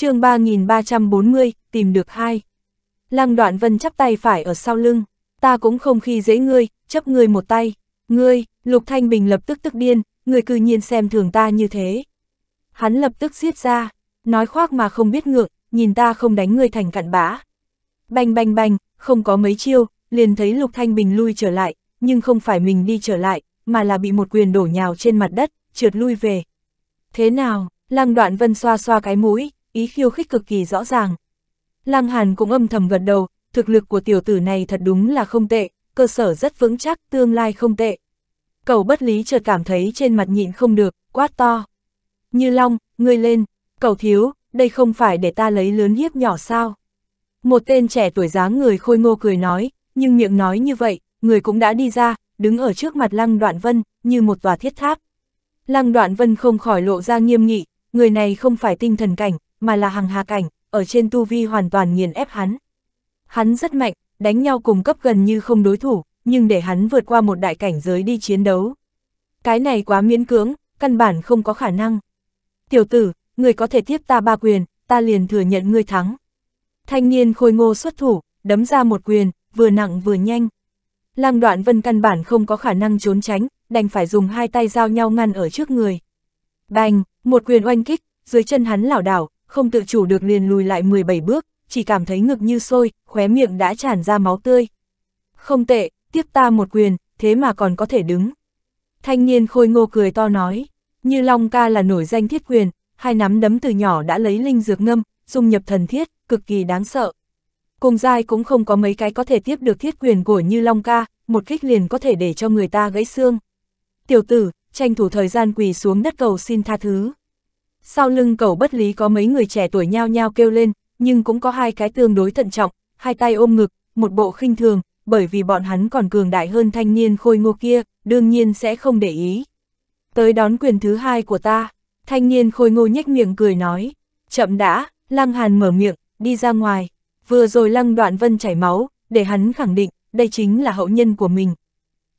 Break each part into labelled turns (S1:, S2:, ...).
S1: chương 3340, tìm được hai. Lăng đoạn vân chắp tay phải ở sau lưng, ta cũng không khi dễ ngươi, chấp ngươi một tay. Ngươi, Lục Thanh Bình lập tức tức điên, ngươi cư nhiên xem thường ta như thế. Hắn lập tức xiết ra, nói khoác mà không biết ngược, nhìn ta không đánh ngươi thành cặn bã. Bành bành bành, không có mấy chiêu, liền thấy Lục Thanh Bình lui trở lại, nhưng không phải mình đi trở lại, mà là bị một quyền đổ nhào trên mặt đất, trượt lui về. Thế nào, lăng đoạn vân xoa xoa cái mũi, ý khiêu khích cực kỳ rõ ràng. Lăng Hàn cũng âm thầm gật đầu, thực lực của tiểu tử này thật đúng là không tệ, cơ sở rất vững chắc, tương lai không tệ. Cầu bất lý chợt cảm thấy trên mặt nhịn không được, quát to. Như Long, ngươi lên, cầu thiếu, đây không phải để ta lấy lớn hiếp nhỏ sao. Một tên trẻ tuổi dáng người khôi ngô cười nói, nhưng miệng nói như vậy, người cũng đã đi ra, đứng ở trước mặt Lăng Đoạn Vân, như một tòa thiết tháp. Lăng Đoạn Vân không khỏi lộ ra nghiêm nghị, người này không phải tinh thần cảnh, mà là hàng hà cảnh, ở trên tu vi hoàn toàn nghiền ép hắn. Hắn rất mạnh, đánh nhau cùng cấp gần như không đối thủ, nhưng để hắn vượt qua một đại cảnh giới đi chiến đấu. Cái này quá miễn cưỡng, căn bản không có khả năng. Tiểu tử, người có thể tiếp ta ba quyền, ta liền thừa nhận ngươi thắng. Thanh niên khôi ngô xuất thủ, đấm ra một quyền, vừa nặng vừa nhanh. Lăng đoạn vân căn bản không có khả năng trốn tránh, đành phải dùng hai tay giao nhau ngăn ở trước người. Bành, một quyền oanh kích, dưới chân hắn lảo đảo, không tự chủ được liền lùi lại 17 bước, chỉ cảm thấy ngực như sôi, khóe miệng đã tràn ra máu tươi. Không tệ, tiếp ta một quyền, thế mà còn có thể đứng. Thanh niên khôi ngô cười to nói, như Long ca là nổi danh thiết quyền, hai nắm đấm từ nhỏ đã lấy linh dược ngâm, dung nhập thần thiết, cực kỳ đáng sợ. Cùng dai cũng không có mấy cái có thể tiếp được thiết quyền của Như Long ca, một kích liền có thể để cho người ta gãy xương. Tiểu tử, tranh thủ thời gian quỳ xuống đất cầu xin tha thứ. Sau lưng cầu bất lý có mấy người trẻ tuổi nhao nhao kêu lên, nhưng cũng có hai cái tương đối thận trọng, hai tay ôm ngực, một bộ khinh thường, bởi vì bọn hắn còn cường đại hơn thanh niên khôi ngô kia, đương nhiên sẽ không để ý. Tới đón quyền thứ hai của ta, thanh niên khôi ngô nhếch miệng cười nói, chậm đã, lăng hàn mở miệng, đi ra ngoài, vừa rồi lăng đoạn vân chảy máu, để hắn khẳng định, đây chính là hậu nhân của mình.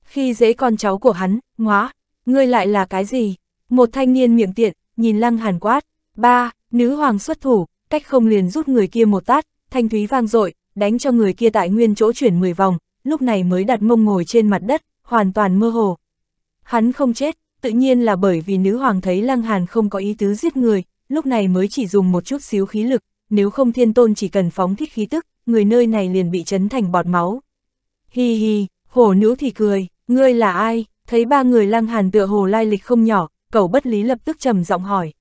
S1: Khi dễ con cháu của hắn, ngóa, ngươi lại là cái gì? Một thanh niên miệng tiện, nhìn lăng hàn quát, ba, nữ hoàng xuất thủ, cách không liền rút người kia một tát, thanh thúy vang dội đánh cho người kia tại nguyên chỗ chuyển 10 vòng, lúc này mới đặt mông ngồi trên mặt đất, hoàn toàn mơ hồ. Hắn không chết, tự nhiên là bởi vì nữ hoàng thấy lăng hàn không có ý tứ giết người, lúc này mới chỉ dùng một chút xíu khí lực, nếu không thiên tôn chỉ cần phóng thích khí tức, người nơi này liền bị chấn thành bọt máu. Hi hi, hổ nữ thì cười, ngươi là ai, thấy ba người lăng hàn tựa hồ lai lịch không nhỏ, cầu bất lý lập tức trầm giọng hỏi.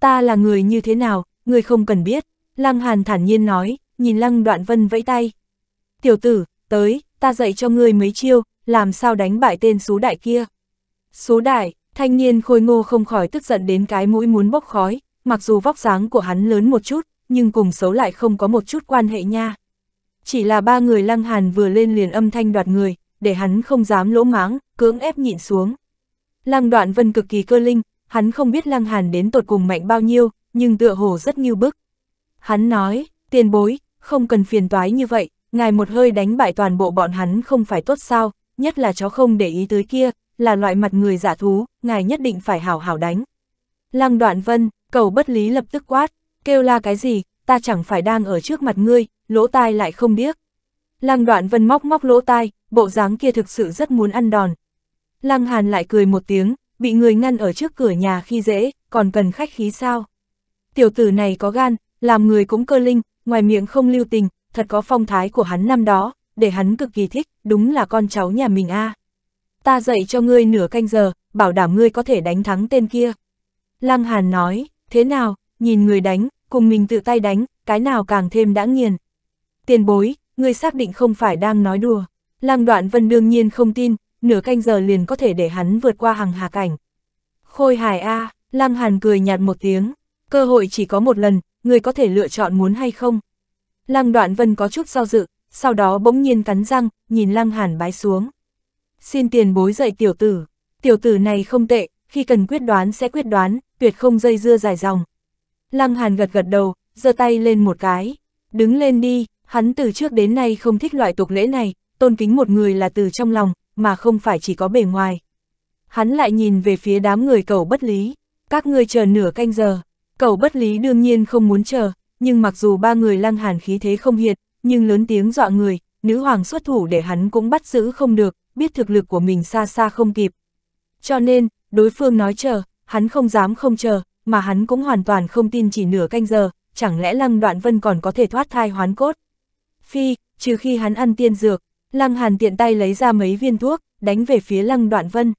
S1: Ta là người như thế nào, người không cần biết, Lăng Hàn thản nhiên nói, nhìn Lăng Đoạn Vân vẫy tay. Tiểu tử, tới, ta dạy cho ngươi mấy chiêu, làm sao đánh bại tên số đại kia. Số đại, thanh niên khôi ngô không khỏi tức giận đến cái mũi muốn bốc khói, mặc dù vóc dáng của hắn lớn một chút, nhưng cùng xấu lại không có một chút quan hệ nha. Chỉ là ba người Lăng Hàn vừa lên liền âm thanh đoạt người, để hắn không dám lỗ máng, cưỡng ép nhịn xuống. Lăng đoạn vân cực kỳ cơ linh, hắn không biết lăng hàn đến tột cùng mạnh bao nhiêu, nhưng tựa hồ rất nghiêu bức. Hắn nói, tiền bối, không cần phiền toái như vậy, ngài một hơi đánh bại toàn bộ bọn hắn không phải tốt sao, nhất là chó không để ý tới kia, là loại mặt người giả thú, ngài nhất định phải hảo hảo đánh. Lăng đoạn vân, cầu bất lý lập tức quát, kêu la cái gì, ta chẳng phải đang ở trước mặt ngươi, lỗ tai lại không điếc. Lăng đoạn vân móc móc lỗ tai, bộ dáng kia thực sự rất muốn ăn đòn, Lăng Hàn lại cười một tiếng, bị người ngăn ở trước cửa nhà khi dễ, còn cần khách khí sao. Tiểu tử này có gan, làm người cũng cơ linh, ngoài miệng không lưu tình, thật có phong thái của hắn năm đó, để hắn cực kỳ thích, đúng là con cháu nhà mình a. À. Ta dạy cho ngươi nửa canh giờ, bảo đảm ngươi có thể đánh thắng tên kia. Lăng Hàn nói, thế nào, nhìn người đánh, cùng mình tự tay đánh, cái nào càng thêm đã nghiền. Tiền bối, ngươi xác định không phải đang nói đùa. Lăng Đoạn Vân đương nhiên không tin, nửa canh giờ liền có thể để hắn vượt qua hàng hà cảnh. Khôi hài a, à, Lăng Hàn cười nhạt một tiếng, cơ hội chỉ có một lần, người có thể lựa chọn muốn hay không. Lăng Đoạn Vân có chút do dự, sau đó bỗng nhiên cắn răng, nhìn Lăng Hàn bái xuống. Xin tiền bối dạy tiểu tử, tiểu tử này không tệ, khi cần quyết đoán sẽ quyết đoán, tuyệt không dây dưa dài dòng. Lăng Hàn gật gật đầu, giơ tay lên một cái, đứng lên đi, hắn từ trước đến nay không thích loại tục lễ này, tôn kính một người là từ trong lòng, mà không phải chỉ có bề ngoài. Hắn lại nhìn về phía đám người cầu bất lý, các ngươi chờ nửa canh giờ, cầu bất lý đương nhiên không muốn chờ, nhưng mặc dù ba người lăng hàn khí thế không hiệt, nhưng lớn tiếng dọa người, nữ hoàng xuất thủ để hắn cũng bắt giữ không được, biết thực lực của mình xa xa không kịp. Cho nên, đối phương nói chờ, hắn không dám không chờ, mà hắn cũng hoàn toàn không tin chỉ nửa canh giờ, chẳng lẽ lăng đoạn vân còn có thể thoát thai hoán cốt. Phi, trừ khi hắn ăn tiên dược, Lăng Hàn tiện tay lấy ra mấy viên thuốc, đánh về phía Lăng Đoạn Vân.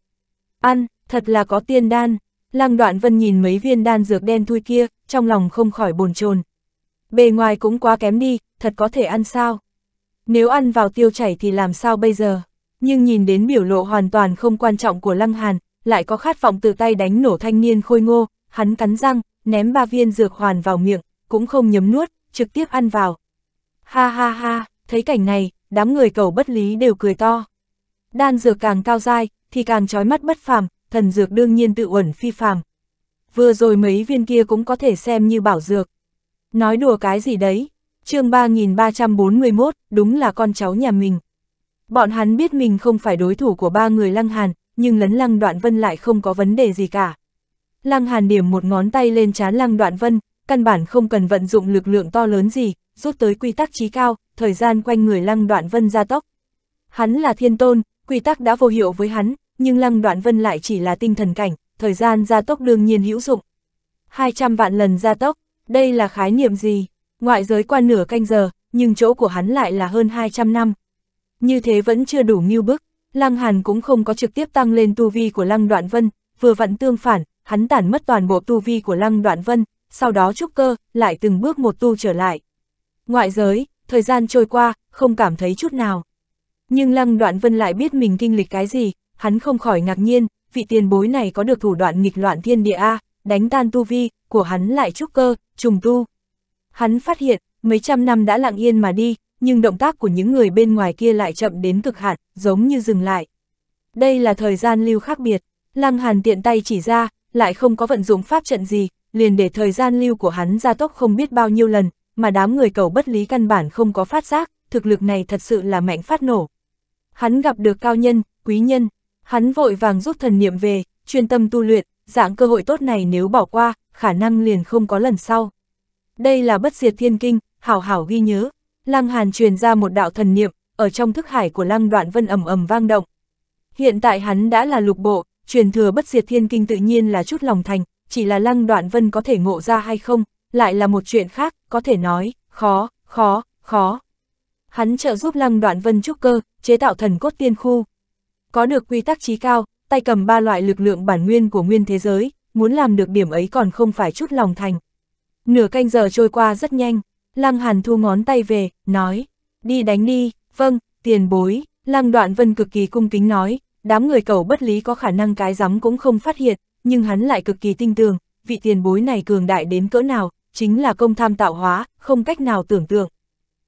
S1: Ăn, thật là có tiên đan. Lăng Đoạn Vân nhìn mấy viên đan dược đen thui kia, trong lòng không khỏi bồn chồn. Bề ngoài cũng quá kém đi, thật có thể ăn sao? Nếu ăn vào tiêu chảy thì làm sao bây giờ? Nhưng nhìn đến biểu lộ hoàn toàn không quan trọng của Lăng Hàn, lại có khát vọng từ tay đánh nổ thanh niên khôi ngô, hắn cắn răng, ném ba viên dược hoàn vào miệng, cũng không nhấm nuốt, trực tiếp ăn vào. Ha ha ha, thấy cảnh này, đám người cầu bất lý đều cười to. Đan dược càng cao dai, thì càng trói mắt bất phàm, thần dược đương nhiên tự uẩn phi phàm. Vừa rồi mấy viên kia cũng có thể xem như bảo dược. Nói đùa cái gì đấy, chương 3341, đúng là con cháu nhà mình. Bọn hắn biết mình không phải đối thủ của ba người Lăng Hàn, nhưng lấn Lăng Đoạn Vân lại không có vấn đề gì cả. Lăng Hàn điểm một ngón tay lên trán Lăng Đoạn Vân, căn bản không cần vận dụng lực lượng to lớn gì, rút tới quy tắc trí cao, thời gian quanh người Lăng Đoạn Vân gia tốc. Hắn là thiên tôn, quy tắc đã vô hiệu với hắn, nhưng Lăng Đoạn Vân lại chỉ là tinh thần cảnh, thời gian gia tốc đương nhiên hữu dụng. 200 vạn lần gia tốc, đây là khái niệm gì? Ngoại giới qua nửa canh giờ, nhưng chỗ của hắn lại là hơn 200 năm. Như thế vẫn chưa đủ nghiêu bức, Lăng Hàn cũng không có trực tiếp tăng lên tu vi của Lăng Đoạn Vân, vừa vặn tương phản, hắn tản mất toàn bộ tu vi của Lăng Đoạn Vân, sau đó trúc cơ, lại từng bước một tu trở lại. Ngoại giới, thời gian trôi qua, không cảm thấy chút nào. Nhưng Lăng Đoạn Vân lại biết mình kinh lịch cái gì, hắn không khỏi ngạc nhiên, vị tiền bối này có được thủ đoạn nghịch loạn thiên địa A, đánh tan tu vi, của hắn lại trúc cơ, trùng tu. Hắn phát hiện, mấy trăm năm đã lặng yên mà đi, nhưng động tác của những người bên ngoài kia lại chậm đến cực hạn, giống như dừng lại. Đây là thời gian lưu khác biệt, Lăng Hàn tiện tay chỉ ra, lại không có vận dụng pháp trận gì, liền để thời gian lưu của hắn ra tốc không biết bao nhiêu lần, mà đám người cầu bất lý căn bản không có phát giác, thực lực này thật sự là mạnh phát nổ. Hắn gặp được cao nhân, quý nhân, hắn vội vàng rút thần niệm về, chuyên tâm tu luyện, dạng cơ hội tốt này nếu bỏ qua, khả năng liền không có lần sau. Đây là bất diệt thiên kinh, hảo hảo ghi nhớ. Lăng Hàn truyền ra một đạo thần niệm, ở trong thức hải của Lăng Đoạn Vân ầm ầm vang động. Hiện tại hắn đã là lục bộ, truyền thừa bất diệt thiên kinh tự nhiên là chút lòng thành, chỉ là Lăng Đoạn Vân có thể ngộ ra hay không, lại là một chuyện khác, có thể nói, khó, khó, khó. Hắn trợ giúp Lăng Đoạn Vân trúc cơ, chế tạo thần cốt tiên khu. Có được quy tắc trí cao, tay cầm ba loại lực lượng bản nguyên của nguyên thế giới, muốn làm được điểm ấy còn không phải chút lòng thành. Nửa canh giờ trôi qua rất nhanh, Lăng Hàn thu ngón tay về, nói, đi đánh đi, vâng, tiền bối, Lăng Đoạn Vân cực kỳ cung kính nói, đám người cầu bất lý có khả năng cái rắm cũng không phát hiện, nhưng hắn lại cực kỳ tinh tường, vị tiền bối này cường đại đến cỡ nào, chính là công tham tạo hóa, không cách nào tưởng tượng.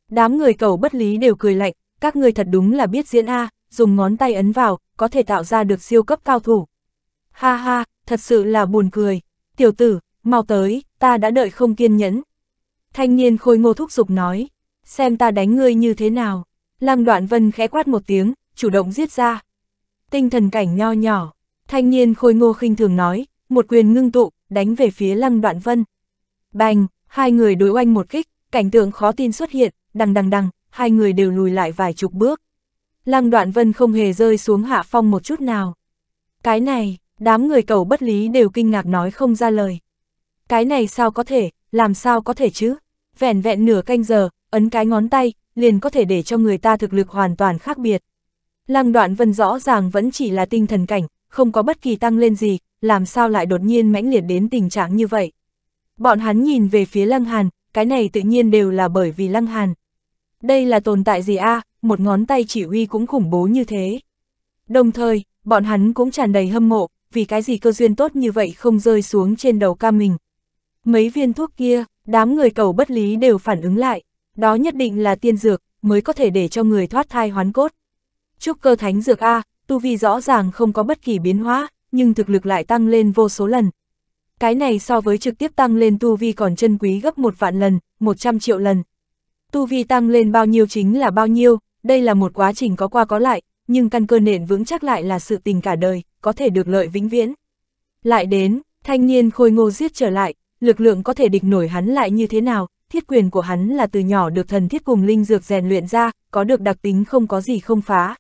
S1: Đám người cầu bất lý đều cười lạnh, các người thật đúng là biết diễn A, dùng ngón tay ấn vào, có thể tạo ra được siêu cấp cao thủ. Ha ha, thật sự là buồn cười. Tiểu tử, mau tới, ta đã đợi không kiên nhẫn. Thanh niên khôi ngô thúc giục nói, xem ta đánh ngươi như thế nào. lăng đoạn vân khẽ quát một tiếng, chủ động giết ra. Tinh thần cảnh nho nhỏ, thanh niên khôi ngô khinh thường nói, một quyền ngưng tụ, đánh về phía lăng đoạn vân. Bành, hai người đối oanh một kích, cảnh tượng khó tin xuất hiện, đằng đằng đằng, hai người đều lùi lại vài chục bước. Lăng đoạn vân không hề rơi xuống hạ phong một chút nào. Cái này, đám người cầu bất lý đều kinh ngạc nói không ra lời. Cái này sao có thể, làm sao có thể chứ? Vẹn vẹn nửa canh giờ, ấn cái ngón tay, liền có thể để cho người ta thực lực hoàn toàn khác biệt. Lăng đoạn vân rõ ràng vẫn chỉ là tinh thần cảnh, không có bất kỳ tăng lên gì, làm sao lại đột nhiên mãnh liệt đến tình trạng như vậy. Bọn hắn nhìn về phía Lăng Hàn, cái này tự nhiên đều là bởi vì Lăng Hàn. Đây là tồn tại gì a à? một ngón tay chỉ huy cũng khủng bố như thế. Đồng thời, bọn hắn cũng tràn đầy hâm mộ, vì cái gì cơ duyên tốt như vậy không rơi xuống trên đầu ca mình. Mấy viên thuốc kia, đám người cầu bất lý đều phản ứng lại, đó nhất định là tiên dược, mới có thể để cho người thoát thai hoán cốt. chúc cơ thánh dược A, tu vi rõ ràng không có bất kỳ biến hóa, nhưng thực lực lại tăng lên vô số lần, cái này so với trực tiếp tăng lên tu vi còn chân quý gấp một vạn lần, 100 triệu lần. Tu vi tăng lên bao nhiêu chính là bao nhiêu, đây là một quá trình có qua có lại, nhưng căn cơ nền vững chắc lại là sự tình cả đời, có thể được lợi vĩnh viễn. Lại đến, thanh niên khôi ngô giết trở lại, lực lượng có thể địch nổi hắn lại như thế nào, thiết quyền của hắn là từ nhỏ được thần thiết cùng linh dược rèn luyện ra, có được đặc tính không có gì không phá.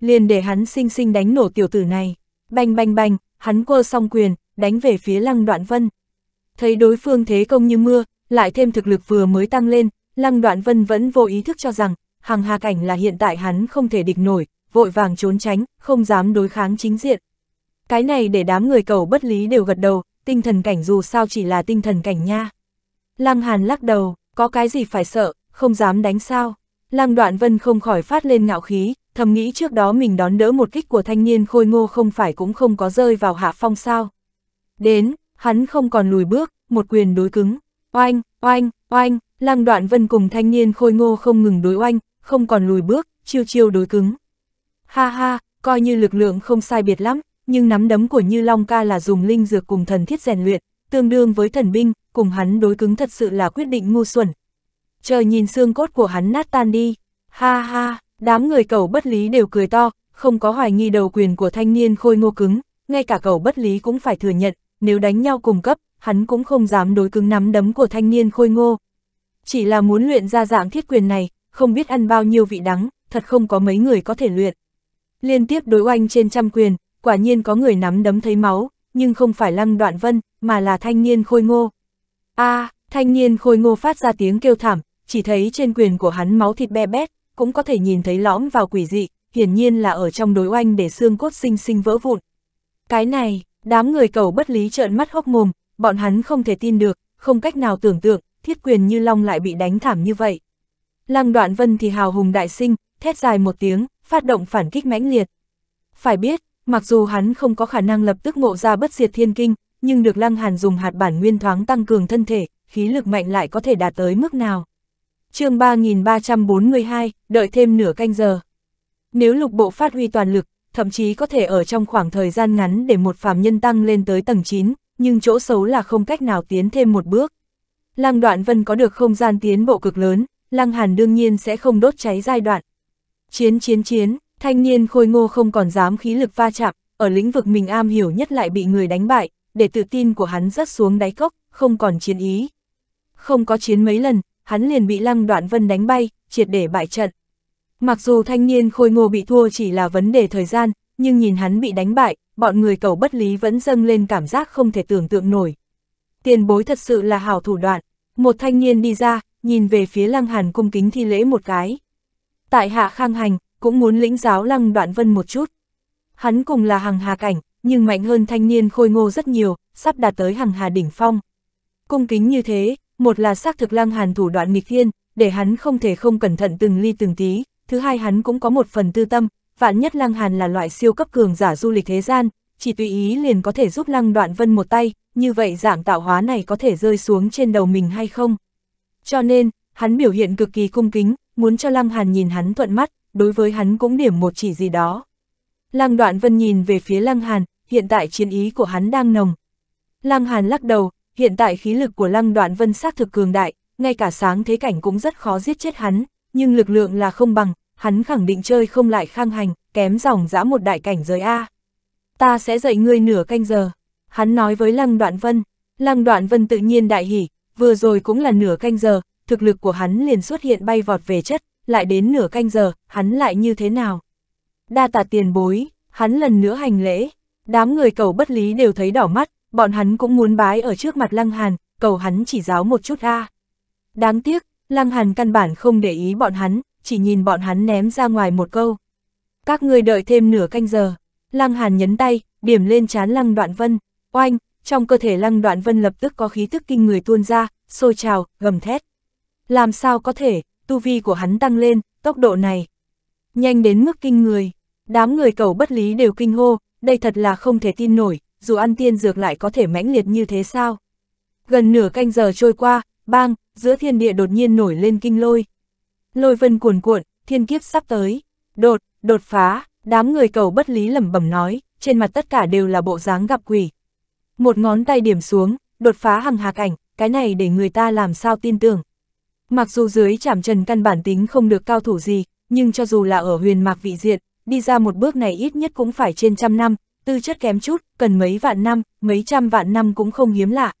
S1: Liền để hắn sinh sinh đánh nổ tiểu tử này, banh banh banh, hắn quơ song quyền, đánh về phía Lăng Đoạn Vân. Thấy đối phương thế công như mưa, lại thêm thực lực vừa mới tăng lên, Lăng Đoạn Vân vẫn vô ý thức cho rằng, hàng hà cảnh là hiện tại hắn không thể địch nổi, vội vàng trốn tránh, không dám đối kháng chính diện. Cái này để đám người cầu bất lý đều gật đầu, tinh thần cảnh dù sao chỉ là tinh thần cảnh nha. Lăng Hàn lắc đầu, có cái gì phải sợ, không dám đánh sao. Lăng Đoạn Vân không khỏi phát lên ngạo khí, thầm nghĩ trước đó mình đón đỡ một kích của thanh niên khôi ngô không phải cũng không có rơi vào hạ phong sao. Đến, hắn không còn lùi bước, một quyền đối cứng. Oanh, oanh, oanh, lăng đoạn vân cùng thanh niên khôi ngô không ngừng đối oanh, không còn lùi bước, chiêu chiêu đối cứng. Ha ha, coi như lực lượng không sai biệt lắm, nhưng nắm đấm của Như Long ca là dùng linh dược cùng thần thiết rèn luyện, tương đương với thần binh, cùng hắn đối cứng thật sự là quyết định ngu xuẩn. Chờ nhìn xương cốt của hắn nát tan đi. Ha ha, đám người cầu bất lý đều cười to, không có hoài nghi đầu quyền của thanh niên khôi ngô cứng, ngay cả cầu bất lý cũng phải thừa nhận, nếu đánh nhau cùng cấp, hắn cũng không dám đối cứng nắm đấm của thanh niên khôi ngô. Chỉ là muốn luyện ra dạng thiết quyền này, không biết ăn bao nhiêu vị đắng, thật không có mấy người có thể luyện. Liên tiếp đối oanh trên trăm quyền, quả nhiên có người nắm đấm thấy máu, nhưng không phải lăng đoạn vân, mà là thanh niên khôi ngô. a à, thanh niên khôi ngô phát ra tiếng kêu thảm, chỉ thấy trên quyền của hắn máu thịt be bét, cũng có thể nhìn thấy lõm vào quỷ dị, hiển nhiên là ở trong đối oanh để xương cốt sinh sinh vỡ vụn. Cái này, Đám người cầu bất lý trợn mắt hốc mồm, bọn hắn không thể tin được, không cách nào tưởng tượng, thiết quyền như long lại bị đánh thảm như vậy. Lăng đoạn vân thì hào hùng đại sinh, thét dài một tiếng, phát động phản kích mãnh liệt. Phải biết, mặc dù hắn không có khả năng lập tức ngộ ra bất diệt thiên kinh, nhưng được lăng hàn dùng hạt bản nguyên thoáng tăng cường thân thể, khí lực mạnh lại có thể đạt tới mức nào. chương 3342, đợi thêm nửa canh giờ. Nếu lục bộ phát huy toàn lực, thậm chí có thể ở trong khoảng thời gian ngắn để một phàm nhân tăng lên tới tầng 9, nhưng chỗ xấu là không cách nào tiến thêm một bước. Lăng đoạn vân có được không gian tiến bộ cực lớn, lăng hàn đương nhiên sẽ không đốt cháy giai đoạn. Chiến chiến chiến, thanh niên khôi ngô không còn dám khí lực va chạm, ở lĩnh vực mình am hiểu nhất lại bị người đánh bại, để tự tin của hắn rớt xuống đáy cốc, không còn chiến ý. Không có chiến mấy lần, hắn liền bị lăng đoạn vân đánh bay, triệt để bại trận. Mặc dù thanh niên khôi ngô bị thua chỉ là vấn đề thời gian, nhưng nhìn hắn bị đánh bại, bọn người cầu bất lý vẫn dâng lên cảm giác không thể tưởng tượng nổi. Tiền bối thật sự là hảo thủ đoạn, một thanh niên đi ra, nhìn về phía lăng hàn cung kính thi lễ một cái. Tại hạ khang hành, cũng muốn lĩnh giáo lăng đoạn vân một chút. Hắn cùng là hằng hà cảnh, nhưng mạnh hơn thanh niên khôi ngô rất nhiều, sắp đạt tới hằng hà đỉnh phong. Cung kính như thế, một là xác thực lăng hàn thủ đoạn nghịch thiên, để hắn không thể không cẩn thận từng ly từng tí, thứ hai hắn cũng có một phần tư tâm, vạn nhất Lăng Hàn là loại siêu cấp cường giả du lịch thế gian, chỉ tùy ý liền có thể giúp Lăng Đoạn Vân một tay, như vậy dạng tạo hóa này có thể rơi xuống trên đầu mình hay không. Cho nên, hắn biểu hiện cực kỳ cung kính, muốn cho Lăng Hàn nhìn hắn thuận mắt, đối với hắn cũng điểm một chỉ gì đó. Lăng Đoạn Vân nhìn về phía Lăng Hàn, hiện tại chiến ý của hắn đang nồng. Lăng Hàn lắc đầu, hiện tại khí lực của Lăng Đoạn Vân xác thực cường đại, ngay cả sáng thế cảnh cũng rất khó giết chết hắn, nhưng lực lượng là không bằng, hắn khẳng định chơi không lại khang hành, kém dòng dã một đại cảnh giới A. Ta sẽ dạy ngươi nửa canh giờ, hắn nói với Lăng Đoạn Vân, Lăng Đoạn Vân tự nhiên đại hỉ, vừa rồi cũng là nửa canh giờ, thực lực của hắn liền xuất hiện bay vọt về chất, lại đến nửa canh giờ, hắn lại như thế nào? Đa tạ tiền bối, hắn lần nữa hành lễ, đám người cầu bất lý đều thấy đỏ mắt, bọn hắn cũng muốn bái ở trước mặt Lăng Hàn, cầu hắn chỉ giáo một chút a. Đáng tiếc, Lăng Hàn căn bản không để ý bọn hắn, chỉ nhìn bọn hắn ném ra ngoài một câu. Các người đợi thêm nửa canh giờ. Lăng Hàn nhấn tay, điểm lên chán Lăng Đoạn Vân. Oanh, trong cơ thể Lăng Đoạn Vân lập tức có khí thức kinh người tuôn ra, sôi trào, gầm thét. Làm sao có thể, tu vi của hắn tăng lên, tốc độ này. Nhanh đến mức kinh người. Đám người cầu bất lý đều kinh hô, đây thật là không thể tin nổi, dù ăn tiên dược lại có thể mãnh liệt như thế sao. Gần nửa canh giờ trôi qua, bang, giữa thiên địa đột nhiên nổi lên kinh lôi. Lôi vân cuồn cuộn, thiên kiếp sắp tới, đột, đột phá, đám người cầu bất lý lẩm bẩm nói, trên mặt tất cả đều là bộ dáng gặp quỷ. Một ngón tay điểm xuống, đột phá hằng hạc ảnh, cái này để người ta làm sao tin tưởng. Mặc dù dưới chảm trần căn bản tính không được cao thủ gì, nhưng cho dù là ở huyền mạc vị diện, đi ra một bước này ít nhất cũng phải trên trăm năm, tư chất kém chút, cần mấy vạn năm, mấy trăm vạn năm cũng không hiếm lạ.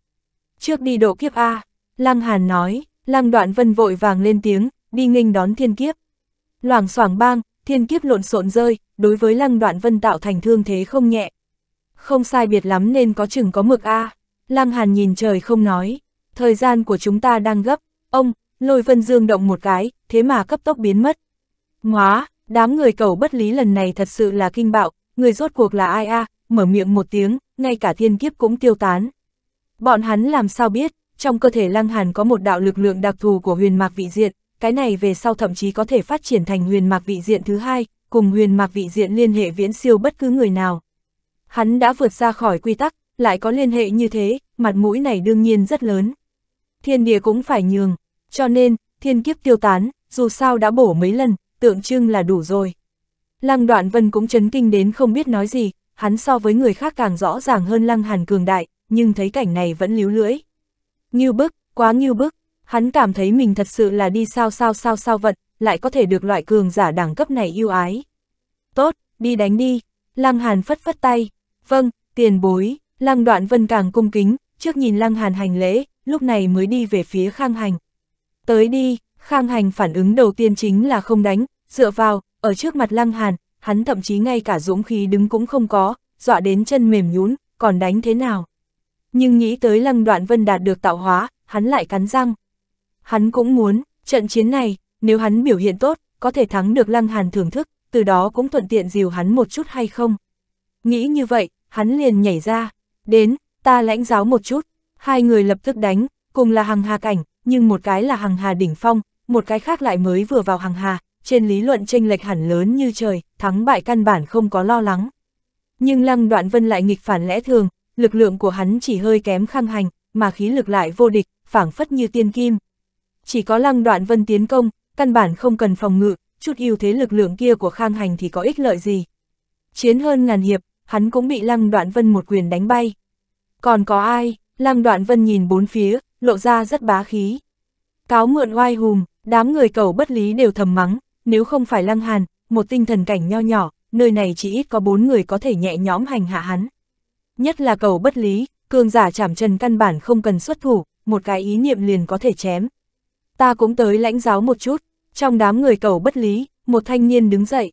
S1: Trước đi độ kiếp A, Lăng Hàn nói, Lăng Đoạn Vân vội vàng lên tiếng, đi nghênh đón thiên kiếp. Loảng xoảng bang, thiên kiếp lộn xộn rơi, đối với Lăng Đoạn Vân tạo thành thương thế không nhẹ. Không sai biệt lắm nên có chừng có mực a. À. Lăng Hàn nhìn trời không nói, thời gian của chúng ta đang gấp, ông, lôi Vân Dương động một cái, thế mà cấp tốc biến mất. Ngóa, đám người cầu bất lý lần này thật sự là kinh bạo, người rốt cuộc là ai a, à, mở miệng một tiếng, ngay cả thiên kiếp cũng tiêu tán. Bọn hắn làm sao biết, trong cơ thể Lăng Hàn có một đạo lực lượng đặc thù của huyền mạc vị diện, cái này về sau thậm chí có thể phát triển thành huyền mạc vị diện thứ hai, cùng huyền mạc vị diện liên hệ viễn siêu bất cứ người nào. Hắn đã vượt ra khỏi quy tắc, lại có liên hệ như thế, mặt mũi này đương nhiên rất lớn. Thiên địa cũng phải nhường, cho nên, thiên kiếp tiêu tán, dù sao đã bổ mấy lần, tượng trưng là đủ rồi. Lăng đoạn vân cũng chấn kinh đến không biết nói gì, hắn so với người khác càng rõ ràng hơn lăng hàn cường đại, nhưng thấy cảnh này vẫn líu lưỡi. Ngưu bức, quá ngưu bức, hắn cảm thấy mình thật sự là đi sao sao sao sao vận, lại có thể được loại cường giả đẳng cấp này yêu ái. Tốt, đi đánh đi, Lăng Hàn phất phất tay, vâng, tiền bối, Lăng Đoạn Vân càng cung kính, trước nhìn Lăng Hàn hành lễ, lúc này mới đi về phía Khang Hành. Tới đi, Khang Hành phản ứng đầu tiên chính là không đánh, dựa vào, ở trước mặt Lăng Hàn, hắn thậm chí ngay cả dũng khí đứng cũng không có, dọa đến chân mềm nhún, còn đánh thế nào? nhưng nghĩ tới lăng đoạn vân đạt được tạo hóa, hắn lại cắn răng. Hắn cũng muốn, trận chiến này, nếu hắn biểu hiện tốt, có thể thắng được lăng hàn thưởng thức, từ đó cũng thuận tiện dìu hắn một chút hay không. Nghĩ như vậy, hắn liền nhảy ra, đến, ta lãnh giáo một chút, hai người lập tức đánh, cùng là hằng hà cảnh, nhưng một cái là hằng hà đỉnh phong, một cái khác lại mới vừa vào hằng hà, trên lý luận tranh lệch hẳn lớn như trời, thắng bại căn bản không có lo lắng. Nhưng lăng đoạn vân lại nghịch phản lẽ thường, lực lượng của hắn chỉ hơi kém khang hành, mà khí lực lại vô địch, phảng phất như tiên kim. Chỉ có lăng đoạn vân tiến công, căn bản không cần phòng ngự, chút ưu thế lực lượng kia của khang hành thì có ích lợi gì. Chiến hơn ngàn hiệp, hắn cũng bị lăng đoạn vân một quyền đánh bay. Còn có ai, lăng đoạn vân nhìn bốn phía, lộ ra rất bá khí. Cáo mượn oai hùm, đám người cầu bất lý đều thầm mắng, nếu không phải lăng hàn, một tinh thần cảnh nho nhỏ, nơi này chỉ ít có bốn người có thể nhẹ nhõm hành hạ hắn. Nhất là cầu bất lý, cường giả chảm trần căn bản không cần xuất thủ, một cái ý niệm liền có thể chém. Ta cũng tới lãnh giáo một chút, trong đám người cầu bất lý, một thanh niên đứng dậy.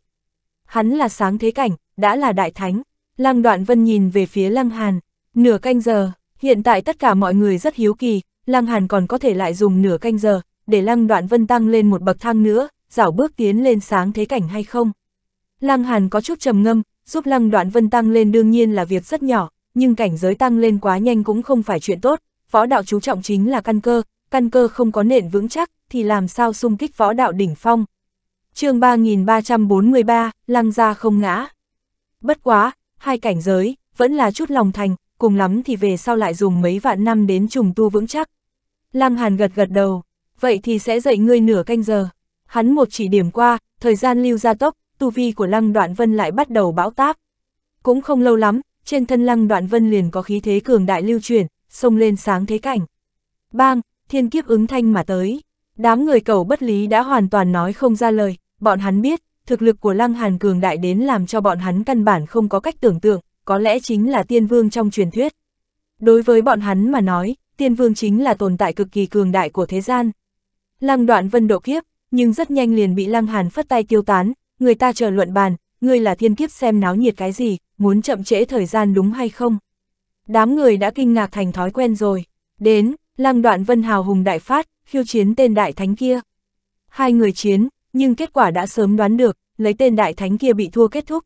S1: Hắn là sáng thế cảnh, đã là đại thánh. Lăng đoạn vân nhìn về phía lăng hàn, nửa canh giờ, hiện tại tất cả mọi người rất hiếu kỳ, lăng hàn còn có thể lại dùng nửa canh giờ, để lăng đoạn vân tăng lên một bậc thang nữa, dảo bước tiến lên sáng thế cảnh hay không. Lăng hàn có chút trầm ngâm, giúp lăng đoạn vân tăng lên đương nhiên là việc rất nhỏ, nhưng cảnh giới tăng lên quá nhanh cũng không phải chuyện tốt, võ đạo chú trọng chính là căn cơ, căn cơ không có nền vững chắc thì làm sao xung kích võ đạo đỉnh phong. chương 3343, lăng ra không ngã. Bất quá, hai cảnh giới, vẫn là chút lòng thành, cùng lắm thì về sau lại dùng mấy vạn năm đến trùng tu vững chắc. Lăng Hàn gật gật đầu, vậy thì sẽ dậy ngươi nửa canh giờ. Hắn một chỉ điểm qua, thời gian lưu ra tốc, tu vi của Lăng Đoạn Vân lại bắt đầu bão táp. Cũng không lâu lắm, trên thân lăng đoạn vân liền có khí thế cường đại lưu chuyển, xông lên sáng thế cảnh. Bang, thiên kiếp ứng thanh mà tới. Đám người cầu bất lý đã hoàn toàn nói không ra lời, bọn hắn biết, thực lực của lăng hàn cường đại đến làm cho bọn hắn căn bản không có cách tưởng tượng, có lẽ chính là tiên vương trong truyền thuyết. Đối với bọn hắn mà nói, tiên vương chính là tồn tại cực kỳ cường đại của thế gian. Lăng đoạn vân độ kiếp, nhưng rất nhanh liền bị lăng hàn phất tay tiêu tán, người ta chờ luận bàn, ngươi là thiên kiếp xem náo nhiệt cái gì, muốn chậm trễ thời gian đúng hay không? Đám người đã kinh ngạc thành thói quen rồi. Đến, lăng đoạn vân hào hùng đại phát, khiêu chiến tên đại thánh kia. Hai người chiến, nhưng kết quả đã sớm đoán được, lấy tên đại thánh kia bị thua kết thúc.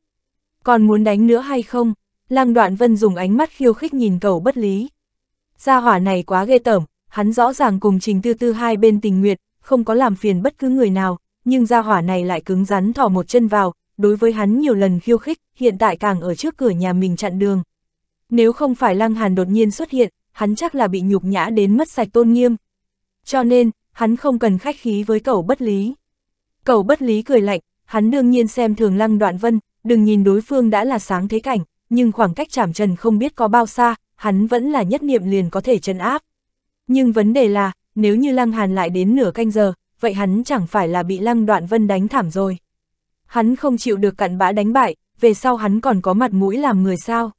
S1: Còn muốn đánh nữa hay không? Lăng đoạn vân dùng ánh mắt khiêu khích nhìn cầu bất lý. Gia hỏa này quá ghê tởm, hắn rõ ràng cùng trình tư tư hai bên tình nguyện, không có làm phiền bất cứ người nào, nhưng gia hỏa này lại cứng rắn thỏ một chân vào, đối với hắn nhiều lần khiêu khích, hiện tại càng ở trước cửa nhà mình chặn đường. Nếu không phải Lăng Hàn đột nhiên xuất hiện, hắn chắc là bị nhục nhã đến mất sạch tôn nghiêm. Cho nên, hắn không cần khách khí với cậu bất lý. Cậu bất lý cười lạnh, hắn đương nhiên xem thường Lăng Đoạn Vân, đừng nhìn đối phương đã là sáng thế cảnh, nhưng khoảng cách chạm trần không biết có bao xa, hắn vẫn là nhất niệm liền có thể chân áp. Nhưng vấn đề là, nếu như Lăng Hàn lại đến nửa canh giờ, vậy hắn chẳng phải là bị Lăng Đoạn Vân đánh thảm rồi hắn không chịu được cặn bã đánh bại, về sau hắn còn có mặt mũi làm người sao.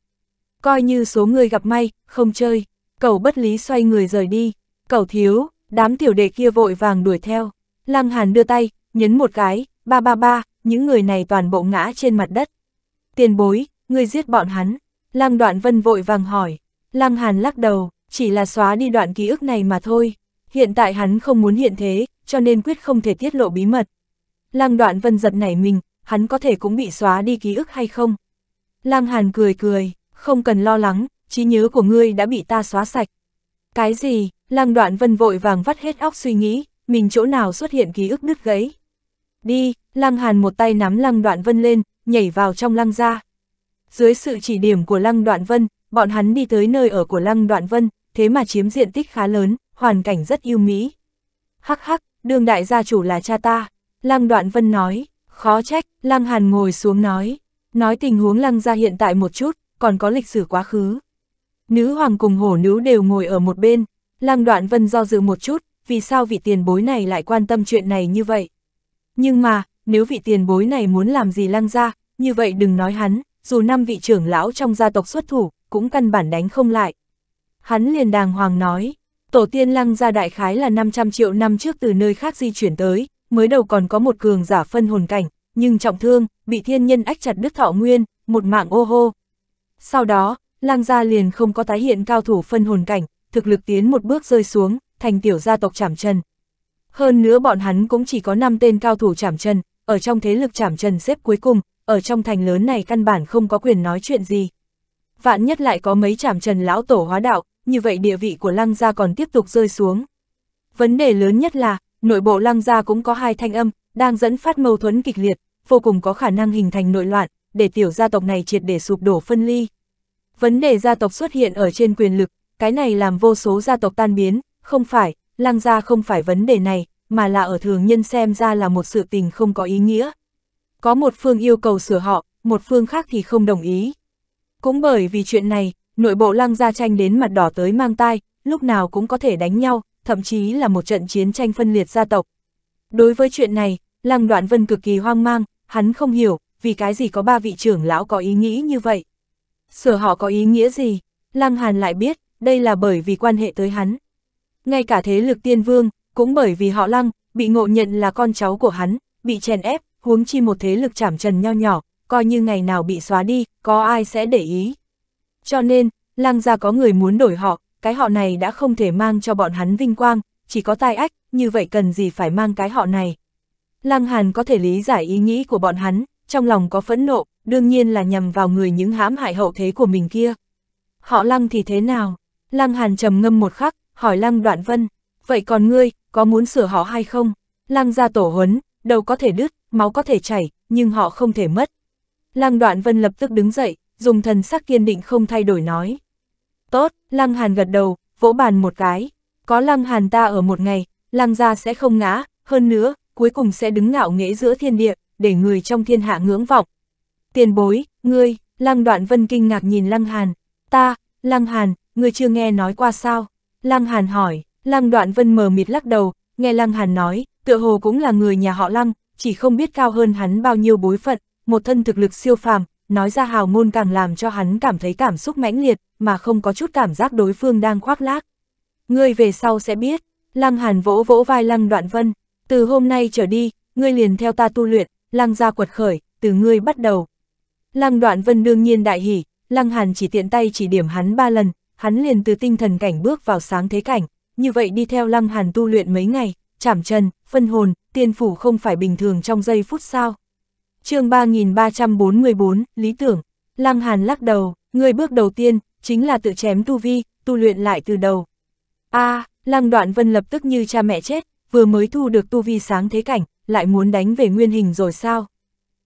S1: Coi như số người gặp may, không chơi, cầu bất lý xoay người rời đi, cầu thiếu, đám tiểu đệ kia vội vàng đuổi theo. Lăng Hàn đưa tay, nhấn một cái, ba ba ba, những người này toàn bộ ngã trên mặt đất. Tiền bối, ngươi giết bọn hắn. Lăng đoạn vân vội vàng hỏi. Lăng Hàn lắc đầu, chỉ là xóa đi đoạn ký ức này mà thôi. Hiện tại hắn không muốn hiện thế, cho nên quyết không thể tiết lộ bí mật. Lang đoạn vân giật nảy mình, hắn có thể cũng bị xóa đi ký ức hay không? Lang Hàn cười cười, không cần lo lắng, trí nhớ của ngươi đã bị ta xóa sạch. Cái gì? Lang đoạn vân vội vàng vắt hết óc suy nghĩ, mình chỗ nào xuất hiện ký ức đứt gãy. Đi, Lang Hàn một tay nắm Lang đoạn vân lên, nhảy vào trong Lang ra. Dưới sự chỉ điểm của Lăng Đoạn Vân, bọn hắn đi tới nơi ở của Lăng Đoạn Vân, thế mà chiếm diện tích khá lớn, hoàn cảnh rất yêu mỹ. Hắc hắc, đương đại gia chủ là cha ta. Lăng Đoạn Vân nói, khó trách, Lăng Hàn ngồi xuống nói, nói tình huống Lăng ra hiện tại một chút, còn có lịch sử quá khứ. Nữ hoàng cùng hổ nữ đều ngồi ở một bên, Lăng Đoạn Vân do dự một chút, vì sao vị tiền bối này lại quan tâm chuyện này như vậy. Nhưng mà, nếu vị tiền bối này muốn làm gì Lăng ra, như vậy đừng nói hắn, dù năm vị trưởng lão trong gia tộc xuất thủ, cũng căn bản đánh không lại. Hắn liền đàng hoàng nói, tổ tiên lăng gia đại khái là 500 triệu năm trước từ nơi khác di chuyển tới, mới đầu còn có một cường giả phân hồn cảnh, nhưng trọng thương, bị thiên nhân ách chặt đứt thọ nguyên, một mạng ô hô. Sau đó, lang gia liền không có tái hiện cao thủ phân hồn cảnh, thực lực tiến một bước rơi xuống, thành tiểu gia tộc chảm chân Hơn nữa bọn hắn cũng chỉ có 5 tên cao thủ chảm chân ở trong thế lực chảm chân xếp cuối cùng, ở trong thành lớn này căn bản không có quyền nói chuyện gì. Vạn nhất lại có mấy chảm trần lão tổ hóa đạo, như vậy địa vị của lăng gia còn tiếp tục rơi xuống. Vấn đề lớn nhất là, Nội bộ lăng gia cũng có hai thanh âm, đang dẫn phát mâu thuẫn kịch liệt, vô cùng có khả năng hình thành nội loạn, để tiểu gia tộc này triệt để sụp đổ phân ly. Vấn đề gia tộc xuất hiện ở trên quyền lực, cái này làm vô số gia tộc tan biến, không phải, lăng gia không phải vấn đề này, mà là ở thường nhân xem ra là một sự tình không có ý nghĩa. Có một phương yêu cầu sửa họ, một phương khác thì không đồng ý. Cũng bởi vì chuyện này, nội bộ lăng gia tranh đến mặt đỏ tới mang tai, lúc nào cũng có thể đánh nhau, thậm chí là một trận chiến tranh phân liệt gia tộc. Đối với chuyện này, Lăng Đoạn Vân cực kỳ hoang mang, hắn không hiểu, vì cái gì có ba vị trưởng lão có ý nghĩ như vậy. Sở họ có ý nghĩa gì? Lăng Hàn lại biết, đây là bởi vì quan hệ tới hắn. Ngay cả thế lực tiên vương, cũng bởi vì họ Lăng, bị ngộ nhận là con cháu của hắn, bị chèn ép, huống chi một thế lực chảm trần nho nhỏ, coi như ngày nào bị xóa đi, có ai sẽ để ý. Cho nên, Lăng gia có người muốn đổi họ, cái họ này đã không thể mang cho bọn hắn vinh quang, chỉ có tai ách, như vậy cần gì phải mang cái họ này. Lăng Hàn có thể lý giải ý nghĩ của bọn hắn, trong lòng có phẫn nộ, đương nhiên là nhằm vào người những hãm hại hậu thế của mình kia. Họ Lăng thì thế nào? Lăng Hàn trầm ngâm một khắc, hỏi Lăng Đoạn Vân, vậy còn ngươi, có muốn sửa họ hay không? Lăng ra tổ huấn, đầu có thể đứt, máu có thể chảy, nhưng họ không thể mất. Lăng Đoạn Vân lập tức đứng dậy, dùng thần sắc kiên định không thay đổi nói. Tốt, Lăng Hàn gật đầu, vỗ bàn một cái. Có Lăng Hàn ta ở một ngày, Lăng gia sẽ không ngã, hơn nữa, cuối cùng sẽ đứng ngạo nghễ giữa thiên địa, để người trong thiên hạ ngưỡng vọng. Tiền bối, ngươi, Lăng Đoạn Vân kinh ngạc nhìn Lăng Hàn. Ta, Lăng Hàn, ngươi chưa nghe nói qua sao? Lăng Hàn hỏi, Lăng Đoạn Vân mờ mịt lắc đầu, nghe Lăng Hàn nói, tựa hồ cũng là người nhà họ Lăng, chỉ không biết cao hơn hắn bao nhiêu bối phận, một thân thực lực siêu phàm, nói ra hào ngôn càng làm cho hắn cảm thấy cảm xúc mãnh liệt, mà không có chút cảm giác đối phương đang khoác lác. Ngươi về sau sẽ biết, Lăng Hàn vỗ vỗ vai Lăng Đoạn Vân, từ hôm nay trở đi, ngươi liền theo ta tu luyện, Lăng ra quật khởi, từ ngươi bắt đầu. Lăng Đoạn Vân đương nhiên đại hỉ, Lăng Hàn chỉ tiện tay chỉ điểm hắn ba lần, hắn liền từ tinh thần cảnh bước vào sáng thế cảnh, như vậy đi theo Lăng Hàn tu luyện mấy ngày, chảm chân, phân hồn, tiên phủ không phải bình thường trong giây phút sao chương 3344, lý tưởng, Lăng Hàn lắc đầu, người bước đầu tiên, chính là tự chém tu vi, tu luyện lại từ đầu. a à, Lăng Đoạn Vân lập tức như cha mẹ chết, vừa mới thu được tu vi sáng thế cảnh, lại muốn đánh về nguyên hình rồi sao?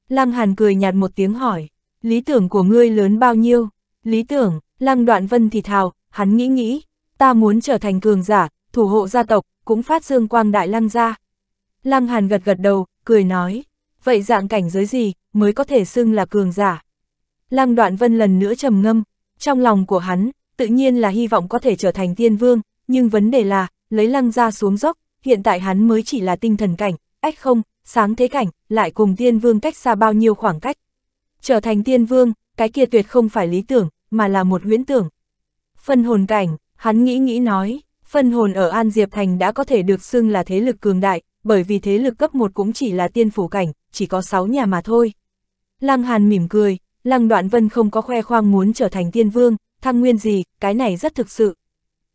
S1: Lăng Hàn cười nhạt một tiếng hỏi, lý tưởng của ngươi lớn bao nhiêu? Lý tưởng, Lăng Đoạn Vân thì thào, hắn nghĩ nghĩ, ta muốn trở thành cường giả, thủ hộ gia tộc, cũng phát dương quang đại lăng ra. Lăng Hàn gật gật đầu, cười nói, vậy dạng cảnh giới gì mới có thể xưng là cường giả. Lăng đoạn vân lần nữa trầm ngâm, trong lòng của hắn, tự nhiên là hy vọng có thể trở thành tiên vương, nhưng vấn đề là, lấy lăng ra xuống dốc, hiện tại hắn mới chỉ là tinh thần cảnh, ách không, sáng thế cảnh, lại cùng tiên vương cách xa bao nhiêu khoảng cách. Trở thành tiên vương, cái kia tuyệt không phải lý tưởng, mà là một huyễn tưởng. Phân hồn cảnh, hắn nghĩ nghĩ nói, phân hồn ở An Diệp Thành đã có thể được xưng là thế lực cường đại, bởi vì thế lực cấp 1 cũng chỉ là tiên phủ cảnh, chỉ có 6 nhà mà thôi. Lăng Hàn mỉm cười, Lăng Đoạn Vân không có khoe khoang muốn trở thành tiên vương, thăng nguyên gì, cái này rất thực sự.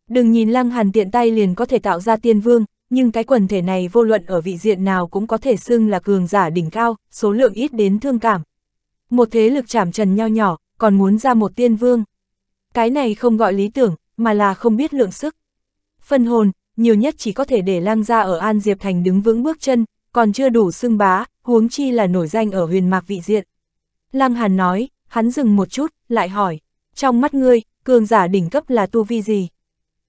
S1: Đừng nhìn Lăng Hàn tiện tay liền có thể tạo ra tiên vương, nhưng cái quần thể này vô luận ở vị diện nào cũng có thể xưng là cường giả đỉnh cao, số lượng ít đến thương cảm. Một thế lực chảm trần nho nhỏ, còn muốn ra một tiên vương. Cái này không gọi lý tưởng, mà là không biết lượng sức. Phân hồn, nhiều nhất chỉ có thể để Lang gia ở An Diệp Thành đứng vững bước chân, còn chưa đủ xưng bá, huống chi là nổi danh ở huyền mạc vị diện. Lang Hàn nói, hắn dừng một chút, lại hỏi, trong mắt ngươi, cường giả đỉnh cấp là tu vi gì?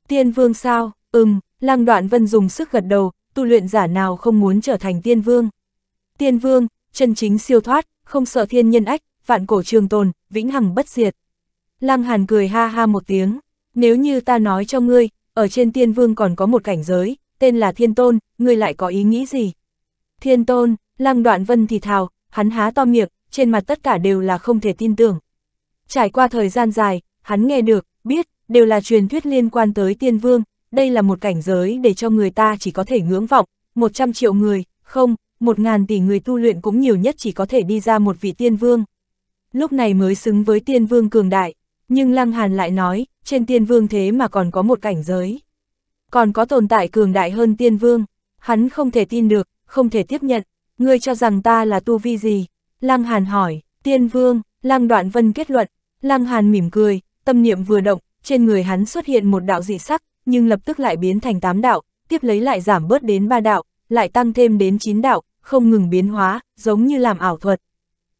S1: Tiên vương sao, ừm, Lang Đoạn Vân dùng sức gật đầu, tu luyện giả nào không muốn trở thành tiên vương? Tiên vương, chân chính siêu thoát, không sợ thiên nhân ách, vạn cổ trường tồn, vĩnh hằng bất diệt. Lăng Hàn cười ha ha một tiếng, nếu như ta nói cho ngươi, ở trên tiên vương còn có một cảnh giới, tên là thiên tôn, ngươi lại có ý nghĩ gì? Thiên tôn, lăng đoạn vân thì thào, hắn há to miệng, trên mặt tất cả đều là không thể tin tưởng. Trải qua thời gian dài, hắn nghe được, biết, đều là truyền thuyết liên quan tới tiên vương, đây là một cảnh giới để cho người ta chỉ có thể ngưỡng vọng, 100 triệu người, không, 1.000 tỷ người tu luyện cũng nhiều nhất chỉ có thể đi ra một vị tiên vương. Lúc này mới xứng với tiên vương cường đại, nhưng Lăng Hàn lại nói, trên tiên vương thế mà còn có một cảnh giới. Còn có tồn tại cường đại hơn tiên vương, hắn không thể tin được, không thể tiếp nhận, ngươi cho rằng ta là tu vi gì? Lăng Hàn hỏi, tiên vương, Lăng Đoạn Vân kết luận, Lăng Hàn mỉm cười, tâm niệm vừa động, trên người hắn xuất hiện một đạo dị sắc, nhưng lập tức lại biến thành tám đạo, tiếp lấy lại giảm bớt đến ba đạo, lại tăng thêm đến chín đạo, không ngừng biến hóa, giống như làm ảo thuật.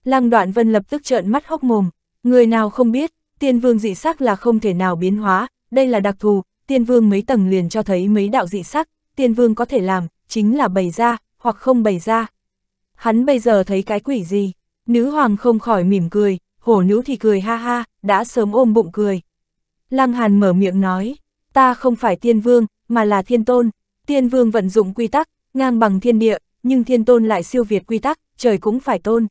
S1: Lăng Đoạn Vân lập tức trợn mắt hốc mồm, người nào không biết, Tiên vương dị sắc là không thể nào biến hóa, đây là đặc thù, tiên vương mấy tầng liền cho thấy mấy đạo dị sắc, tiên vương có thể làm, chính là bày ra, hoặc không bày ra. Hắn bây giờ thấy cái quỷ gì? Nữ hoàng không khỏi mỉm cười, hổ nữ thì cười ha ha, đã sớm ôm bụng cười. Lăng Hàn mở miệng nói, ta không phải tiên vương, mà là thiên tôn. Tiên vương vận dụng quy tắc, ngang bằng thiên địa, nhưng thiên tôn lại siêu việt quy tắc, trời cũng phải tôn.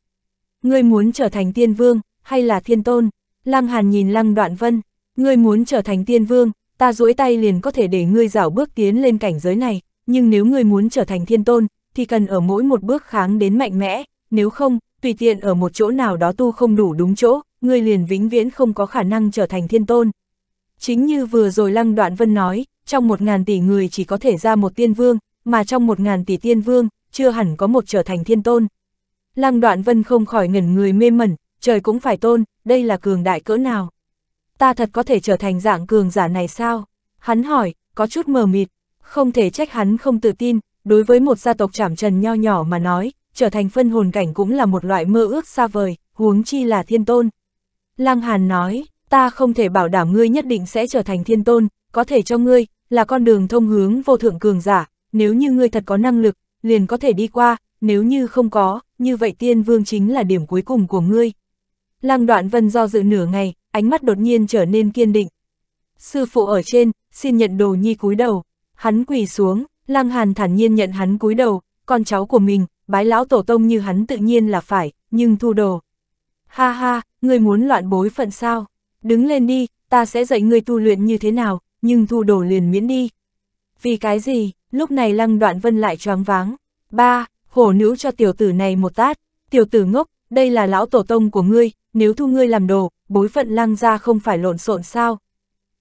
S1: Ngươi muốn trở thành tiên vương, hay là thiên tôn? Lăng Hàn nhìn Lăng Đoạn Vân, ngươi muốn trở thành tiên vương, ta duỗi tay liền có thể để ngươi dảo bước tiến lên cảnh giới này, nhưng nếu ngươi muốn trở thành thiên tôn, thì cần ở mỗi một bước kháng đến mạnh mẽ, nếu không, tùy tiện ở một chỗ nào đó tu không đủ đúng chỗ, ngươi liền vĩnh viễn không có khả năng trở thành thiên tôn. Chính như vừa rồi Lăng Đoạn Vân nói, trong một ngàn tỷ người chỉ có thể ra một tiên vương, mà trong một ngàn tỷ tiên vương, chưa hẳn có một trở thành thiên tôn. Lăng Đoạn Vân không khỏi ngẩn người mê mẩn, trời cũng phải tôn, đây là cường đại cỡ nào? Ta thật có thể trở thành dạng cường giả này sao? Hắn hỏi, có chút mờ mịt, không thể trách hắn không tự tin, đối với một gia tộc chảm trần nho nhỏ mà nói, trở thành phân hồn cảnh cũng là một loại mơ ước xa vời, huống chi là thiên tôn. Lăng Hàn nói, ta không thể bảo đảm ngươi nhất định sẽ trở thành thiên tôn, có thể cho ngươi, là con đường thông hướng vô thượng cường giả, nếu như ngươi thật có năng lực, liền có thể đi qua, nếu như không có, như vậy tiên vương chính là điểm cuối cùng của ngươi. Lăng đoạn vân do dự nửa ngày, ánh mắt đột nhiên trở nên kiên định. Sư phụ ở trên, xin nhận đồ nhi cúi đầu. Hắn quỳ xuống, lăng hàn thản nhiên nhận hắn cúi đầu, con cháu của mình, bái lão tổ tông như hắn tự nhiên là phải, nhưng thu đồ. Ha ha, ngươi muốn loạn bối phận sao? Đứng lên đi, ta sẽ dạy ngươi tu luyện như thế nào, nhưng thu đồ liền miễn đi. Vì cái gì, lúc này lăng đoạn vân lại choáng váng. Ba, hổ nữ cho tiểu tử này một tát, tiểu tử ngốc, đây là lão tổ tông của ngươi, nếu thu ngươi làm đồ, bối phận lăng ra không phải lộn xộn sao.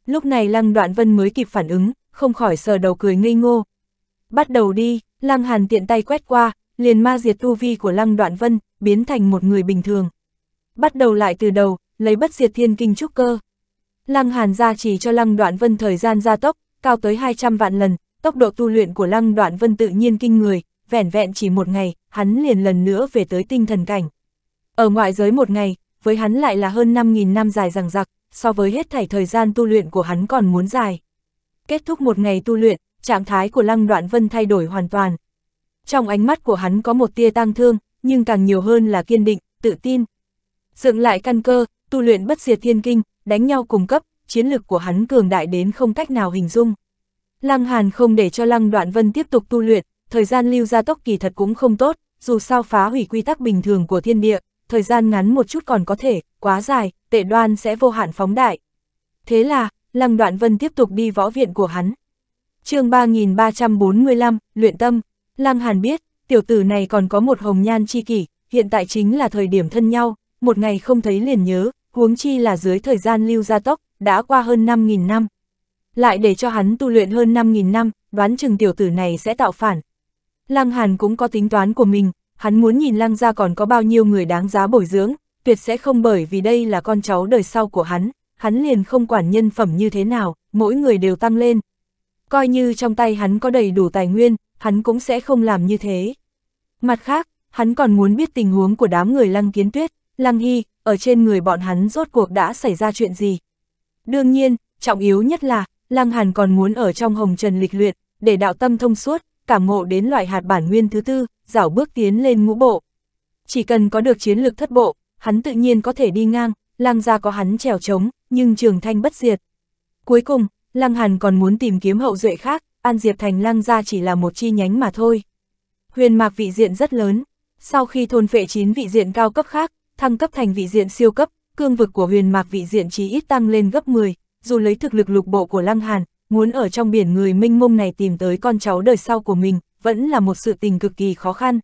S1: Lúc này lăng đoạn vân mới kịp phản ứng, không khỏi sờ đầu cười ngây ngô. Bắt đầu đi, lăng hàn tiện tay quét qua, liền ma diệt tu vi của lăng đoạn vân, biến thành một người bình thường. Bắt đầu lại từ đầu, lấy bất diệt thiên kinh trúc cơ. Lăng hàn gia chỉ cho lăng đoạn vân thời gian gia tốc, cao tới 200 vạn lần, tốc độ tu luyện của lăng đoạn vân tự nhiên kinh người, vẻn vẹn chỉ một ngày, hắn liền lần nữa về tới tinh thần cảnh. Ở ngoại giới một ngày, với hắn lại là hơn 5.000 năm dài rằng giặc, so với hết thảy thời gian tu luyện của hắn còn muốn dài. Kết thúc một ngày tu luyện, trạng thái của Lăng Đoạn Vân thay đổi hoàn toàn. Trong ánh mắt của hắn có một tia tang thương, nhưng càng nhiều hơn là kiên định, tự tin. Dựng lại căn cơ, tu luyện bất diệt thiên kinh, đánh nhau cùng cấp, chiến lực của hắn cường đại đến không cách nào hình dung. Lăng Hàn không để cho Lăng Đoạn Vân tiếp tục tu luyện, thời gian lưu ra tốc kỳ thật cũng không tốt, dù sao phá hủy quy tắc bình thường của thiên địa, thời gian ngắn một chút còn có thể, quá dài, tệ đoan sẽ vô hạn phóng đại. Thế là, Lăng Đoạn Vân tiếp tục đi võ viện của hắn. chương 3345, Luyện Tâm, Lăng Hàn biết, tiểu tử này còn có một hồng nhan chi kỷ, hiện tại chính là thời điểm thân nhau, một ngày không thấy liền nhớ, huống chi là dưới thời gian lưu gia tốc, đã qua hơn 5.000 năm. Lại để cho hắn tu luyện hơn 5.000 năm, đoán chừng tiểu tử này sẽ tạo phản. Lăng Hàn cũng có tính toán của mình, hắn muốn nhìn lăng ra còn có bao nhiêu người đáng giá bồi dưỡng, tuyệt sẽ không bởi vì đây là con cháu đời sau của hắn, hắn liền không quản nhân phẩm như thế nào, mỗi người đều tăng lên. Coi như trong tay hắn có đầy đủ tài nguyên, hắn cũng sẽ không làm như thế. Mặt khác, hắn còn muốn biết tình huống của đám người lăng kiến tuyết, lăng hy, ở trên người bọn hắn rốt cuộc đã xảy ra chuyện gì. Đương nhiên, trọng yếu nhất là, lăng hàn còn muốn ở trong hồng trần lịch luyện, để đạo tâm thông suốt, cảm ngộ đến loại hạt bản nguyên thứ tư, dảo bước tiến lên ngũ bộ. Chỉ cần có được chiến lược thất bộ, hắn tự nhiên có thể đi ngang, lăng gia có hắn trèo trống, nhưng trường thanh bất diệt. Cuối cùng, lăng hàn còn muốn tìm kiếm hậu duệ khác, An Diệp Thành lăng gia chỉ là một chi nhánh mà thôi. Huyền mạc vị diện rất lớn, sau khi thôn phệ chín vị diện cao cấp khác, thăng cấp thành vị diện siêu cấp, cương vực của huyền mạc vị diện chỉ ít tăng lên gấp 10, dù lấy thực lực lục bộ của Lăng Hàn, muốn ở trong biển người minh mông này tìm tới con cháu đời sau của mình, vẫn là một sự tình cực kỳ khó khăn.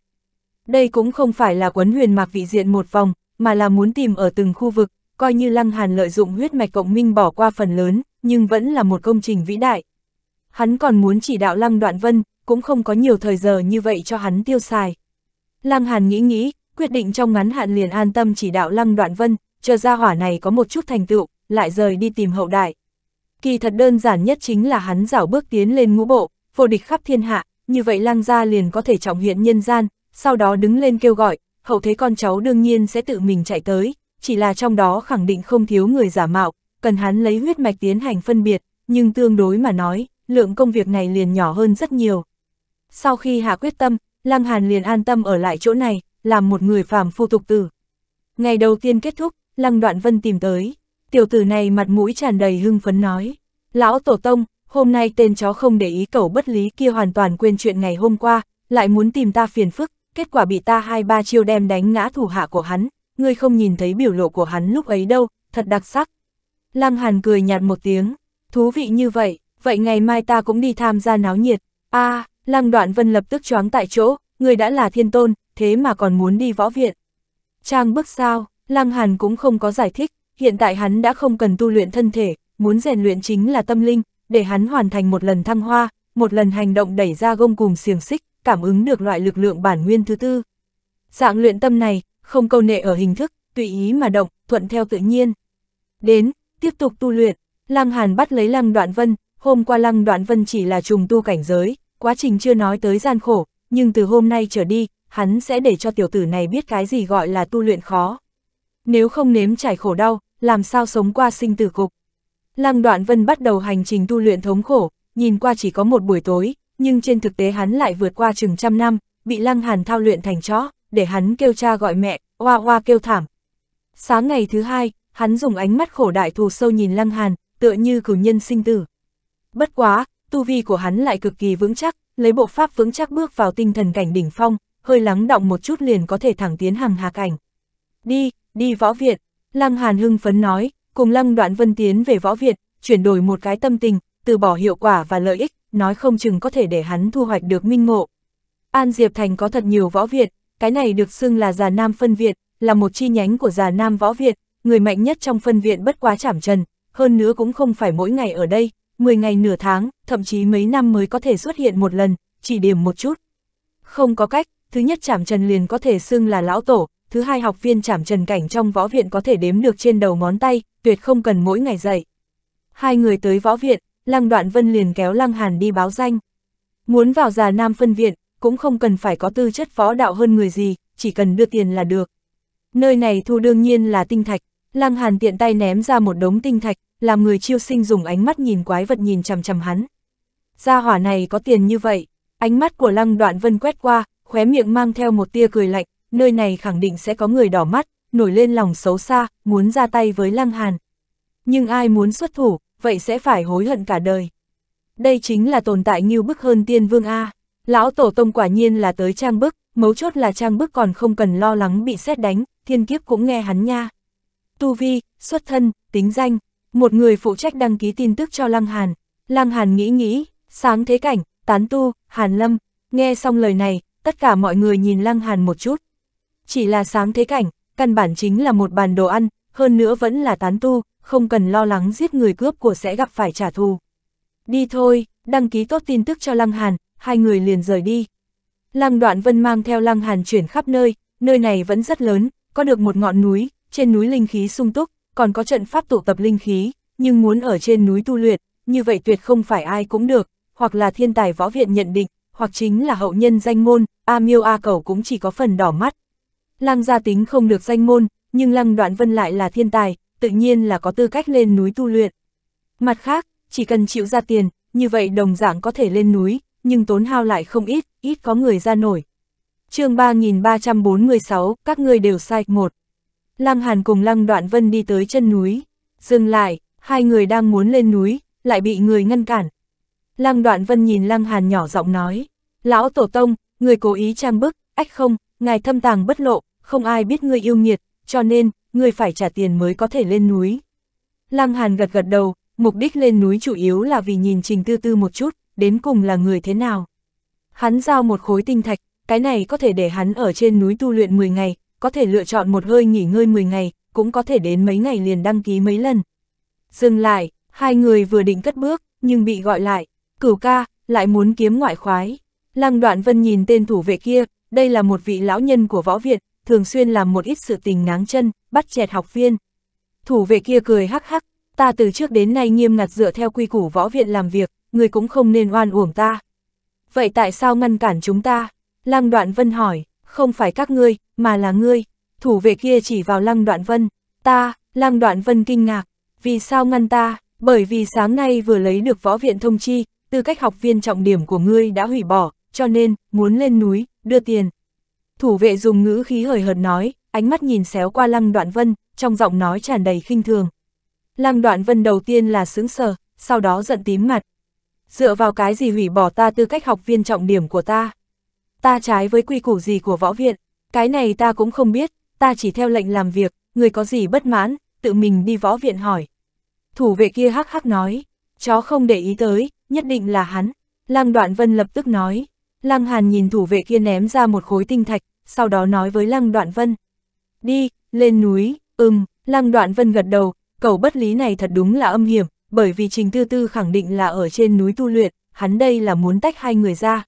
S1: Đây cũng không phải là quấn huyền mạc vị diện một vòng, mà là muốn tìm ở từng khu vực, coi như Lăng Hàn lợi dụng huyết mạch cộng minh bỏ qua phần lớn, nhưng vẫn là một công trình vĩ đại. Hắn còn muốn chỉ đạo Lăng Đoạn Vân, cũng không có nhiều thời giờ như vậy cho hắn tiêu xài. Lăng Hàn nghĩ nghĩ, quyết định trong ngắn hạn liền an tâm chỉ đạo Lăng Đoạn Vân, chờ ra hỏa này có một chút thành tựu, lại rời đi tìm hậu đại. Kỳ thật đơn giản nhất chính là hắn rảo bước tiến lên ngũ bộ, vô địch khắp thiên hạ, như vậy lăng gia liền có thể trọng hiện nhân gian, sau đó đứng lên kêu gọi, hậu thế con cháu đương nhiên sẽ tự mình chạy tới, chỉ là trong đó khẳng định không thiếu người giả mạo, cần hắn lấy huyết mạch tiến hành phân biệt, nhưng tương đối mà nói, lượng công việc này liền nhỏ hơn rất nhiều. Sau khi hạ quyết tâm, Lăng Hàn liền an tâm ở lại chỗ này, làm một người phàm phu tục tử. Ngày đầu tiên kết thúc, Lăng Đoạn Vân tìm tới, tiểu tử này mặt mũi tràn đầy hưng phấn nói, lão tổ tông, hôm nay tên chó không để ý cẩu bất lý kia hoàn toàn quên chuyện ngày hôm qua, lại muốn tìm ta phiền phức, kết quả bị ta hai ba chiêu đem đánh ngã thủ hạ của hắn, ngươi không nhìn thấy biểu lộ của hắn lúc ấy đâu, thật đặc sắc. Lăng Hàn cười nhạt một tiếng, thú vị như vậy, vậy ngày mai ta cũng đi tham gia náo nhiệt. a à, Lăng Đoạn Vân lập tức choáng tại chỗ, người đã là thiên tôn, thế mà còn muốn đi võ viện. Trang bước sao, Lăng Hàn cũng không có giải thích, hiện tại hắn đã không cần tu luyện thân thể, muốn rèn luyện chính là tâm linh, để hắn hoàn thành một lần thăng hoa, một lần hành động đẩy ra gông cùng xiềng xích, cảm ứng được loại lực lượng bản nguyên thứ tư. Dạng luyện tâm này, không câu nệ ở hình thức, tùy ý mà động, thuận theo tự nhiên. Đến, tiếp tục tu luyện, Lăng Hàn bắt lấy Lăng Đoạn Vân, hôm qua Lăng Đoạn Vân chỉ là trùng tu cảnh giới, quá trình chưa nói tới gian khổ, nhưng từ hôm nay trở đi, hắn sẽ để cho tiểu tử này biết cái gì gọi là tu luyện khó. Nếu không nếm trải khổ đau, làm sao sống qua sinh tử cục. Lăng Đoạn Vân bắt đầu hành trình tu luyện thống khổ, nhìn qua chỉ có một buổi tối, nhưng trên thực tế hắn lại vượt qua chừng trăm năm, bị Lăng Hàn thao luyện thành chó, để hắn kêu cha gọi mẹ, oa oa kêu thảm. Sáng ngày thứ hai, hắn dùng ánh mắt khổ đại thù sâu nhìn Lăng Hàn, tựa như cử nhân sinh tử. Bất quá, tu vi của hắn lại cực kỳ vững chắc, lấy bộ pháp vững chắc bước vào tinh thần cảnh đỉnh phong, hơi lắng động một chút liền có thể thẳng tiến hàng hạ cảnh. Đi, đi võ viện, Lăng Hàn hưng phấn nói, Cùng Lăng Đoạn Vân tiến về võ viện, chuyển đổi một cái tâm tình, từ bỏ hiệu quả và lợi ích, nói không chừng có thể để hắn thu hoạch được minh ngộ. An Diệp Thành có thật nhiều võ viện, cái này được xưng là già nam phân viện, là một chi nhánh của già nam võ viện, người mạnh nhất trong phân viện bất quá chảm trần, hơn nữa cũng không phải mỗi ngày ở đây, 10 ngày nửa tháng, thậm chí mấy năm mới có thể xuất hiện một lần, chỉ điểm một chút. Không có cách, thứ nhất chảm trần liền có thể xưng là lão tổ, thứ hai học viên chảm trần cảnh trong võ viện có thể đếm được trên đầu ngón tay, tuyệt không cần mỗi ngày dạy. Hai người tới võ viện, Lăng Đoạn Vân liền kéo Lăng Hàn đi báo danh. Muốn vào già nam phân viện, cũng không cần phải có tư chất võ đạo hơn người gì, chỉ cần đưa tiền là được. Nơi này thu đương nhiên là tinh thạch, Lăng Hàn tiện tay ném ra một đống tinh thạch, làm người chiêu sinh dùng ánh mắt nhìn quái vật nhìn chằm chằm hắn. Gia hỏa này có tiền như vậy, ánh mắt của Lăng Đoạn Vân quét qua, khóe miệng mang theo một tia cười lạnh, nơi này khẳng định sẽ có người đỏ mắt, nổi lên lòng xấu xa, muốn ra tay với Lăng Hàn. Nhưng ai muốn xuất thủ, vậy sẽ phải hối hận cả đời. Đây chính là tồn tại nghiêu bức hơn tiên vương A. Lão Tổ Tông quả nhiên là tới trang bức, mấu chốt là trang bức còn không cần lo lắng bị xét đánh, thiên kiếp cũng nghe hắn nha. Tu vi, xuất thân, tính danh, một người phụ trách đăng ký tin tức cho Lăng Hàn. Lăng Hàn nghĩ nghĩ, sáng thế cảnh, tán tu, Hàn Lâm. Nghe xong lời này, tất cả mọi người nhìn Lăng Hàn một chút, chỉ là sám thế cảnh, căn bản chính là một bàn đồ ăn, hơn nữa vẫn là tán tu, không cần lo lắng giết người cướp của sẽ gặp phải trả thù. Đi thôi, đăng ký tốt tin tức cho Lăng Hàn, hai người liền rời đi. Lăng Đoạn Vân mang theo Lăng Hàn chuyển khắp nơi, nơi này vẫn rất lớn, có được một ngọn núi, trên núi linh khí sung túc, còn có trận pháp tụ tập linh khí, nhưng muốn ở trên núi tu luyện, như vậy tuyệt không phải ai cũng được, hoặc là thiên tài võ viện nhận định, hoặc chính là hậu nhân danh môn, A Miêu A Cầu cũng chỉ có phần đỏ mắt, Lăng gia tính không được danh môn, nhưng Lăng Đoạn Vân lại là thiên tài, tự nhiên là có tư cách lên núi tu luyện. Mặt khác, chỉ cần chịu ra tiền, như vậy đồng dạng có thể lên núi, nhưng tốn hao lại không ít, ít có người ra nổi. chương 3346, các người đều sai, một. Lăng Hàn cùng Lăng Đoạn Vân đi tới chân núi, dừng lại, hai người đang muốn lên núi, lại bị người ngăn cản. Lăng Đoạn Vân nhìn Lăng Hàn nhỏ giọng nói, lão tổ tông, người cố ý trang bức, ách không, ngài thâm tàng bất lộ, không ai biết ngươi yêu nghiệt, cho nên, ngươi phải trả tiền mới có thể lên núi. Lăng Hàn gật gật đầu, mục đích lên núi chủ yếu là vì nhìn Trình Tư Tư một chút, đến cùng là người thế nào. Hắn giao một khối tinh thạch, cái này có thể để hắn ở trên núi tu luyện 10 ngày, có thể lựa chọn một hơi nghỉ ngơi 10 ngày, cũng có thể đến mấy ngày liền đăng ký mấy lần. Dừng lại, hai người vừa định cất bước, nhưng bị gọi lại, cửu ca, lại muốn kiếm ngoại khoái. Lăng đoạn vân nhìn tên thủ vệ kia, đây là một vị lão nhân của võ viện, thường xuyên làm một ít sự tình ngáng chân, bắt chẹt học viên. Thủ vệ kia cười hắc hắc, ta từ trước đến nay nghiêm ngặt dựa theo quy củ võ viện làm việc, người cũng không nên oan uổng ta. Vậy tại sao ngăn cản chúng ta? Lăng đoạn vân hỏi, không phải các ngươi, mà là ngươi. Thủ vệ kia chỉ vào lăng đoạn vân, ta, lăng đoạn vân kinh ngạc, vì sao ngăn ta? Bởi vì sáng nay vừa lấy được võ viện thông chi, tư cách học viên trọng điểm của ngươi đã hủy bỏ, cho nên, muốn lên núi, đưa tiền. Thủ vệ dùng ngữ khí hời hợt nói, ánh mắt nhìn xéo qua lăng đoạn vân, trong giọng nói tràn đầy khinh thường. Lăng đoạn vân đầu tiên là sững sờ, sau đó giận tím mặt. Dựa vào cái gì hủy bỏ ta tư cách học viên trọng điểm của ta? Ta trái với quy củ gì của võ viện, cái này ta cũng không biết, ta chỉ theo lệnh làm việc, người có gì bất mãn, tự mình đi võ viện hỏi. Thủ vệ kia hắc hắc nói, chó không để ý tới, nhất định là hắn. Lăng đoạn vân lập tức nói, Lăng Hàn nhìn thủ vệ kia ném ra một khối tinh thạch, sau đó nói với Lăng Đoạn Vân. Đi, lên núi, ừm, Lăng Đoạn Vân gật đầu, cầu bất lý này thật đúng là âm hiểm, bởi vì Trình Tư Tư khẳng định là ở trên núi tu luyện, hắn đây là muốn tách hai người ra.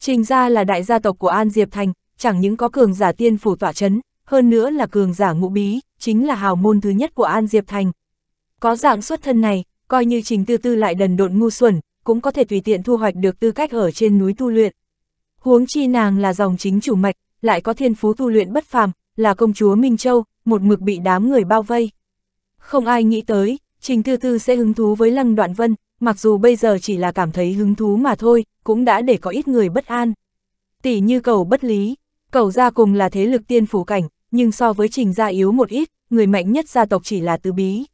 S1: Trình gia là đại gia tộc của An Diệp Thành, chẳng những có cường giả tiên phủ tỏa chấn, hơn nữa là cường giả ngũ bí, chính là hào môn thứ nhất của An Diệp Thành. Có dạng xuất thân này, coi như Trình Tư Tư lại đần độn ngu xuẩn, cũng có thể tùy tiện thu hoạch được tư cách ở trên núi tu luyện. Huống chi nàng là dòng chính chủ mạch, lại có thiên phú tu luyện bất phàm, là công chúa Minh Châu, một mực bị đám người bao vây. Không ai nghĩ tới, Trình Tư Tư sẽ hứng thú với Lăng Đoạn Vân, mặc dù bây giờ chỉ là cảm thấy hứng thú mà thôi, cũng đã để có ít người bất an. Tỷ như cầu bất lý, cầu gia cùng là thế lực tiên phủ cảnh, nhưng so với trình gia yếu một ít, người mạnh nhất gia tộc chỉ là tứ bí.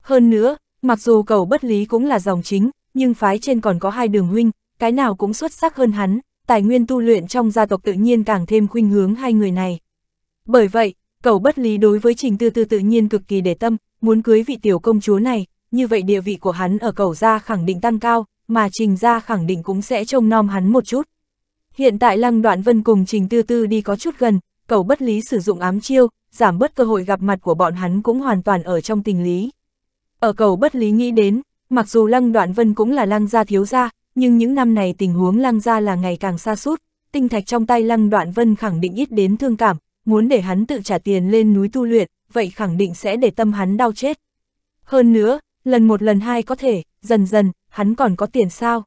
S1: Hơn nữa, mặc dù cầu bất lý cũng là dòng chính, nhưng phái trên còn có hai đường huynh, cái nào cũng xuất sắc hơn hắn, tài nguyên tu luyện trong gia tộc tự nhiên càng thêm khuynh hướng hai người này. Bởi vậy, cầu bất lý đối với trình tư tư tự nhiên cực kỳ để tâm, muốn cưới vị tiểu công chúa này, như vậy địa vị của hắn ở cầu gia khẳng định tăng cao, mà trình gia khẳng định cũng sẽ trông nom hắn một chút. Hiện tại lăng đoạn vân cùng trình tư tư đi có chút gần, cầu bất lý sử dụng ám chiêu, giảm bớt cơ hội gặp mặt của bọn hắn cũng hoàn toàn ở trong tình lý. Ở cầu bất lý nghĩ đến, Mặc dù Lăng Đoạn Vân cũng là Lăng gia thiếu gia, nhưng những năm này tình huống Lăng gia là ngày càng xa sút tinh thạch trong tay Lăng Đoạn Vân khẳng định ít đến thương cảm, muốn để hắn tự trả tiền lên núi tu luyện, vậy khẳng định sẽ để tâm hắn đau chết. Hơn nữa, lần một lần hai có thể, dần dần, hắn còn có tiền sao.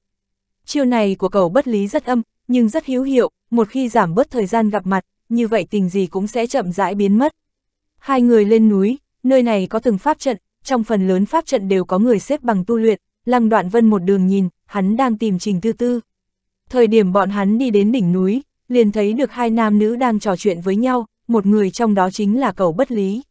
S1: Chiêu này của cầu bất lý rất âm, nhưng rất hữu hiệu, một khi giảm bớt thời gian gặp mặt, như vậy tình gì cũng sẽ chậm rãi biến mất. Hai người lên núi, nơi này có từng pháp trận, trong phần lớn pháp trận đều có người xếp bằng tu luyện, Lăng Đoạn Vân một đường nhìn, hắn đang tìm Trình Tư Tư. Thời điểm bọn hắn đi đến đỉnh núi, liền thấy được hai nam nữ đang trò chuyện với nhau, một người trong đó chính là cầu bất lý.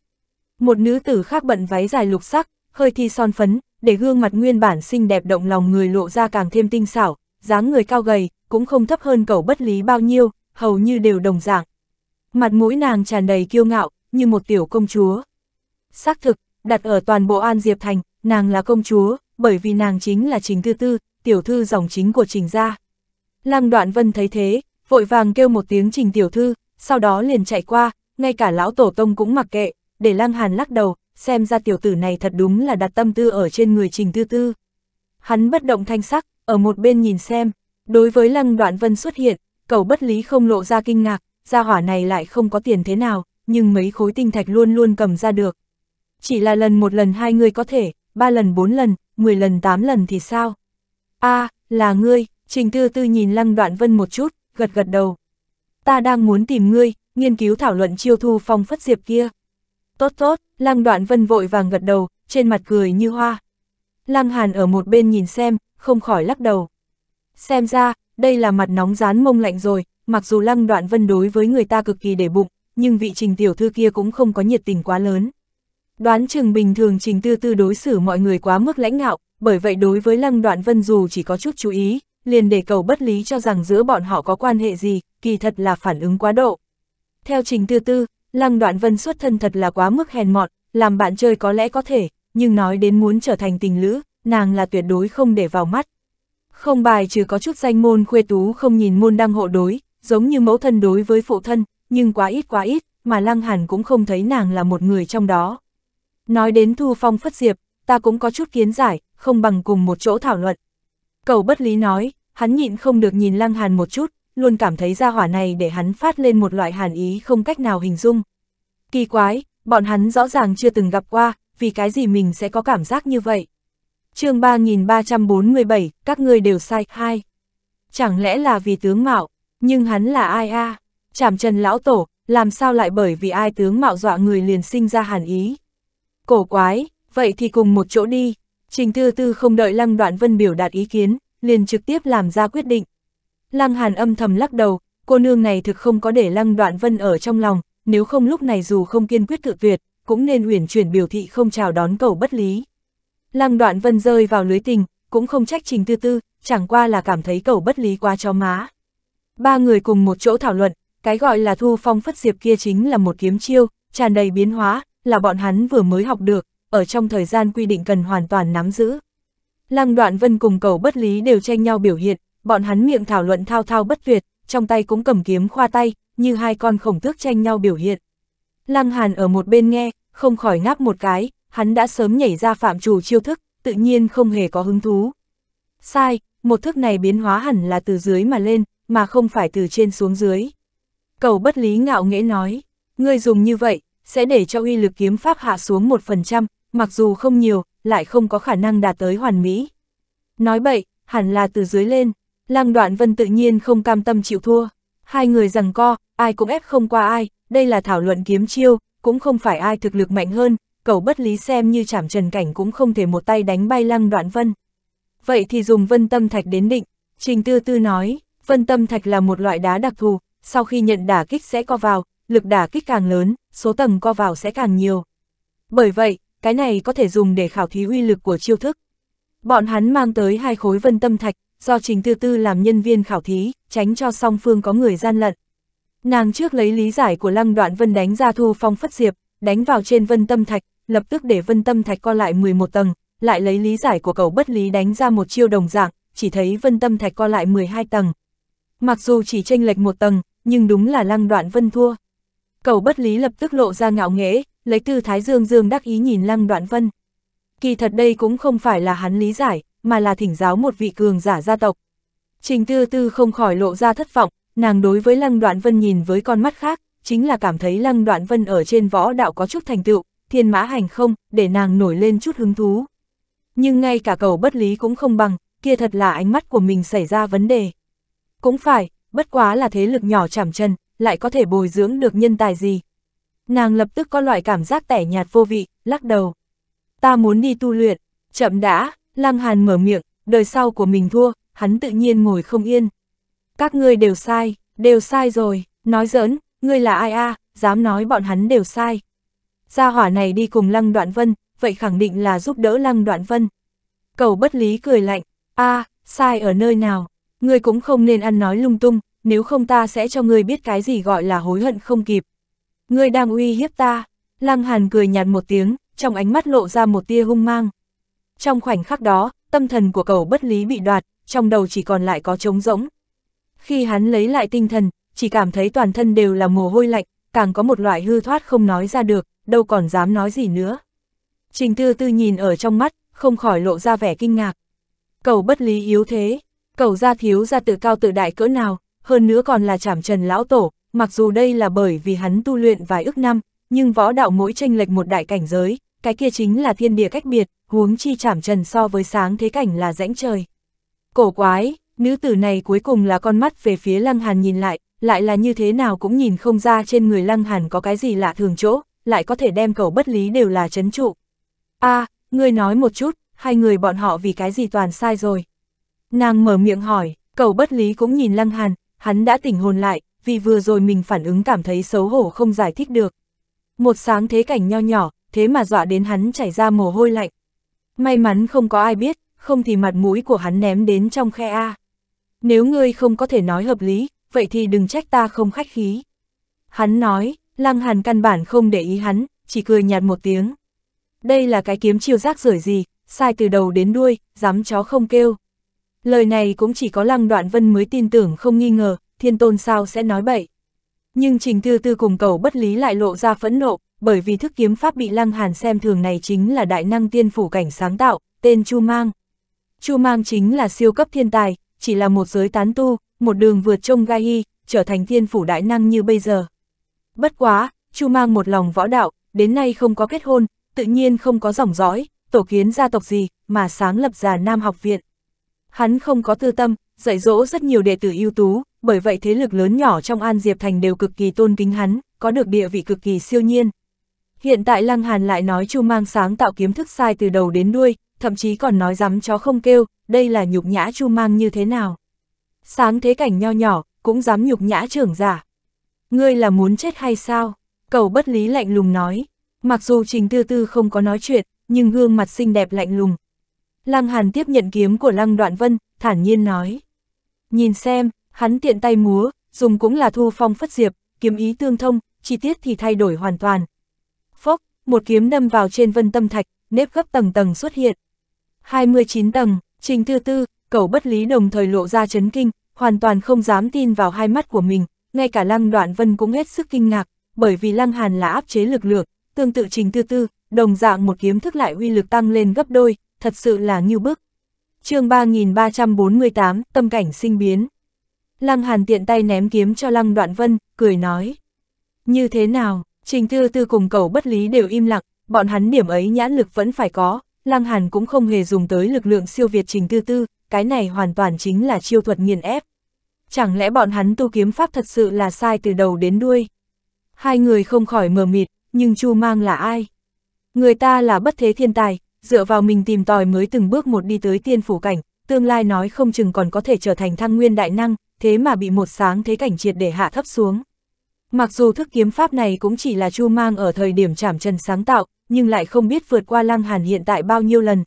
S1: Một nữ tử khác bận váy dài lục sắc, hơi thi son phấn, để gương mặt nguyên bản xinh đẹp động lòng người lộ ra càng thêm tinh xảo, dáng người cao gầy, cũng không thấp hơn cầu bất lý bao nhiêu, hầu như đều đồng dạng. Mặt mũi nàng tràn đầy kiêu ngạo, như một tiểu công chúa. Xác thực, đặt ở toàn bộ An Diệp Thành, nàng là công chúa, bởi vì nàng chính là Trình Tư Tư, tiểu thư dòng chính của Trình gia. Lăng Đoạn Vân thấy thế, vội vàng kêu một tiếng Trình tiểu thư, sau đó liền chạy qua, ngay cả lão tổ tông cũng mặc kệ, để Lăng Hàn lắc đầu, xem ra tiểu tử này thật đúng là đặt tâm tư ở trên người Trình Tư Tư. Hắn bất động thanh sắc, ở một bên nhìn xem, đối với Lăng Đoạn Vân xuất hiện, cầu bất lý không lộ ra kinh ngạc, gia hỏa này lại không có tiền thế nào, nhưng mấy khối tinh thạch luôn luôn cầm ra được. Chỉ là lần một lần hai người có thể, ba lần bốn lần, mười lần tám lần thì sao? a là ngươi, Trình Tư Tư nhìn Lăng Đoạn Vân một chút, gật gật đầu. Ta đang muốn tìm ngươi, nghiên cứu thảo luận chiêu thu phong phất diệp kia. Tốt tốt, Lăng Đoạn Vân vội vàng gật đầu, trên mặt cười như hoa. Lăng Hàn ở một bên nhìn xem, không khỏi lắc đầu. Xem ra, đây là mặt nóng rán mông lạnh rồi, mặc dù Lăng Đoạn Vân đối với người ta cực kỳ để bụng, nhưng vị trình tiểu thư kia cũng không có nhiệt tình quá lớn. Đoán chừng bình thường trình tư tư đối xử mọi người quá mức lãnh ngạo, bởi vậy đối với lăng đoạn vân dù chỉ có chút chú ý, liền để cầu bất lý cho rằng giữa bọn họ có quan hệ gì, kỳ thật là phản ứng quá độ. Theo trình tư tư, lăng đoạn vân xuất thân thật là quá mức hèn mọn, làm bạn chơi có lẽ có thể, nhưng nói đến muốn trở thành tình lữ, nàng là tuyệt đối không để vào mắt. Không bài trừ có chút danh môn khuê tú không nhìn môn đăng hộ đối, giống như mẫu thân đối với phụ thân, nhưng quá ít quá ít, mà lăng hàn cũng không thấy nàng là một người trong đó. Nói đến Thu Phong Phất Diệp, ta cũng có chút kiến giải, không bằng cùng một chỗ thảo luận. Cầu bất lý nói, hắn nhịn không được nhìn Lăng Hàn một chút, luôn cảm thấy ra hỏa này để hắn phát lên một loại hàn ý không cách nào hình dung. Kỳ quái, bọn hắn rõ ràng chưa từng gặp qua, vì cái gì mình sẽ có cảm giác như vậy. chương 3347, các ngươi đều sai, hai. Chẳng lẽ là vì tướng mạo, nhưng hắn là ai a à? Chảm trần lão tổ, làm sao lại bởi vì ai tướng mạo dọa người liền sinh ra hàn ý. Cổ quái, vậy thì cùng một chỗ đi. Trình Tư Tư không đợi Lăng Đoạn Vân biểu đạt ý kiến, liền trực tiếp làm ra quyết định. Lăng Hàn âm thầm lắc đầu, cô nương này thực không có để Lăng Đoạn Vân ở trong lòng, nếu không lúc này dù không kiên quyết tự tuyệt, cũng nên uyển chuyển biểu thị không chào đón cầu bất lý. Lăng Đoạn Vân rơi vào lưới tình, cũng không trách Trình Tư Tư, chẳng qua là cảm thấy cầu bất lý quá cho má. Ba người cùng một chỗ thảo luận, cái gọi là thu phong phất diệp kia chính là một kiếm chiêu, tràn đầy biến hóa, là bọn hắn vừa mới học được, ở trong thời gian quy định cần hoàn toàn nắm giữ. Lăng đoạn vân cùng cầu bất lý đều tranh nhau biểu hiện, bọn hắn miệng thảo luận thao thao bất tuyệt, trong tay cũng cầm kiếm khoa tay, như hai con khổng tước tranh nhau biểu hiện. Lăng hàn ở một bên nghe, không khỏi ngáp một cái, hắn đã sớm nhảy ra phạm trù chiêu thức, tự nhiên không hề có hứng thú. Sai, một thức này biến hóa hẳn là từ dưới mà lên, mà không phải từ trên xuống dưới. Cầu bất lý ngạo nghễ nói, ngươi dùng như vậy, sẽ để cho uy lực kiếm pháp hạ xuống 1%, mặc dù không nhiều, lại không có khả năng đạt tới hoàn mỹ. Nói bậy, hẳn là từ dưới lên, Lăng Đoạn Vân tự nhiên không cam tâm chịu thua. Hai người rằng co, ai cũng ép không qua ai, đây là thảo luận kiếm chiêu, cũng không phải ai thực lực mạnh hơn, cầu bất lý xem như chảm trần cảnh cũng không thể một tay đánh bay Lăng Đoạn Vân. Vậy thì dùng Vân Tâm Thạch đến định, Trình Tư Tư nói, Vân Tâm Thạch là một loại đá đặc thù, sau khi nhận đả kích sẽ co vào, lực đả kích càng lớn, số tầng co vào sẽ càng nhiều. Bởi vậy, cái này có thể dùng để khảo thí uy lực của chiêu thức. Bọn hắn mang tới hai khối vân tâm thạch, do Trình Tư Tư làm nhân viên khảo thí, tránh cho song phương có người gian lận. Nàng trước lấy lý giải của Lăng Đoạn Vân đánh ra thu phong phất diệp, đánh vào trên vân tâm thạch, lập tức để vân tâm thạch co lại 11 tầng, lại lấy lý giải của cầu bất lý đánh ra một chiêu đồng dạng, chỉ thấy vân tâm thạch co lại 12 tầng. Mặc dù chỉ chênh lệch một tầng, nhưng đúng là Lăng Đoạn Vân thua. Cầu bất lý lập tức lộ ra ngạo nghễ, lấy tư thái dương dương đắc ý nhìn Lăng Đoạn Vân. Kỳ thật đây cũng không phải là hắn lý giải, mà là thỉnh giáo một vị cường giả gia tộc. Trình tư tư không khỏi lộ ra thất vọng, nàng đối với Lăng Đoạn Vân nhìn với con mắt khác, chính là cảm thấy Lăng Đoạn Vân ở trên võ đạo có chút thành tựu, thiên mã hành không, để nàng nổi lên chút hứng thú. Nhưng ngay cả cầu bất lý cũng không bằng, kia thật là ánh mắt của mình xảy ra vấn đề. Cũng phải, bất quá là thế lực nhỏ chảm chân, lại có thể bồi dưỡng được nhân tài gì. Nàng lập tức có loại cảm giác tẻ nhạt vô vị, lắc đầu. Ta muốn đi tu luyện, chậm đã, Lăng Hàn mở miệng, đời sau của mình thua, hắn tự nhiên ngồi không yên. Các ngươi đều sai, đều sai rồi, nói giỡn, ngươi là ai a à, dám nói bọn hắn đều sai. Gia hỏa này đi cùng Lăng Đoạn Vân, vậy khẳng định là giúp đỡ Lăng Đoạn Vân. Cầu bất lý cười lạnh, a à, sai ở nơi nào, ngươi cũng không nên ăn nói lung tung, nếu không ta sẽ cho ngươi biết cái gì gọi là hối hận không kịp. Ngươi đang uy hiếp ta, Lăng Hàn cười nhạt một tiếng, trong ánh mắt lộ ra một tia hung mang. Trong khoảnh khắc đó, tâm thần của cầu bất lý bị đoạt, trong đầu chỉ còn lại có trống rỗng. Khi hắn lấy lại tinh thần, chỉ cảm thấy toàn thân đều là mồ hôi lạnh, càng có một loại hư thoát không nói ra được, đâu còn dám nói gì nữa. Trình Tư Tư nhìn ở trong mắt, không khỏi lộ ra vẻ kinh ngạc. Cầu bất lý yếu thế, cầu gia thiếu gia tự cao tự đại cỡ nào, hơn nữa còn là chảm trần lão tổ, mặc dù đây là bởi vì hắn tu luyện vài ước năm, nhưng võ đạo mỗi tranh lệch một đại cảnh giới, cái kia chính là thiên địa cách biệt, huống chi chảm trần so với sáng thế cảnh là rãnh trời. Cổ quái, nữ tử này cuối cùng là con mắt về phía Lăng Hàn nhìn lại, lại là như thế nào cũng nhìn không ra trên người Lăng Hàn có cái gì lạ thường chỗ, lại có thể đem cầu bất lý đều là chấn trụ. a ngươi nói một chút, hai người bọn họ vì cái gì toàn sai rồi. Nàng mở miệng hỏi, cầu bất lý cũng nhìn Lăng Hàn, hắn đã tỉnh hồn lại, vì vừa rồi mình phản ứng cảm thấy xấu hổ không giải thích được. Một sáng thế cảnh nho nhỏ, thế mà dọa đến hắn chảy ra mồ hôi lạnh. May mắn không có ai biết, không thì mặt mũi của hắn ném đến trong khe A. Nếu ngươi không có thể nói hợp lý, vậy thì đừng trách ta không khách khí. Hắn nói, lăng hàn căn bản không để ý hắn, chỉ cười nhạt một tiếng. Đây là cái kiếm chiêu rác rưởi gì, sai từ đầu đến đuôi, dám chó không kêu. Lời này cũng chỉ có Lăng Đoạn Vân mới tin tưởng không nghi ngờ, thiên tôn sao sẽ nói bậy. Nhưng Trình tư Tư cùng cầu bất lý lại lộ ra phẫn nộ, bởi vì thức kiếm pháp bị Lăng Hàn xem thường này chính là đại năng tiên phủ cảnh sáng tạo, tên Chu Mang. Chu Mang chính là siêu cấp thiên tài, chỉ là một giới tán tu, một đường vượt trông gai y, trở thành tiên phủ đại năng như bây giờ. Bất quá, Chu Mang một lòng võ đạo, đến nay không có kết hôn, tự nhiên không có dòng dõi, tổ kiến gia tộc gì, mà sáng lập già Nam học viện hắn không có tư tâm, dạy dỗ rất nhiều đệ tử ưu tú, bởi vậy thế lực lớn nhỏ trong An Diệp Thành đều cực kỳ tôn kính hắn, có được địa vị cực kỳ siêu nhiên. Hiện tại Lăng Hàn lại nói Chu Mang sáng tạo kiếm thức sai từ đầu đến đuôi, thậm chí còn nói dám chó không kêu, đây là nhục nhã Chu Mang như thế nào. Sáng thế cảnh nho nhỏ, cũng dám nhục nhã trưởng giả. Ngươi là muốn chết hay sao? Cầu bất lý lạnh lùng nói. Mặc dù Trình Tư Tư không có nói chuyện, nhưng gương mặt xinh đẹp lạnh lùng, Lăng Hàn tiếp nhận kiếm của Lăng Đoạn Vân, thản nhiên nói. Nhìn xem, hắn tiện tay múa, dùng cũng là thu phong phất diệp, kiếm ý tương thông, chi tiết thì thay đổi hoàn toàn. Phốc, một kiếm đâm vào trên vân tâm thạch, nếp gấp tầng tầng xuất hiện. 29 tầng, trình tư tư, cẩu bất lý đồng thời lộ ra chấn kinh, hoàn toàn không dám tin vào hai mắt của mình, ngay cả lăng đoạn vân cũng hết sức kinh ngạc, bởi vì lăng hàn là áp chế lực lượng, tương tự trình tư tư, đồng dạng một kiếm thức lại uy lực tăng lên gấp đôi, thật sự là ngưu bức. chương 3348, tâm cảnh sinh biến. Lăng Hàn tiện tay ném kiếm cho Lăng Đoạn Vân, cười nói. Như thế nào, Trình Thư Tư cùng cầu bất lý đều im lặng, bọn hắn điểm ấy nhãn lực vẫn phải có, Lăng Hàn cũng không hề dùng tới lực lượng siêu việt Trình Thư Tư, cái này hoàn toàn chính là chiêu thuật nghiền ép. Chẳng lẽ bọn hắn tu kiếm pháp thật sự là sai từ đầu đến đuôi? Hai người không khỏi mờ mịt, nhưng Chu Mang là ai? Người ta là bất thế thiên tài, dựa vào mình tìm tòi mới từng bước một đi tới tiên phủ cảnh, tương lai nói không chừng còn có thể trở thành thăng nguyên đại năng, thế mà bị một sáng thế cảnh triệt để hạ thấp xuống. Mặc dù thức kiếm pháp này cũng chỉ là chu mang ở thời điểm trảm trần sáng tạo, nhưng lại không biết vượt qua lăng hàn hiện tại bao nhiêu lần.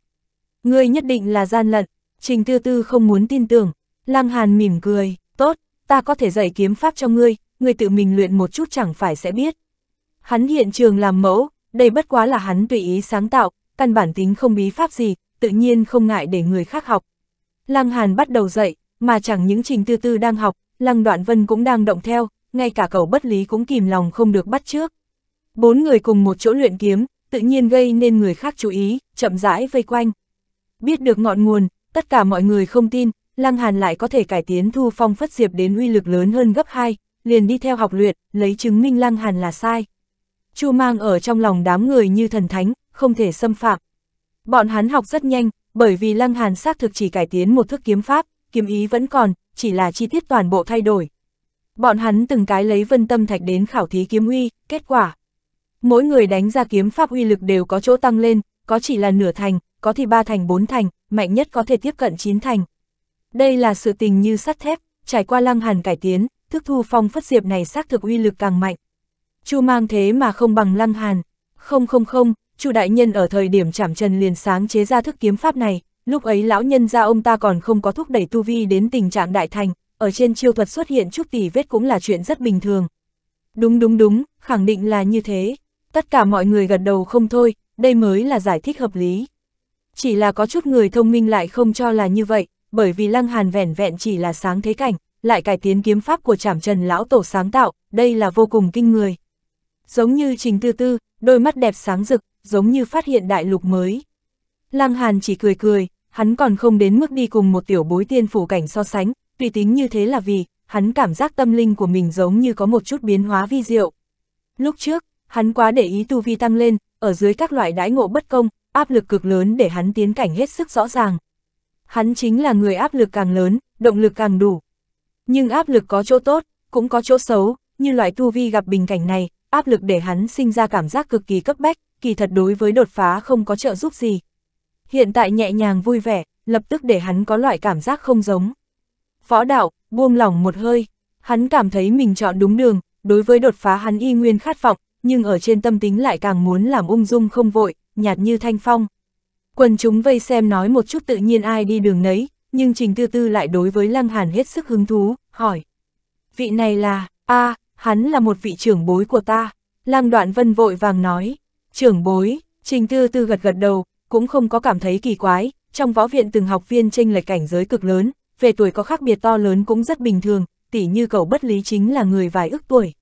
S1: Ngươi nhất định là gian lận, trình tư tư không muốn tin tưởng, lăng hàn mỉm cười, tốt, ta có thể dạy kiếm pháp cho ngươi, ngươi tự mình luyện một chút chẳng phải sẽ biết. Hắn hiện trường làm mẫu, đây bất quá là hắn tùy ý sáng tạo, căn bản tính không bí pháp gì, tự nhiên không ngại để người khác học. Lăng Hàn bắt đầu dạy, mà chẳng những Trình Tư Tư đang học, Lăng Đoạn Vân cũng đang động theo, ngay cả cầu bất lý cũng kìm lòng không được bắt trước. Bốn người cùng một chỗ luyện kiếm, tự nhiên gây nên người khác chú ý, chậm rãi vây quanh. Biết được ngọn nguồn, tất cả mọi người không tin, Lăng Hàn lại có thể cải tiến thu phong phất diệp đến uy lực lớn hơn gấp 2, liền đi theo học luyện, lấy chứng minh Lăng Hàn là sai. Chu mang ở trong lòng đám người như thần thánh, không thể xâm phạm. Bọn hắn học rất nhanh, bởi vì Lăng Hàn xác thực chỉ cải tiến một thức kiếm pháp, kiếm ý vẫn còn, chỉ là chi tiết toàn bộ thay đổi. Bọn hắn từng cái lấy vân tâm thạch đến khảo thí kiếm uy, kết quả. Mỗi người đánh ra kiếm pháp uy lực đều có chỗ tăng lên, có chỉ là nửa thành, có thì ba thành bốn thành, mạnh nhất có thể tiếp cận chín thành. Đây là sự tình như sắt thép, trải qua lăng hàn cải tiến, thức thu phong phất diệp này xác thực uy lực càng mạnh. Chu mang thế mà không bằng lăng hàn, không không không, Chu đại nhân ở thời điểm chảm trần liền sáng chế ra thức kiếm pháp này, lúc ấy lão nhân gia ông ta còn không có thúc đẩy tu vi đến tình trạng đại thành, ở trên chiêu thuật xuất hiện chút tỷ vết cũng là chuyện rất bình thường. Đúng đúng đúng, khẳng định là như thế. Tất cả mọi người gật đầu không thôi, đây mới là giải thích hợp lý. Chỉ là có chút người thông minh lại không cho là như vậy, bởi vì Lăng Hàn vẻn vẹn chỉ là sáng thế cảnh, lại cải tiến kiếm pháp của Trảm Trần lão tổ sáng tạo, đây là vô cùng kinh người. Giống như Trình Tư Tư, đôi mắt đẹp sáng rực, giống như phát hiện đại lục mới. Lăng Hàn chỉ cười cười, hắn còn không đến mức đi cùng một tiểu bối tiên phủ cảnh so sánh, tùy tính như thế là vì, hắn cảm giác tâm linh của mình giống như có một chút biến hóa vi diệu. Lúc trước, hắn quá để ý tu vi tăng lên, ở dưới các loại đãi ngộ bất công, áp lực cực lớn để hắn tiến cảnh hết sức rõ ràng. Hắn chính là người áp lực càng lớn, động lực càng đủ. Nhưng áp lực có chỗ tốt, cũng có chỗ xấu, như loại tu vi gặp bình cảnh này, áp lực để hắn sinh ra cảm giác cực kỳ cấp bách, kỳ thật đối với đột phá không có trợ giúp gì. Hiện tại nhẹ nhàng vui vẻ, lập tức để hắn có loại cảm giác không giống. Võ đạo, buông lỏng một hơi, hắn cảm thấy mình chọn đúng đường, đối với đột phá hắn y nguyên khát vọng, nhưng ở trên tâm tính lại càng muốn làm ung dung không vội, nhạt như thanh phong. Quần chúng vây xem nói một chút tự nhiên ai đi đường nấy, nhưng Trình Tư Tư lại đối với Lăng Hàn hết sức hứng thú, hỏi. Vị này là, a à, hắn là một vị trưởng bối của ta. Lăng đoạn vân vội vàng nói, Trưởng bối, trình tư tư gật gật đầu, cũng không có cảm thấy kỳ quái, trong võ viện từng học viên tranh lệch cảnh giới cực lớn, về tuổi có khác biệt to lớn cũng rất bình thường, tỉ như cậu bất lý chính là người vài ức tuổi.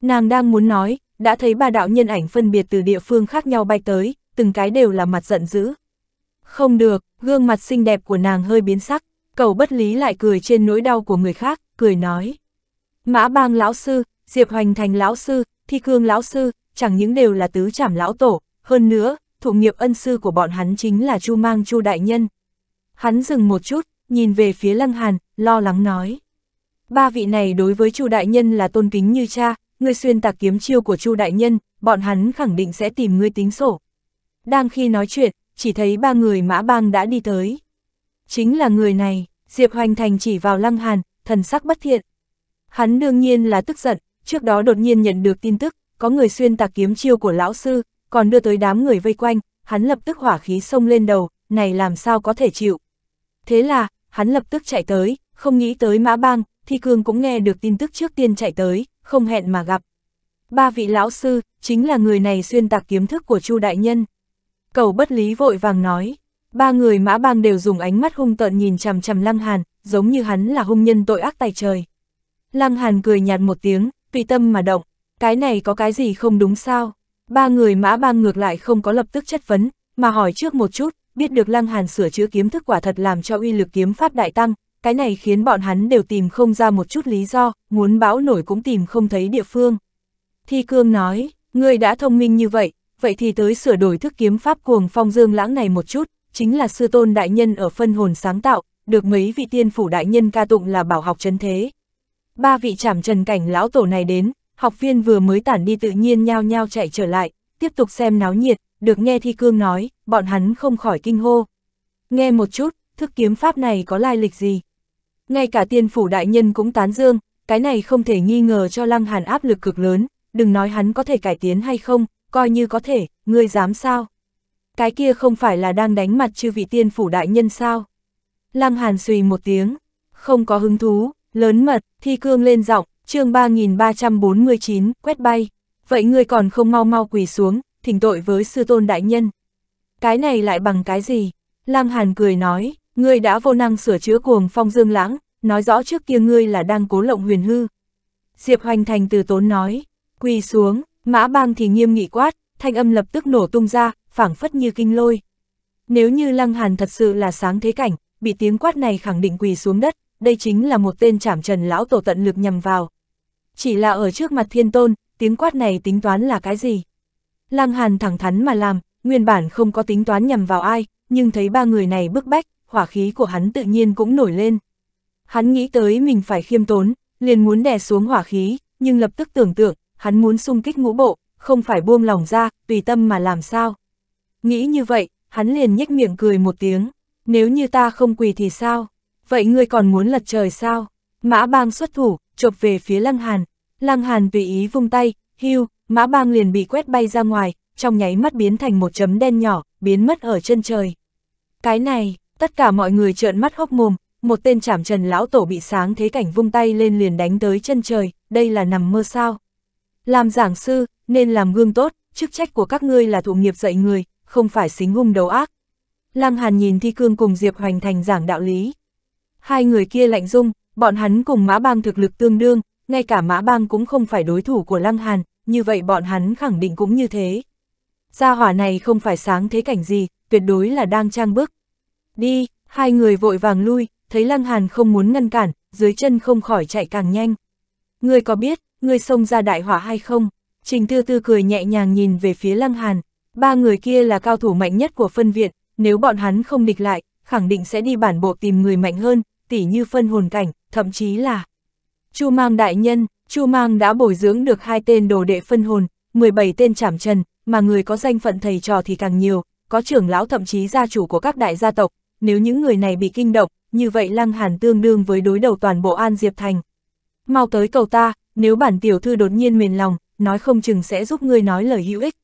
S1: Nàng đang muốn nói, đã thấy ba đạo nhân ảnh phân biệt từ địa phương khác nhau bay tới, từng cái đều là mặt giận dữ. Không được, gương mặt xinh đẹp của nàng hơi biến sắc, cậu bất lý lại cười trên nỗi đau của người khác, cười nói. Mã bang lão sư, Diệp Hoành Thành lão sư, Thi Cương lão sư, chẳng những đều là tứ trảm lão tổ, hơn nữa, thụ nghiệp ân sư của bọn hắn chính là Chu Mang Chu Đại Nhân. Hắn dừng một chút, nhìn về phía Lăng Hàn, lo lắng nói. Ba vị này đối với Chu Đại Nhân là tôn kính như cha, người xuyên tạc kiếm chiêu của Chu Đại Nhân, bọn hắn khẳng định sẽ tìm ngươi tính sổ. Đang khi nói chuyện, chỉ thấy ba người mã bang đã đi tới. Chính là người này, Diệp Hoành Thành chỉ vào Lăng Hàn, thần sắc bất thiện. Hắn đương nhiên là tức giận, trước đó đột nhiên nhận được tin tức, có người xuyên tạc kiếm chiêu của lão sư, còn đưa tới đám người vây quanh, hắn lập tức hỏa khí xông lên đầu, này làm sao có thể chịu. Thế là, hắn lập tức chạy tới, không nghĩ tới mã bang, thi cương cũng nghe được tin tức trước tiên chạy tới, không hẹn mà gặp. Ba vị lão sư, chính là người này xuyên tạc kiếm thức của Chu Đại Nhân. Cầu bất lý vội vàng nói, ba người mã bang đều dùng ánh mắt hung tợn nhìn chằm chằm Lăng Hàn, giống như hắn là hung nhân tội ác tài trời. Lăng Hàn cười nhạt một tiếng, tùy tâm mà động, cái này có cái gì không đúng sao? Ba người mã bang ngược lại không có lập tức chất vấn, mà hỏi trước một chút, biết được Lăng Hàn sửa chữa kiếm thức quả thật làm cho uy lực kiếm pháp đại tăng, cái này khiến bọn hắn đều tìm không ra một chút lý do, muốn báo nổi cũng tìm không thấy địa phương. Thi Cương nói, người đã thông minh như vậy, vậy thì tới sửa đổi thức kiếm pháp cuồng phong dương lãng này một chút, chính là sư tôn đại nhân ở phân hồn sáng tạo, được mấy vị tiên phủ đại nhân ca tụng là bảo học chân thế. Ba vị trảm trần cảnh lão tổ này đến, học viên vừa mới tản đi tự nhiên nhao nhao chạy trở lại, tiếp tục xem náo nhiệt, được nghe Thi Cương nói, bọn hắn không khỏi kinh hô. Nghe một chút, thức kiếm pháp này có lai lịch gì? Ngay cả tiên phủ đại nhân cũng tán dương, cái này không thể nghi ngờ cho Lăng Hàn áp lực cực lớn, đừng nói hắn có thể cải tiến hay không, coi như có thể, ngươi dám sao? Cái kia không phải là đang đánh mặt chư vị tiên phủ đại nhân sao? Lăng Hàn suy một tiếng, không có hứng thú, lớn mật, Thi Cương lên giọng, chương 3349, quét bay, vậy ngươi còn không mau mau quỳ xuống, thỉnh tội với sư tôn đại nhân. Cái này lại bằng cái gì? Lăng Hàn cười nói, ngươi đã vô năng sửa chữa cuồng phong dương lãng, nói rõ trước kia ngươi là đang cố lộng huyền hư. Diệp Hoành Thành từ tốn nói, quỳ xuống, mã bang thì nghiêm nghị quát, thanh âm lập tức nổ tung ra, phảng phất như kinh lôi. Nếu như Lăng Hàn thật sự là sáng thế cảnh, bị tiếng quát này khẳng định quỳ xuống đất, đây chính là một tên trảm trần lão tổ tận lực nhằm vào. Chỉ là ở trước mặt thiên tôn, tiếng quát này tính toán là cái gì? Lăng Hàn thẳng thắn mà làm, nguyên bản không có tính toán nhằm vào ai, nhưng thấy ba người này bức bách, hỏa khí của hắn tự nhiên cũng nổi lên. Hắn nghĩ tới mình phải khiêm tốn, liền muốn đè xuống hỏa khí, nhưng lập tức tưởng tượng, hắn muốn xung kích ngũ bộ, không phải buông lòng ra, tùy tâm mà làm sao. Nghĩ như vậy, hắn liền nhếch miệng cười một tiếng, nếu như ta không quỳ thì sao? Vậy ngươi còn muốn lật trời sao? Mã bang xuất thủ, chộp về phía Lăng Hàn. Lăng Hàn tùy ý vung tay, hưu, mã bang liền bị quét bay ra ngoài, trong nháy mắt biến thành một chấm đen nhỏ, biến mất ở chân trời. Cái này, tất cả mọi người trợn mắt hốc mồm, một tên chảm trần lão tổ bị sáng thế cảnh vung tay lên liền đánh tới chân trời, đây là nằm mơ sao. Làm giảng sư, nên làm gương tốt, chức trách của các ngươi là thụ nghiệp dạy người, không phải xính hung đầu ác. Lăng Hàn nhìn Thi Cương cùng Diệp Hoành Thành giảng đạo lý. Hai người kia lạnh dung, Bọn hắn cùng Mã Bang thực lực tương đương, ngay cả Mã Bang cũng không phải đối thủ của Lăng Hàn, như vậy bọn hắn khẳng định cũng như thế. Gia hỏa này không phải sáng thế cảnh gì, tuyệt đối là đang trang bức. Đi, hai người vội vàng lui, thấy Lăng Hàn không muốn ngăn cản, dưới chân không khỏi chạy càng nhanh. Ngươi có biết, ngươi xông ra đại hỏa hay không? Trình Tư Tư cười nhẹ nhàng nhìn về phía Lăng Hàn, ba người kia là cao thủ mạnh nhất của phân viện, nếu bọn hắn không địch lại, khẳng định sẽ đi bản bộ tìm người mạnh hơn, tỉ như phân hồn cảnh, thậm chí là Chu Mang đại nhân, Chu Mang đã bồi dưỡng được hai tên đồ đệ phân hồn, 17 tên trảm trần, mà người có danh phận thầy trò thì càng nhiều, có trưởng lão thậm chí gia chủ của các đại gia tộc, nếu những người này bị kinh động, như vậy Lăng Hàn tương đương với đối đầu toàn bộ An Diệp Thành. Mau tới cầu ta, nếu bản tiểu thư đột nhiên mềm lòng, nói không chừng sẽ giúp ngươi nói lời hữu ích.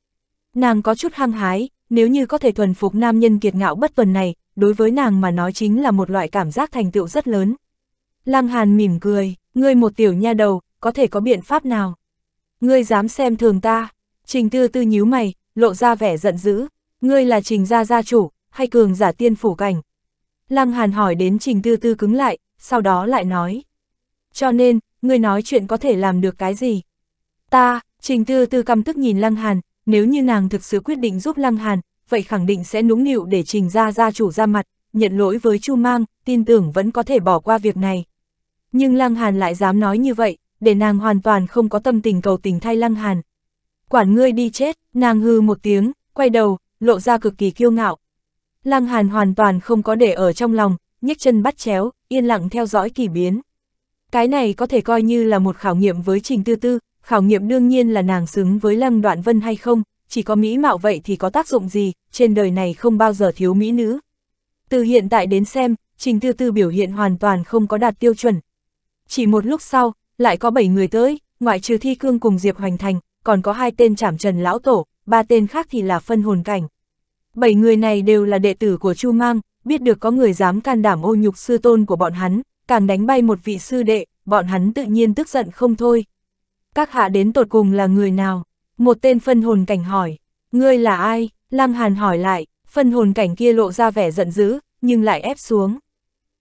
S1: Nàng có chút hăng hái, nếu như có thể thuần phục nam nhân kiệt ngạo bất tuần này, đối với nàng mà nói chính là một loại cảm giác thành tựu rất lớn. Lăng Hàn mỉm cười, ngươi một tiểu nha đầu, có thể có biện pháp nào? Ngươi dám xem thường ta, trình tư tư nhíu mày, lộ ra vẻ giận dữ, ngươi là trình gia gia chủ, hay cường giả tiên phủ cảnh? Lăng Hàn hỏi đến trình tư tư cứng lại, sau đó lại nói. Cho nên, ngươi nói chuyện có thể làm được cái gì? Ta, trình tư tư căm tức nhìn Lăng Hàn, nếu như nàng thực sự quyết định giúp Lăng Hàn, vậy khẳng định sẽ núng nịu để trình ra gia chủ ra mặt, nhận lỗi với Chu Mang, tin tưởng vẫn có thể bỏ qua việc này. Nhưng Lăng Hàn lại dám nói như vậy, để nàng hoàn toàn không có tâm tình cầu tình thay Lăng Hàn. Quản ngươi đi chết, nàng hư một tiếng, quay đầu, lộ ra cực kỳ kiêu ngạo. Lăng Hàn hoàn toàn không có để ở trong lòng, nhếch chân bắt chéo, yên lặng theo dõi kỳ biến. Cái này có thể coi như là một khảo nghiệm với Trình Tư Tư, khảo nghiệm đương nhiên là nàng xứng với Lăng Đoạn Vân hay không, chỉ có mỹ mạo vậy thì có tác dụng gì, trên đời này không bao giờ thiếu mỹ nữ. Từ hiện tại đến xem, Trình Tư Tư biểu hiện hoàn toàn không có đạt tiêu chuẩn. Chỉ một lúc sau, lại có 7 người tới, ngoại trừ Thi Cương cùng Diệp Hoành Thành, còn có hai tên trảm trần lão tổ, ba tên khác thì là phân hồn cảnh. Bảy người này đều là đệ tử của Chu Mang, biết được có người dám can đảm ô nhục sư tôn của bọn hắn, càng đánh bay một vị sư đệ, bọn hắn tự nhiên tức giận không thôi. Các hạ đến tột cùng là người nào? Một tên phân hồn cảnh hỏi, ngươi là ai? Lăng Hàn hỏi lại, phân hồn cảnh kia lộ ra vẻ giận dữ, nhưng lại ép xuống.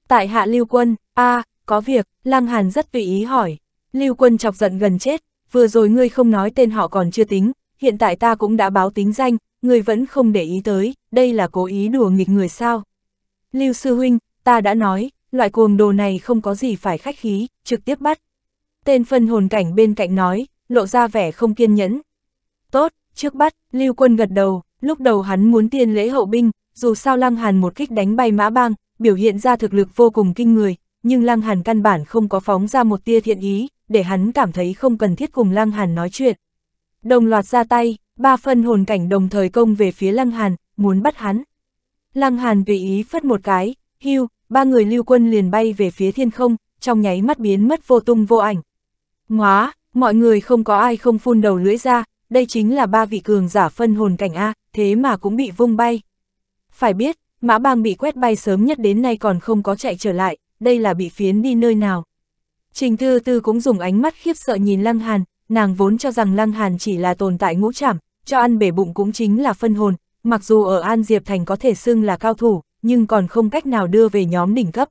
S1: Tại hạ Lưu Quân, a à, có việc, Lăng Hàn rất tùy ý hỏi. Lưu Quân chọc giận gần chết, vừa rồi ngươi không nói tên họ còn chưa tính, hiện tại ta cũng đã báo tính danh, ngươi vẫn không để ý tới, đây là cố ý đùa nghịch người sao. Lưu Sư Huynh, ta đã nói, loại cuồng đồ này không có gì phải khách khí, trực tiếp bắt. Tên phân hồn cảnh bên cạnh nói, lộ ra vẻ không kiên nhẫn, Tốt, trước bắt, Lưu Quân gật đầu, lúc đầu hắn muốn tiên lễ hậu binh, dù sao Lăng Hàn một kích đánh bay mã bang, biểu hiện ra thực lực vô cùng kinh người, nhưng Lăng Hàn căn bản không có phóng ra một tia thiện ý, để hắn cảm thấy không cần thiết cùng Lăng Hàn nói chuyện. Đồng loạt ra tay, ba phân hồn cảnh đồng thời công về phía Lăng Hàn, muốn bắt hắn. Lăng Hàn tùy ý phất một cái, hưu, ba người lưu quân liền bay về phía thiên không, trong nháy mắt biến mất vô tung vô ảnh. Ngóa, mọi người không có ai không phun đầu lưỡi ra, đây chính là ba vị cường giả phân hồn cảnh A, thế mà cũng bị vung bay. Phải biết, mã bang bị quét bay sớm nhất đến nay còn không có chạy trở lại, đây là bị phiến đi nơi nào. Trình Thư Tư cũng dùng ánh mắt khiếp sợ nhìn Lăng Hàn, nàng vốn cho rằng Lăng Hàn chỉ là tồn tại ngũ trảm, cho ăn bể bụng cũng chính là phân hồn, mặc dù ở An Diệp Thành có thể xưng là cao thủ, nhưng còn không cách nào đưa về nhóm đỉnh cấp.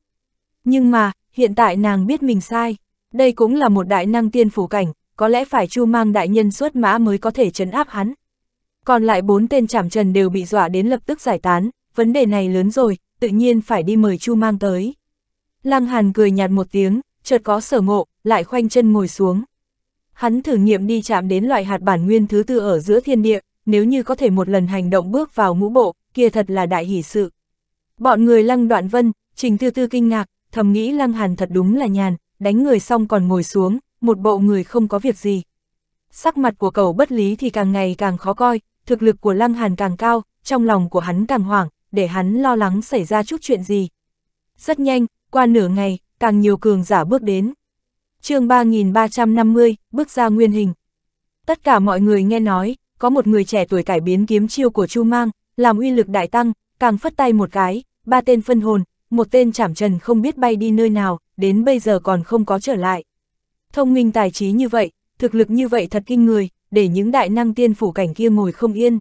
S1: Nhưng mà, hiện tại nàng biết mình sai, đây cũng là một đại năng tiên phủ cảnh, có lẽ phải chu mang đại nhân xuất mã mới có thể chấn áp hắn. Còn lại bốn tên chảm trần đều bị dọa đến lập tức giải tán, vấn đề này lớn rồi, tự nhiên phải đi mời chu mang tới. Lăng Hàn cười nhạt một tiếng, chợt có sở ngộ, lại khoanh chân ngồi xuống. Hắn thử nghiệm đi chạm đến loại hạt bản nguyên thứ tư ở giữa thiên địa, nếu như có thể một lần hành động bước vào ngũ bộ, kia thật là đại hỷ sự. Bọn người lăng đoạn vân, trình tư tư kinh ngạc, thầm nghĩ lăng hàn thật đúng là nhàn, đánh người xong còn ngồi xuống, một bộ người không có việc gì. Sắc mặt của cậu bất lý thì càng ngày càng khó coi, thực lực của Lăng Hàn càng cao, trong lòng của hắn càng hoảng, để hắn lo lắng xảy ra chút chuyện gì. Rất nhanh, qua nửa ngày, càng nhiều cường giả bước đến. chương 3350, bước ra nguyên hình. Tất cả mọi người nghe nói, có một người trẻ tuổi cải biến kiếm chiêu của Chu Mang, làm uy lực đại tăng, càng phất tay một cái, ba tên phân hồn, một tên chảm trần không biết bay đi nơi nào, đến bây giờ còn không có trở lại. Thông minh tài trí như vậy, thực lực như vậy thật kinh người, để những đại năng tiên phủ cảnh kia ngồi không yên.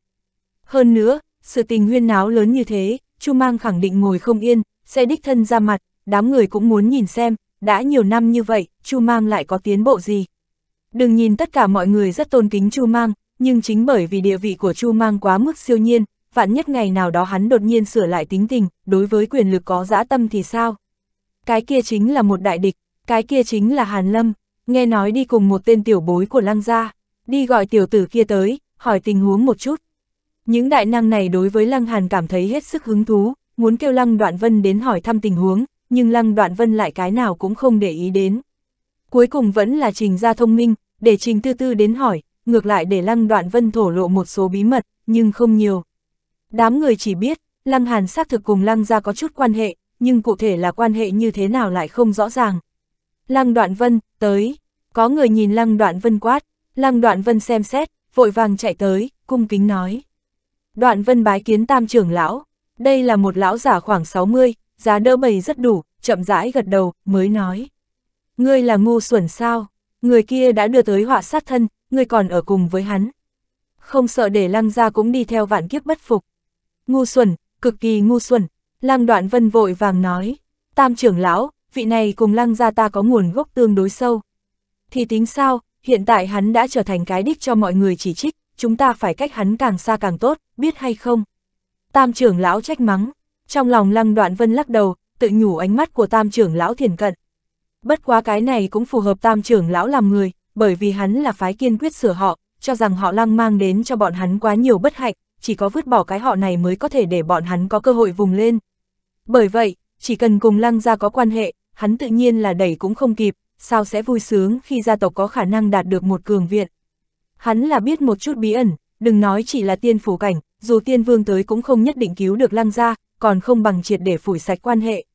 S1: Hơn nữa, sự tình huyên náo lớn như thế, Chu Mang khẳng định ngồi không yên, sẽ đích thân ra mặt, đám người cũng muốn nhìn xem, đã nhiều năm như vậy, Chu Mang lại có tiến bộ gì. Đừng nhìn tất cả mọi người rất tôn kính Chu Mang, nhưng chính bởi vì địa vị của Chu Mang quá mức siêu nhiên, vạn nhất ngày nào đó hắn đột nhiên sửa lại tính tình, đối với quyền lực có dã tâm thì sao? Cái kia chính là một đại địch, cái kia chính là Hàn Lâm, nghe nói đi cùng một tên tiểu bối của lăng gia, đi gọi tiểu tử kia tới, hỏi tình huống một chút. Những đại năng này đối với lăng hàn cảm thấy hết sức hứng thú, muốn kêu lăng đoạn vân đến hỏi thăm tình huống, nhưng lăng đoạn vân lại cái nào cũng không để ý đến. Cuối cùng vẫn là trình gia thông minh, để trình tư tư đến hỏi, ngược lại để lăng đoạn vân thổ lộ một số bí mật, nhưng không nhiều. Đám người chỉ biết, lăng hàn xác thực cùng lăng gia có chút quan hệ, nhưng cụ thể là quan hệ như thế nào lại không rõ ràng, Lăng Đoạn Vân, tới. Có người nhìn Lăng Đoạn Vân quát, Lăng Đoạn Vân xem xét, vội vàng chạy tới, cung kính nói. Đoạn Vân bái kiến tam trưởng lão, đây là một lão giả khoảng 60, giá đỡ bầy rất đủ, chậm rãi gật đầu, mới nói. Ngươi là ngu xuẩn sao, người kia đã đưa tới họa sát thân, ngươi còn ở cùng với hắn. Không sợ để lăng ra cũng đi theo vạn kiếp bất phục. Ngu xuẩn, cực kỳ ngu xuẩn, lăng đoạn vân vội vàng nói. Tam trưởng lão, vị này cùng lăng gia ta có nguồn gốc tương đối sâu. Thì tính sao, hiện tại hắn đã trở thành cái đích cho mọi người chỉ trích, chúng ta phải cách hắn càng xa càng tốt, biết hay không? Tam trưởng lão trách mắng, trong lòng lăng đoạn vân lắc đầu, tự nhủ ánh mắt của tam trưởng lão thiền cận. Bất quá cái này cũng phù hợp tam trưởng lão làm người, bởi vì hắn là phái kiên quyết sửa họ, cho rằng họ lăng mang đến cho bọn hắn quá nhiều bất hạnh, chỉ có vứt bỏ cái họ này mới có thể để bọn hắn có cơ hội vùng lên. Bởi vậy, chỉ cần cùng lăng ra có quan hệ, hắn tự nhiên là đẩy cũng không kịp, sao sẽ vui sướng khi gia tộc có khả năng đạt được một cường viện. Hắn là biết một chút bí ẩn, đừng nói chỉ là tiên phủ cảnh, dù tiên vương tới cũng không nhất định cứu được lăng gia, còn không bằng triệt để phủi sạch quan hệ.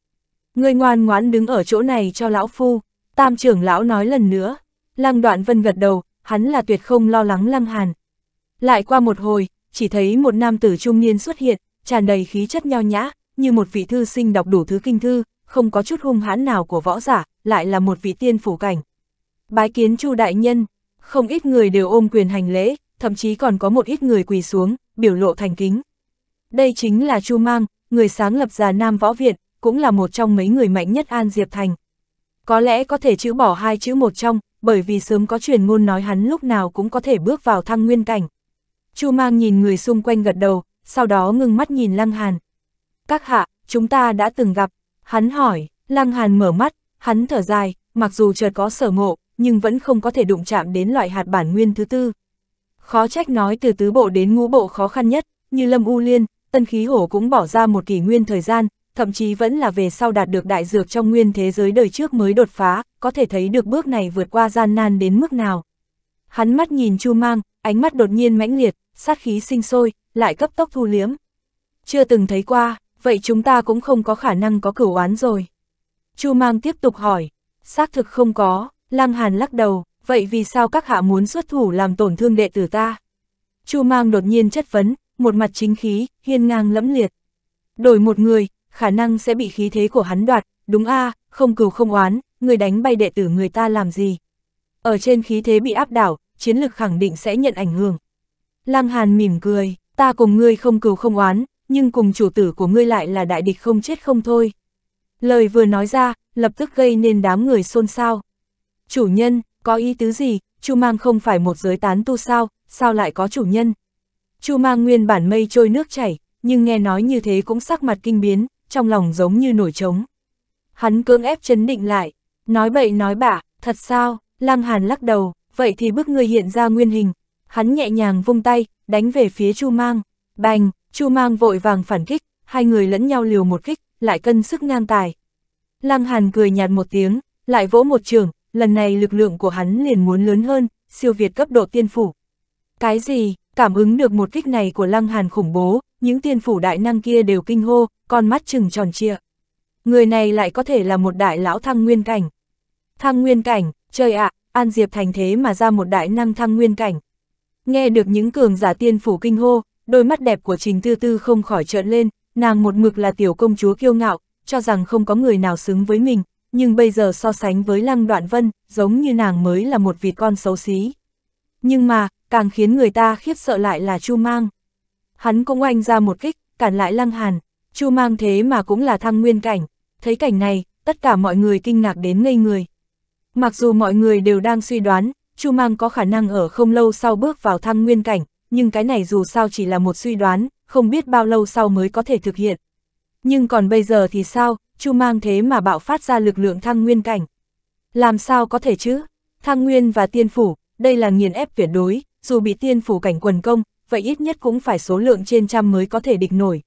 S1: Người ngoan ngoãn đứng ở chỗ này cho lão phu, tam trưởng lão nói lần nữa. Lăng đoạn vân gật đầu, hắn là tuyệt không lo lắng lăng hàn. Lại qua một hồi, chỉ thấy một nam tử trung niên xuất hiện, tràn đầy khí chất nho nhã, như một vị thư sinh đọc đủ thứ kinh thư, không có chút hung hãn nào của võ giả, lại là một vị tiên phủ cảnh. Bái kiến Chu đại nhân, không ít người đều ôm quyền hành lễ, thậm chí còn có một ít người quỳ xuống, biểu lộ thành kính. Đây chính là Chu Mang, người sáng lập ra Nam Võ Viện, cũng là một trong mấy người mạnh nhất An Diệp Thành. Có lẽ có thể chữ bỏ hai chữ một trong, bởi vì sớm có truyền ngôn nói hắn lúc nào cũng có thể bước vào thăng nguyên cảnh. Chu Mang nhìn người xung quanh gật đầu, sau đó ngưng mắt nhìn Lăng Hàn. Các hạ, chúng ta đã từng gặp, Hắn hỏi, Lăng Hàn mở mắt, hắn thở dài, mặc dù chợt có sở ngộ, nhưng vẫn không có thể đụng chạm đến loại hạt bản nguyên thứ tư. Khó trách nói từ tứ bộ đến ngũ bộ khó khăn nhất, như Lâm U Liên, Tân Khí Hổ cũng bỏ ra một kỷ nguyên thời gian, thậm chí vẫn là về sau đạt được đại dược trong nguyên thế giới đời trước mới đột phá, có thể thấy được bước này vượt qua gian nan đến mức nào. Hắn mắt nhìn Chu Mang, ánh mắt đột nhiên mãnh liệt, sát khí sinh sôi, lại cấp tốc thu liếm. Chưa từng thấy qua, vậy chúng ta cũng không có khả năng có cửu oán rồi. Chu Mang tiếp tục hỏi, xác thực không có, Lăng Hàn lắc đầu, vậy vì sao các hạ muốn xuất thủ làm tổn thương đệ tử ta? Chu Mang đột nhiên chất vấn, một mặt chính khí, hiên ngang lẫm liệt. Đổi một người, khả năng sẽ bị khí thế của hắn đoạt, đúng a, không cửu không oán, người đánh bay đệ tử người ta làm gì? Ở trên khí thế bị áp đảo, chiến lực khẳng định sẽ nhận ảnh hưởng. Lăng Hàn mỉm cười, ta cùng ngươi không cừu không oán, nhưng cùng chủ tử của ngươi lại là đại địch không chết không thôi. Lời vừa nói ra, lập tức gây nên đám người xôn xao. Chủ nhân, có ý tứ gì, Chu Mang không phải một giới tán tu sao, sao lại có chủ nhân? Chu Mang nguyên bản mây trôi nước chảy, nhưng nghe nói như thế cũng sắc mặt kinh biến, trong lòng giống như nổi trống. Hắn cưỡng ép chấn định lại, nói bậy nói bạ, thật sao, Lăng Hàn lắc đầu, vậy thì bức người hiện ra nguyên hình. Hắn nhẹ nhàng vung tay, đánh về phía Chu Mang, bành, Chu Mang vội vàng phản kích, hai người lẫn nhau liều một kích, lại cân sức ngang tài. Lăng Hàn cười nhạt một tiếng, lại vỗ một trường, lần này lực lượng của hắn liền muốn lớn hơn, siêu việt cấp độ tiên phủ. Cái gì, cảm ứng được một kích này của Lăng Hàn khủng bố, những tiên phủ đại năng kia đều kinh hô, con mắt trừng tròn trịa. Người này lại có thể là một đại lão thăng nguyên cảnh. Thăng nguyên cảnh, trời ạ, An Diệp thành thế mà ra một đại năng thăng nguyên cảnh. Nghe được những cường giả tiên phủ kinh hô, đôi mắt đẹp của Trình Tư Tư không khỏi trợn lên, nàng một mực là tiểu công chúa kiêu ngạo, cho rằng không có người nào xứng với mình, nhưng bây giờ so sánh với Lăng Đoạn Vân, giống như nàng mới là một vịt con xấu xí. Nhưng mà, càng khiến người ta khiếp sợ lại là Chu Mang. Hắn cũng oanh ra một kích, cản lại Lăng Hàn, Chu Mang thế mà cũng là thăng nguyên cảnh, thấy cảnh này, tất cả mọi người kinh ngạc đến ngây người. Mặc dù mọi người đều đang suy đoán, Chu Mang có khả năng ở không lâu sau bước vào thăng nguyên cảnh, nhưng cái này dù sao chỉ là một suy đoán, không biết bao lâu sau mới có thể thực hiện. Nhưng còn bây giờ thì sao, Chu mang thế mà bạo phát ra lực lượng thăng nguyên cảnh. Làm sao có thể chứ? Thăng nguyên và tiên phủ, đây là nghiền ép tuyệt đối, dù bị tiên phủ cảnh quần công, vậy ít nhất cũng phải số lượng trên trăm mới có thể địch nổi.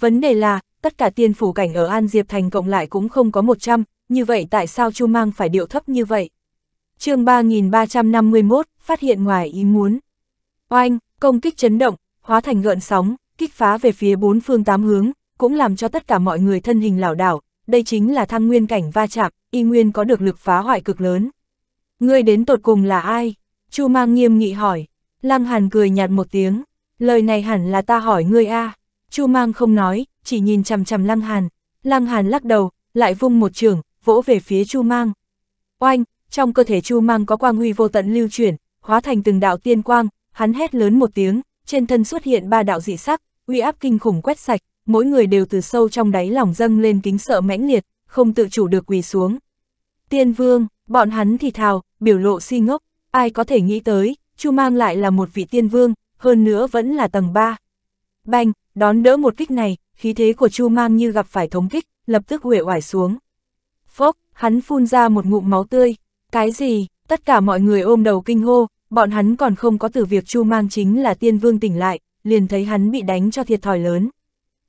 S1: Vấn đề là, tất cả tiên phủ cảnh ở An Diệp Thành cộng lại cũng không có 100, như vậy tại sao Chu Mang phải điệu thấp như vậy? chương 3351, phát hiện ngoài ý muốn. Oanh, công kích chấn động, hóa thành gợn sóng, kích phá về phía bốn phương tám hướng, cũng làm cho tất cả mọi người thân hình lảo đảo, đây chính là thăng nguyên cảnh va chạm, y nguyên có được lực phá hoại cực lớn. Ngươi đến tột cùng là ai? Chu Mang nghiêm nghị hỏi. Lăng Hàn cười nhạt một tiếng, lời này hẳn là ta hỏi ngươi a. À. Chu Mang không nói, chỉ nhìn chằm chằm Lăng Hàn. Lăng Hàn lắc đầu, lại vung một trường, vỗ về phía Chu Mang. Oanh, trong cơ thể Chu Mang có quang huy vô tận lưu chuyển, hóa thành từng đạo tiên quang, hắn hét lớn một tiếng, trên thân xuất hiện ba đạo dị sắc, uy áp kinh khủng quét sạch, mỗi người đều từ sâu trong đáy lòng dâng lên kính sợ mãnh liệt, không tự chủ được quỳ xuống. Tiên vương, bọn hắn thì thào, biểu lộ si ngốc, ai có thể nghĩ tới, Chu Mang lại là một vị tiên vương, hơn nữa vẫn là tầng 3. Banh, đón đỡ một kích này, khí thế của Chu Mang như gặp phải thống kích, lập tức huệ oải xuống. Phốc, hắn phun ra một ngụm máu tươi, cái gì, tất cả mọi người ôm đầu kinh hô, Bọn hắn còn không có từ việc Chu Mang chính là tiên vương tỉnh lại, liền thấy hắn bị đánh cho thiệt thòi lớn.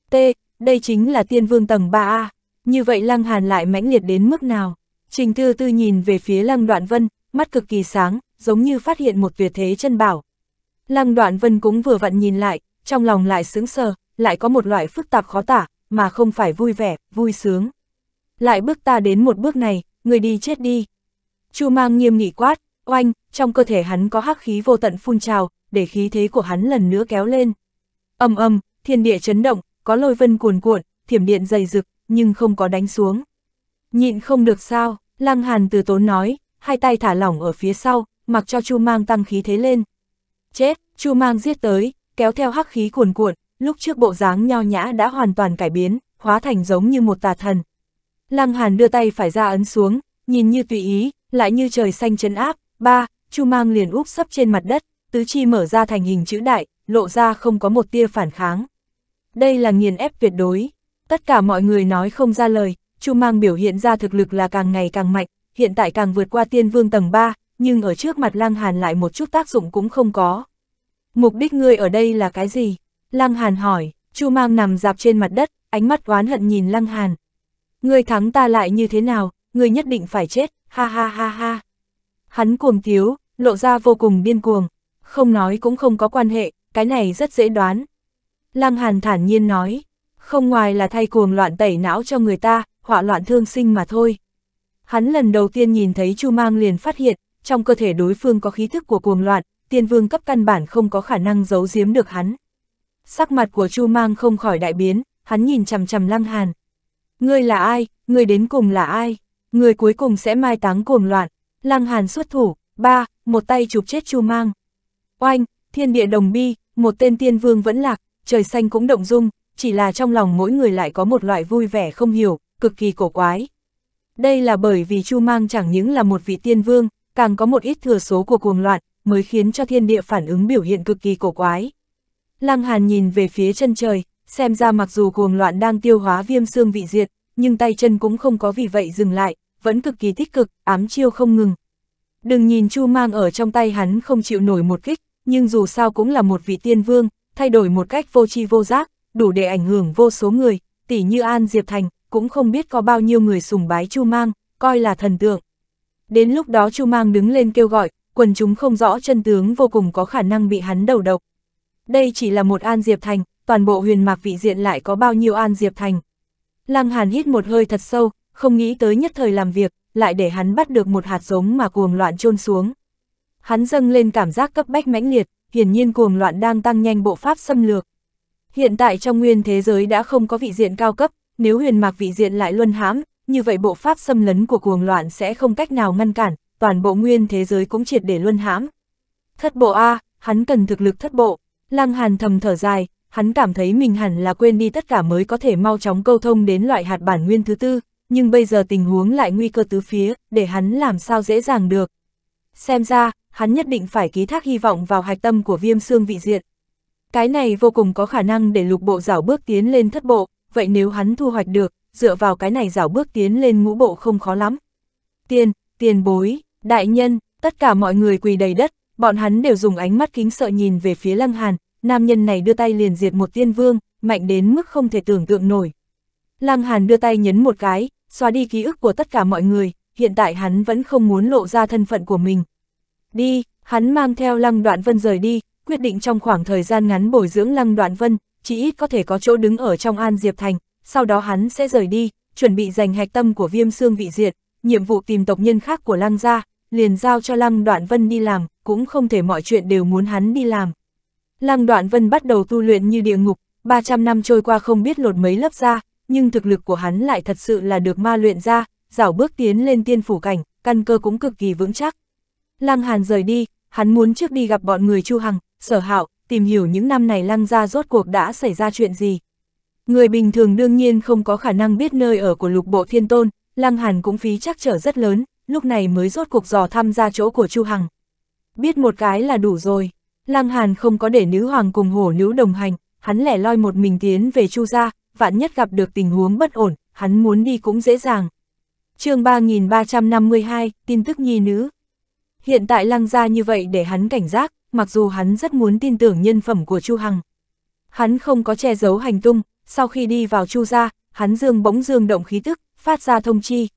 S1: T, đây chính là tiên vương tầng 3A, như vậy Lăng Hàn lại mãnh liệt đến mức nào? Trình Thư Tư nhìn về phía Lăng Đoạn Vân, mắt cực kỳ sáng, giống như phát hiện một tuyệt thế chân bảo. Lăng Đoạn Vân cũng vừa vặn nhìn lại, trong lòng lại sướng sờ, lại có một loại phức tạp khó tả, mà không phải vui vẻ, vui sướng. Lại bước ta đến một bước này, người đi chết đi. Chu Mang nghiêm nghị quát, Oanh, trong cơ thể hắn có hắc khí vô tận phun trào, để khí thế của hắn lần nữa kéo lên. ầm ầm, thiên địa chấn động, có lôi vân cuồn cuộn, thiểm điện dày rực, nhưng không có đánh xuống. Nhịn không được sao, Lăng Hàn từ tốn nói, hai tay thả lỏng ở phía sau, mặc cho Chu Mang tăng khí thế lên. Chết, Chu Mang giết tới, kéo theo hắc khí cuồn cuộn, lúc trước bộ dáng nho nhã đã hoàn toàn cải biến, hóa thành giống như một tà thần. Lăng Hàn đưa tay phải ra ấn xuống, nhìn như tùy ý, lại như trời xanh chấn áp, Ba, Chu Mang liền úp sấp trên mặt đất, tứ chi mở ra thành hình chữ đại, lộ ra không có một tia phản kháng. Đây là nghiền ép tuyệt đối. Tất cả mọi người nói không ra lời, Chu Mang biểu hiện ra thực lực là càng ngày càng mạnh, hiện tại càng vượt qua tiên vương tầng 3, nhưng ở trước mặt Lang Hàn lại một chút tác dụng cũng không có. Mục đích ngươi ở đây là cái gì? Lăng Hàn hỏi, Chu Mang nằm dạp trên mặt đất, ánh mắt oán hận nhìn Lăng Hàn. Ngươi thắng ta lại như thế nào, ngươi nhất định phải chết, ha ha ha ha. Hắn cuồng tiếu, lộ ra vô cùng điên cuồng, không nói cũng không có quan hệ, cái này rất dễ đoán. Lăng Hàn thản nhiên nói, không ngoài là thay cuồng loạn tẩy não cho người ta, họa loạn thương sinh mà thôi. Hắn lần đầu tiên nhìn thấy Chu Mang liền phát hiện, trong cơ thể đối phương có khí thức của cuồng loạn, tiên vương cấp căn bản không có khả năng giấu giếm được hắn. Sắc mặt của Chu Mang không khỏi đại biến, hắn nhìn chằm chằm Lăng Hàn. Ngươi là ai, ngươi đến cùng là ai, ngươi cuối cùng sẽ mai táng cuồng loạn. Lăng Hàn xuất thủ, ba, một tay chụp chết Chu Mang. Oanh, thiên địa đồng bi, một tên tiên vương vẫn lạc, trời xanh cũng động dung, chỉ là trong lòng mỗi người lại có một loại vui vẻ không hiểu, cực kỳ cổ quái. Đây là bởi vì Chu Mang chẳng những là một vị tiên vương, càng có một ít thừa số của cuồng loạn, mới khiến cho thiên địa phản ứng biểu hiện cực kỳ cổ quái. Lăng Hàn nhìn về phía chân trời, xem ra mặc dù cuồng loạn đang tiêu hóa viêm xương vị diệt, nhưng tay chân cũng không có vì vậy dừng lại, vẫn cực kỳ tích cực, ám chiêu không ngừng. Đừng nhìn Chu Mang ở trong tay hắn không chịu nổi một kích, nhưng dù sao cũng là một vị tiên vương, thay đổi một cách vô tri vô giác, đủ để ảnh hưởng vô số người, tỷ như An Diệp Thành, cũng không biết có bao nhiêu người sùng bái Chu Mang, coi là thần tượng. Đến lúc đó Chu Mang đứng lên kêu gọi, quần chúng không rõ chân tướng vô cùng có khả năng bị hắn đầu độc. Đây chỉ là một An Diệp Thành, toàn bộ huyền mạc vị diện lại có bao nhiêu An Diệp Thành. Lăng Hàn hít một hơi thật sâu, không nghĩ tới nhất thời làm việc, lại để hắn bắt được một hạt giống mà cuồng loạn trôn xuống. Hắn dâng lên cảm giác cấp bách mãnh liệt, hiển nhiên cuồng loạn đang tăng nhanh bộ pháp xâm lược. Hiện tại trong nguyên thế giới đã không có vị diện cao cấp, nếu huyền mạc vị diện lại luân hãm, như vậy bộ pháp xâm lấn của cuồng loạn sẽ không cách nào ngăn cản, toàn bộ nguyên thế giới cũng triệt để luân hãm. Thất bộ A, hắn cần thực lực thất bộ, lăng hàn thầm thở dài, hắn cảm thấy mình hẳn là quên đi tất cả mới có thể mau chóng câu thông đến loại hạt bản nguyên thứ tư, nhưng bây giờ tình huống lại nguy cơ tứ phía, để hắn làm sao dễ dàng được. Xem ra, hắn nhất định phải ký thác hy vọng vào hạch tâm của viêm xương vị diện. Cái này vô cùng có khả năng để lục bộ rảo bước tiến lên thất bộ, vậy nếu hắn thu hoạch được, dựa vào cái này rảo bước tiến lên ngũ bộ không khó lắm. Tiền, tiền bối, đại nhân, tất cả mọi người quỳ đầy đất, bọn hắn đều dùng ánh mắt kính sợ nhìn về phía lăng hàn, nam nhân này đưa tay liền diệt một tiên vương, mạnh đến mức không thể tưởng tượng nổi. Lăng hàn đưa tay nhấn một cái, xóa đi ký ức của tất cả mọi người, hiện tại hắn vẫn không muốn lộ ra thân phận của mình. Đi, hắn mang theo Lăng Đoạn Vân rời đi, quyết định trong khoảng thời gian ngắn bồi dưỡng Lăng Đoạn Vân, chỉ ít có thể có chỗ đứng ở trong An Diệp Thành, sau đó hắn sẽ rời đi, chuẩn bị giành hạch tâm của viêm xương vị diệt, nhiệm vụ tìm tộc nhân khác của Lăng gia, liền giao cho Lăng Đoạn Vân đi làm, cũng không thể mọi chuyện đều muốn hắn đi làm. Lăng Đoạn Vân bắt đầu tu luyện như địa ngục, 300 năm trôi qua không biết lột mấy lớp da, nhưng thực lực của hắn lại thật sự là được ma luyện ra, dảo bước tiến lên tiên phủ cảnh, căn cơ cũng cực kỳ vững chắc. Lăng Hàn rời đi, hắn muốn trước đi gặp bọn người Chu Hằng, Sở Hạo, tìm hiểu những năm này Lăng gia rốt cuộc đã xảy ra chuyện gì. Người bình thường đương nhiên không có khả năng biết nơi ở của Lục Bộ Thiên Tôn, Lăng Hàn cũng phí chắc trở rất lớn, lúc này mới rốt cuộc dò thăm ra chỗ của Chu Hằng. Biết một cái là đủ rồi, Lăng Hàn không có để nữ hoàng cùng hổ nữ đồng hành, hắn lẻ loi một mình tiến về Chu gia, vạn nhất gặp được tình huống bất ổn, hắn muốn đi cũng dễ dàng. chương 3352, tin tức nhi nữ. Hiện tại lăng ra như vậy để hắn cảnh giác, mặc dù hắn rất muốn tin tưởng nhân phẩm của Chu Hằng. Hắn không có che giấu hành tung, sau khi đi vào Chu gia, hắn dương bỗng dương động khí tức, phát ra thông chi.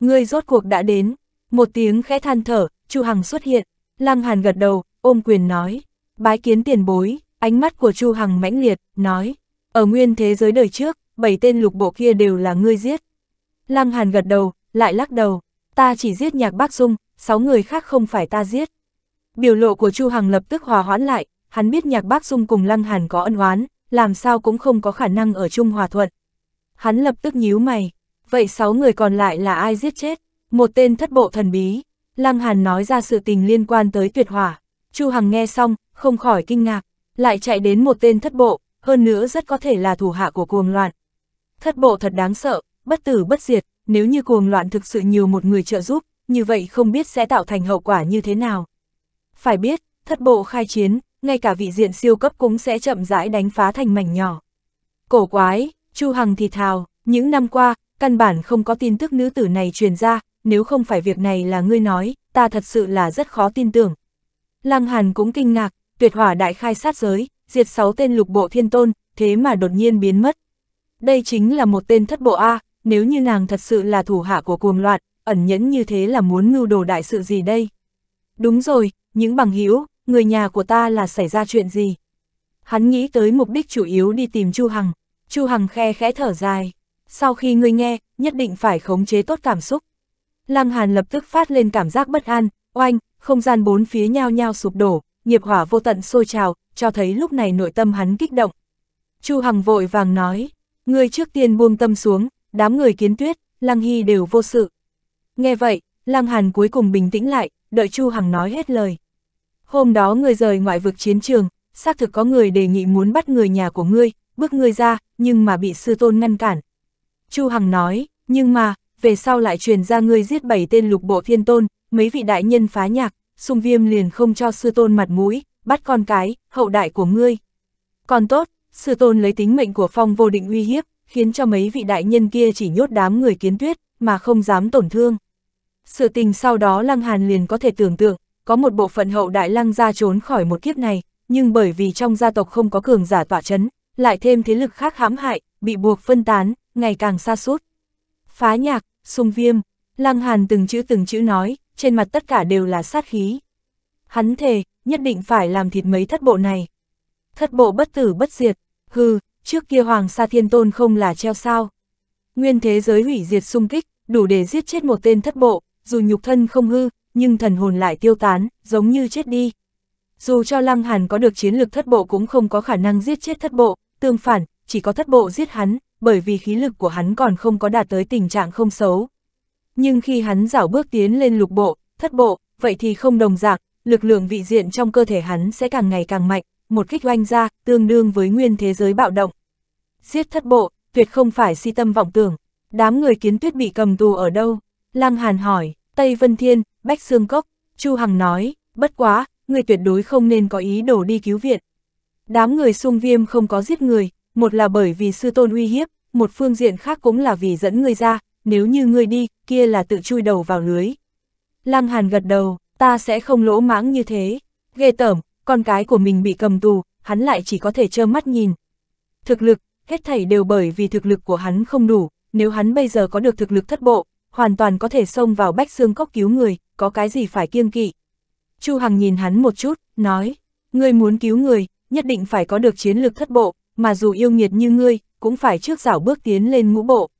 S1: Ngươi rốt cuộc đã đến, một tiếng khẽ than thở, Chu Hằng xuất hiện, Lăng Hàn gật đầu, ôm quyền nói, bái kiến tiền bối, ánh mắt của Chu Hằng mãnh liệt, nói, ở nguyên thế giới đời trước, bảy tên lục bộ kia đều là ngươi giết. Lăng Hàn gật đầu, lại lắc đầu, ta chỉ giết nhạc bác Dung, sáu người khác không phải ta giết. Biểu lộ của Chu Hằng lập tức hòa hoãn lại, hắn biết nhạc bác Dung cùng Lăng Hàn có ân oán, làm sao cũng không có khả năng ở chung hòa thuận. Hắn lập tức nhíu mày, vậy sáu người còn lại là ai giết chết? Một tên thất bộ thần bí, Lăng Hàn nói ra sự tình liên quan tới tuyệt hỏa. Chu Hằng nghe xong, không khỏi kinh ngạc, lại chạy đến một tên thất bộ, hơn nữa rất có thể là thủ hạ của cuồng loạn. Thất bộ thật đáng sợ, bất tử bất diệt, nếu như cuồng loạn thực sự nhiều một người trợ giúp, như vậy không biết sẽ tạo thành hậu quả như thế nào. Phải biết, thất bộ khai chiến, ngay cả vị diện siêu cấp cũng sẽ chậm rãi đánh phá thành mảnh nhỏ. Cổ quái, Chu Hằng thì thào, những năm qua, căn bản không có tin tức nữ tử này truyền ra, nếu không phải việc này là ngươi nói, ta thật sự là rất khó tin tưởng. Lăng Hàn cũng kinh ngạc, tuyệt hỏa đại khai sát giới, diệt sáu tên lục bộ thiên tôn, thế mà đột nhiên biến mất. Đây chính là một tên thất bộ A, nếu như nàng thật sự là thủ hạ của cuồng loạn, ẩn nhẫn như thế là muốn ngưu đồ đại sự gì đây? Đúng rồi, những bằng hữu người nhà của ta là xảy ra chuyện gì? Hắn nghĩ tới mục đích chủ yếu đi tìm Chu Hằng. Chu Hằng khe khẽ thở dài. Sau khi ngươi nghe, nhất định phải khống chế tốt cảm xúc. Lăng Hàn lập tức phát lên cảm giác bất an, oanh, không gian bốn phía nhao nhao sụp đổ, nghiệp hỏa vô tận sôi trào, cho thấy lúc này nội tâm hắn kích động. Chu Hằng vội vàng nói, người trước tiên buông tâm xuống, đám người kiến tuyết, Lăng Hy đều vô sự. Nghe vậy, Lăng Hàn cuối cùng bình tĩnh lại, đợi Chu Hằng nói hết lời. Hôm đó người rời ngoại vực chiến trường, xác thực có người đề nghị muốn bắt người nhà của ngươi, bước ngươi ra, nhưng mà bị sư tôn ngăn cản. Chu Hằng nói, nhưng mà, về sau lại truyền ra ngươi giết bảy tên lục bộ thiên tôn, mấy vị đại nhân phá nhạc, sung viêm liền không cho sư tôn mặt mũi, bắt con cái, hậu đại của ngươi. Còn tốt, sư tôn lấy tính mệnh của phong vô định uy hiếp, khiến cho mấy vị đại nhân kia chỉ nhốt đám người kiến tuyết, mà không dám tổn thương. Sự tình sau đó Lăng Hàn liền có thể tưởng tượng, có một bộ phận hậu đại Lăng ra trốn khỏi một kiếp này, nhưng bởi vì trong gia tộc không có cường giả tỏa chấn, lại thêm thế lực khác hãm hại, bị buộc phân tán, ngày càng xa suốt. Phá nhạc, sung viêm, Lăng Hàn từng chữ từng chữ nói, trên mặt tất cả đều là sát khí. Hắn thề, nhất định phải làm thịt mấy thất bộ này. Thất bộ bất tử bất diệt, hừ, trước kia Hoàng Sa Thiên Tôn không là treo sao. Nguyên thế giới hủy diệt xung kích, đủ để giết chết một tên thất bộ, dù nhục thân không hư, nhưng thần hồn lại tiêu tán, giống như chết đi. Dù cho Lăng Hàn có được chiến lược thất bộ cũng không có khả năng giết chết thất bộ, tương phản, chỉ có thất bộ giết hắn, bởi vì khí lực của hắn còn không có đạt tới tình trạng không xấu, nhưng khi hắn dảo bước tiến lên lục bộ, thất bộ, vậy thì không đồng dạng, lực lượng vị diện trong cơ thể hắn sẽ càng ngày càng mạnh, một kích oanh ra, tương đương với nguyên thế giới bạo động. Giết thất bộ, tuyệt không phải si tâm vọng tưởng, đám người kiến tuyết bị cầm tù ở đâu? Lăng Hàn hỏi, Tây Vân Thiên, Bách Sương Cốc, Chu Hằng nói, bất quá, người tuyệt đối không nên có ý đổ đi cứu viện. Đám người xung viêm không có giết người, một là bởi vì sư tôn uy hiếp, một phương diện khác cũng là vì dẫn người ra, nếu như ngươi đi, kia là tự chui đầu vào lưới. Lăng Hàn gật đầu, ta sẽ không lỗ mãng như thế. Ghê tởm, con cái của mình bị cầm tù, hắn lại chỉ có thể trơ mắt nhìn. Thực lực, hết thảy đều bởi vì thực lực của hắn không đủ, nếu hắn bây giờ có được thực lực thất bộ, hoàn toàn có thể xông vào bách xương cốc cứu người, có cái gì phải kiêng kỵ. Chu Hằng nhìn hắn một chút, nói, ngươi muốn cứu người, nhất định phải có được chiến lược thất bộ, mà dù yêu nghiệt như ngươi, cũng phải trước dảo bước tiến lên ngũ bộ.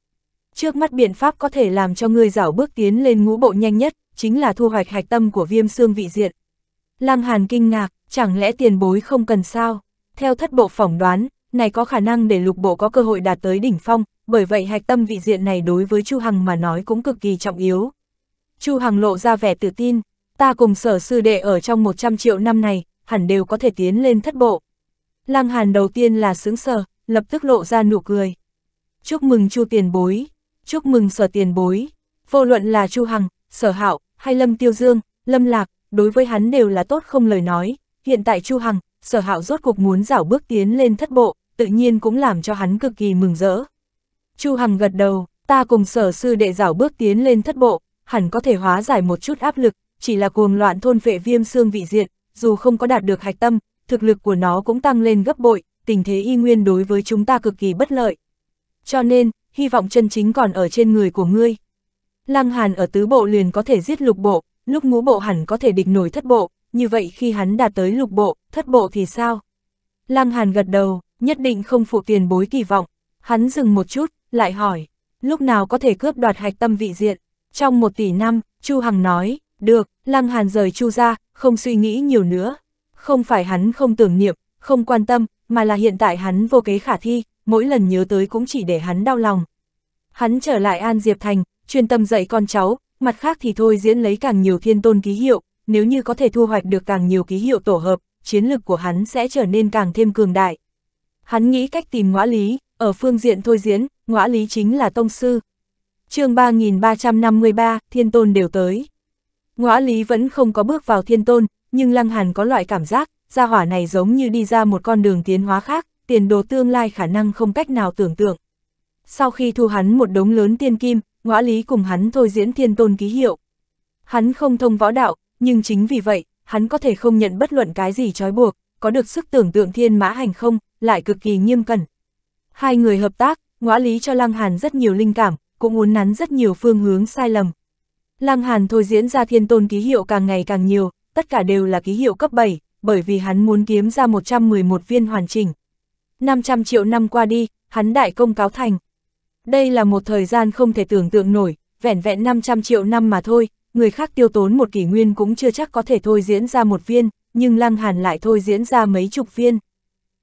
S1: Trước mắt biện pháp có thể làm cho ngươi dảo bước tiến lên ngũ bộ nhanh nhất, chính là thu hoạch hạch tâm của viêm xương vị diện. Lăng Hàn kinh ngạc, chẳng lẽ tiền bối không cần sao? Theo thất bộ phỏng đoán, này có khả năng để lục bộ có cơ hội đạt tới đỉnh phong, bởi vậy hạch tâm vị diện này đối với Chu Hằng mà nói cũng cực kỳ trọng yếu. Chu Hằng lộ ra vẻ tự tin, ta cùng sở sư đệ ở trong 100 triệu năm này, hẳn đều có thể tiến lên thất bộ. Lăng Hàn đầu tiên là sướng sờ, lập tức lộ ra nụ cười. Chúc mừng Chu tiền bối, chúc mừng sở tiền bối. Vô luận là Chu Hằng, sở hạo, hay Lâm Tiêu Dương, Lâm Lạc, đối với hắn đều là tốt không lời nói. Hiện tại Chu Hằng, sở hạo rốt cuộc muốn dảo bước tiến lên thất bộ, tự nhiên cũng làm cho hắn cực kỳ mừng rỡ. Chu Hằng gật đầu, ta cùng sở sư đệ dảo bước tiến lên thất bộ, hẳn có thể hóa giải một chút áp lực, chỉ là cuồng loạn thôn vệ viêm xương vị diện, dù không có đạt được hạch tâm, thực lực của nó cũng tăng lên gấp bội, tình thế y nguyên đối với chúng ta cực kỳ bất lợi. Cho nên, hy vọng chân chính còn ở trên người của ngươi. Lăng Hàn ở tứ bộ liền có thể giết lục bộ, lúc ngũ bộ hẳn có thể địch nổi thất bộ, như vậy khi hắn đạt tới lục bộ, thất bộ thì sao? Lăng Hàn gật đầu, nhất định không phụ tiền bối kỳ vọng. Hắn dừng một chút, lại hỏi, lúc nào có thể cướp đoạt hạch tâm vị diện? Trong một tỷ năm, Chu Hằng nói, được, Lăng Hàn rời Chu ra, không suy nghĩ nhiều nữa. Không phải hắn không tưởng niệm, không quan tâm, mà là hiện tại hắn vô kế khả thi, mỗi lần nhớ tới cũng chỉ để hắn đau lòng. Hắn trở lại An Diệp Thành, chuyên tâm dạy con cháu, mặt khác thì thôi diễn lấy càng nhiều thiên tôn ký hiệu, nếu như có thể thu hoạch được càng nhiều ký hiệu tổ hợp, chiến lực của hắn sẽ trở nên càng thêm cường đại. Hắn nghĩ cách tìm ngõa lý, ở phương diện thôi diễn, ngõa lý chính là tông sư. chương 3353, thiên tôn đều tới. Ngõa lý vẫn không có bước vào thiên tôn, nhưng Lăng Hàn có loại cảm giác, gia hỏa này giống như đi ra một con đường tiến hóa khác, tiền đồ tương lai khả năng không cách nào tưởng tượng. Sau khi thu hắn một đống lớn tiên kim, ngõ lý cùng hắn thôi diễn thiên tôn ký hiệu. Hắn không thông võ đạo, nhưng chính vì vậy, hắn có thể không nhận bất luận cái gì trói buộc, có được sức tưởng tượng thiên mã hành không, lại cực kỳ nghiêm cẩn. Hai người hợp tác, ngõ lý cho Lăng Hàn rất nhiều linh cảm, cũng uốn nắn rất nhiều phương hướng sai lầm. Lăng Hàn thôi diễn ra thiên tôn ký hiệu càng ngày càng nhiều, tất cả đều là ký hiệu cấp 7, bởi vì hắn muốn kiếm ra 111 viên hoàn chỉnh, 500 triệu năm qua đi, hắn đại công cáo thành. Đây là một thời gian không thể tưởng tượng nổi, vẻn vẹn 500 triệu năm mà thôi, người khác tiêu tốn một kỷ nguyên cũng chưa chắc có thể thôi diễn ra một viên, nhưng Lăng Hàn lại thôi diễn ra mấy chục viên.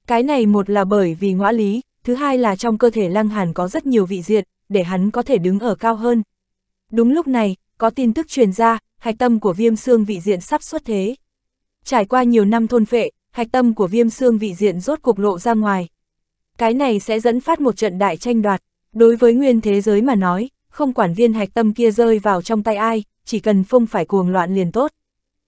S1: Cái này một là bởi vì ngõa lý, thứ hai là trong cơ thể Lăng Hàn có rất nhiều vị diệt, để hắn có thể đứng ở cao hơn. Đúng lúc này, có tin tức truyền ra, hạch tâm của viêm xương vị diện sắp xuất thế. Trải qua nhiều năm thôn phệ, hạch tâm của viêm xương vị diện rốt cục lộ ra ngoài. Cái này sẽ dẫn phát một trận đại tranh đoạt, đối với nguyên thế giới mà nói, không quản viên hạch tâm kia rơi vào trong tay ai, chỉ cần không phải cuồng loạn liền tốt.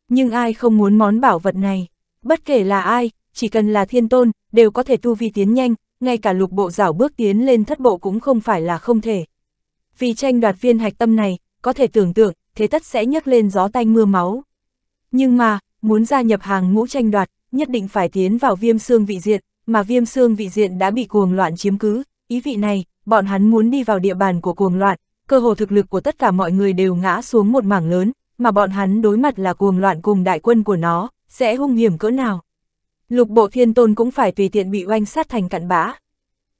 S1: Nhưng ai không muốn món bảo vật này, bất kể là ai, chỉ cần là thiên tôn, đều có thể tu vi tiến nhanh, ngay cả lục bộ rảo bước tiến lên thất bộ cũng không phải là không thể. Vì tranh đoạt viên hạch tâm này, có thể tưởng tượng, thế tất sẽ nhấc lên gió tanh mưa máu. Nhưng mà, muốn gia nhập hàng ngũ tranh đoạt, nhất định phải tiến vào viêm xương vị diện, mà viêm xương vị diện đã bị cuồng loạn chiếm cứ, ý vị này, bọn hắn muốn đi vào địa bàn của cuồng loạn, cơ hồ thực lực của tất cả mọi người đều ngã xuống một mảng lớn, mà bọn hắn đối mặt là cuồng loạn cùng đại quân của nó, sẽ hung hiểm cỡ nào. Lục bộ thiên tôn cũng phải tùy tiện bị oanh sát thành cặn bã.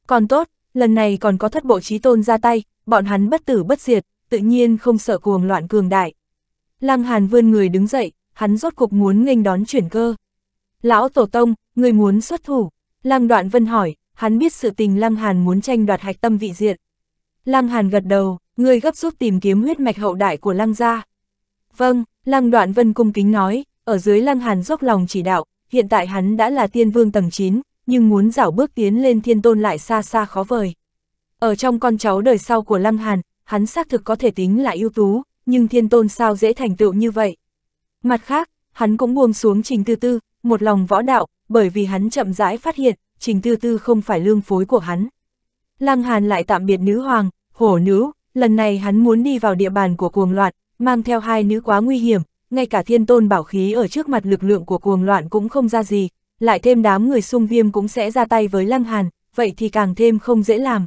S1: Còn tốt, lần này còn có thất bộ trí tôn ra tay, bọn hắn bất tử bất diệt, tự nhiên không sợ cuồng loạn cường đại. Lăng Hàn vươn người đứng dậy, hắn rốt cục muốn nghênh đón chuyển cơ. Lão Tổ Tông, người muốn xuất thủ. Lăng Đoạn Vân hỏi, hắn biết sự tình Lăng Hàn muốn tranh đoạt hạch tâm vị diện. Lăng Hàn gật đầu, người gấp rút tìm kiếm huyết mạch hậu đại của Lăng gia. Vâng, Lăng Đoạn Vân cung kính nói, ở dưới Lăng Hàn dốc lòng chỉ đạo, hiện tại hắn đã là tiên vương tầng 9, nhưng muốn dảo bước tiến lên thiên tôn lại xa xa khó vời. Ở trong con cháu đời sau của Lăng Hàn, hắn xác thực có thể tính là ưu tú, nhưng thiên tôn sao dễ thành tựu như vậy. Mặt khác, hắn cũng buông xuống trình tư tư, một lòng võ đạo, bởi vì hắn chậm rãi phát hiện, trình tư tư không phải lương phối của hắn. Lăng Hàn lại tạm biệt nữ hoàng, hổ nữ, lần này hắn muốn đi vào địa bàn của cuồng loạn, mang theo hai nữ quá nguy hiểm, ngay cả thiên tôn bảo khí ở trước mặt lực lượng của cuồng loạn cũng không ra gì, lại thêm đám người sung viêm cũng sẽ ra tay với Lăng Hàn, vậy thì càng thêm không dễ làm.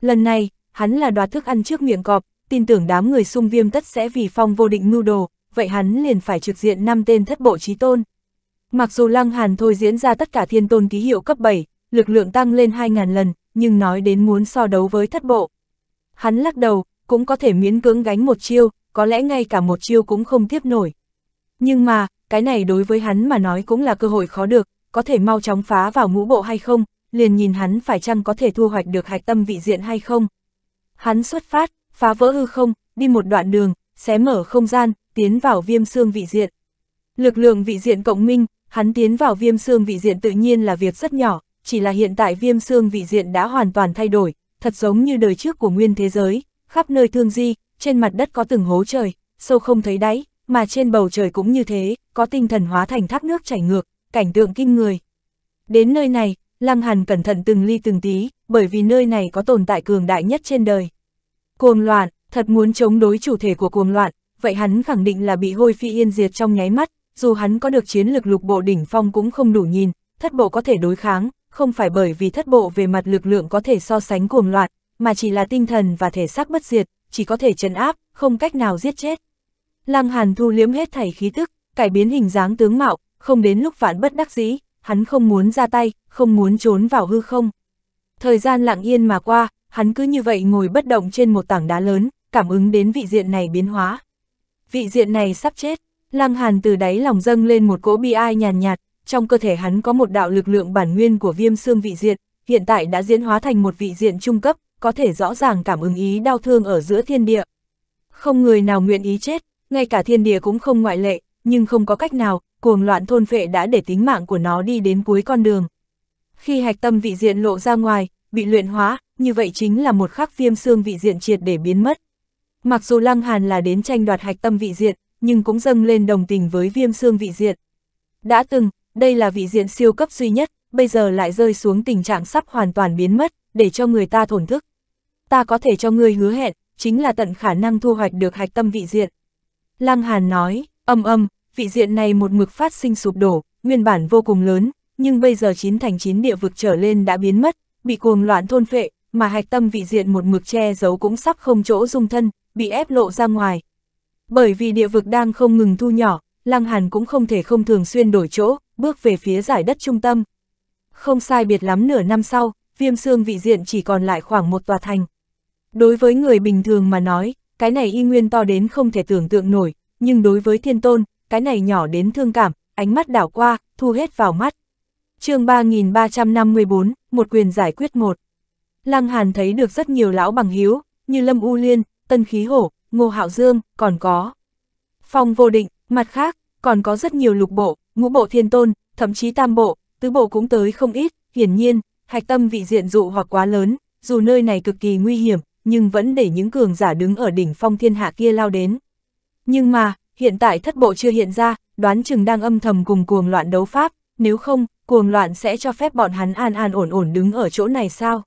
S1: Lần này, hắn là đoạt thức ăn trước miệng cọp, tin tưởng đám người sung viêm tất sẽ vì phong vô định mưu đồ, vậy hắn liền phải trực diện năm tên thất bộ trí tôn. Mặc dù Lăng Hàn thôi diễn ra tất cả thiên tôn ký hiệu cấp 7, lực lượng tăng lên 2.000 lần, nhưng nói đến muốn so đấu với thất bộ. Hắn lắc đầu, cũng có thể miễn cưỡng gánh một chiêu, có lẽ ngay cả một chiêu cũng không tiếp nổi. Nhưng mà, cái này đối với hắn mà nói cũng là cơ hội khó được, có thể mau chóng phá vào ngũ bộ hay không, liền nhìn hắn phải chăng có thể thu hoạch được hạch tâm vị diện hay không. Hắn xuất phát, phá vỡ hư không, đi một đoạn đường, xé mở không gian, tiến vào viêm xương vị diện. Lực lượng vị diện cộng minh, Hắn tiến vào viêm xương vị diện tự nhiên là việc rất nhỏ, chỉ là hiện tại viêm xương vị diện đã hoàn toàn thay đổi, thật giống như đời trước của nguyên thế giới, khắp nơi thương di, trên mặt đất có từng hố trời, sâu không thấy đáy, mà trên bầu trời cũng như thế, có tinh thần hóa thành thác nước chảy ngược, cảnh tượng kinh người. Đến nơi này, Lăng Hàn cẩn thận từng ly từng tí, bởi vì nơi này có tồn tại cường đại nhất trên đời. Cuồng loạn, thật muốn chống đối chủ thể của cuồng loạn, vậy hắn khẳng định là bị hôi phi yên diệt trong nháy mắt, dù hắn có được chiến lực lục bộ đỉnh phong cũng không đủ nhìn, thất bộ có thể đối kháng, không phải bởi vì thất bộ về mặt lực lượng có thể so sánh cuồng loạn, mà chỉ là tinh thần và thể xác bất diệt, chỉ có thể trấn áp, không cách nào giết chết. Lăng Hàn thu liếm hết thảy khí tức, cải biến hình dáng tướng mạo, không đến lúc vạn bất đắc dĩ, hắn không muốn ra tay, không muốn trốn vào hư không. Thời gian lặng yên mà qua, hắn cứ như vậy ngồi bất động trên một tảng đá lớn, cảm ứng đến vị diện này biến hóa. Vị diện này sắp chết, Lăng Hàn từ đáy lòng dâng lên một cỗ bi ai nhàn nhạt, nhạt, trong cơ thể hắn có một đạo lực lượng bản nguyên của viêm xương vị diện, hiện tại đã diễn hóa thành một vị diện trung cấp, có thể rõ ràng cảm ứng ý đau thương ở giữa thiên địa. Không người nào nguyện ý chết, ngay cả thiên địa cũng không ngoại lệ, nhưng không có cách nào, cuồng loạn thôn phệ đã để tính mạng của nó đi đến cuối con đường. Khi hạch tâm vị diện lộ ra ngoài, bị luyện hóa, như vậy chính là một khắc viêm xương vị diện triệt để biến mất. Mặc dù Lăng Hàn là đến tranh đoạt hạch tâm vị diện, nhưng cũng dâng lên đồng tình với viêm xương vị diện. Đã từng, đây là vị diện siêu cấp duy nhất, bây giờ lại rơi xuống tình trạng sắp hoàn toàn biến mất, để cho người ta thổn thức. Ta có thể cho ngươi hứa hẹn, chính là tận khả năng thu hoạch được hạch tâm vị diện. Lăng Hàn nói, âm âm, vị diện này một mực phát sinh sụp đổ, nguyên bản vô cùng lớn, nhưng bây giờ chín thành chín địa vực trở lên đã biến mất, bị cuồng loạn thôn phệ, mà hạch tâm vị diện một mực che giấu cũng sắp không chỗ dung thân, bị ép lộ ra ngoài, bởi vì địa vực đang không ngừng thu nhỏ, Lăng Hàn cũng không thể không thường xuyên đổi chỗ, bước về phía giải đất trung tâm. Không sai biệt lắm nửa năm sau, viêm xương vị diện chỉ còn lại khoảng một tòa thành. Đối với người bình thường mà nói, cái này y nguyên to đến không thể tưởng tượng nổi, nhưng đối với thiên tôn, cái này nhỏ đến thương cảm, ánh mắt đảo qua, thu hết vào mắt. chương 3354, một quyền giải quyết một. Lăng Hàn thấy được rất nhiều lão bằng hiếu, như Lâm U Liên, Tân Khí Hổ, Ngô Hạo Dương, còn có Phong Vô Định, mặt khác, còn có rất nhiều lục bộ, ngũ bộ thiên tôn, thậm chí tam bộ, tứ bộ cũng tới không ít, hiển nhiên, hạch tâm vị diện dụ hoặc quá lớn, dù nơi này cực kỳ nguy hiểm, nhưng vẫn để những cường giả đứng ở đỉnh phong thiên hạ kia lao đến. Nhưng mà, hiện tại thất bộ chưa hiện ra, đoán chừng đang âm thầm cùng cuồng loạn đấu pháp, nếu không, cuồng loạn sẽ cho phép bọn hắn an an ổn ổn đứng ở chỗ này sao?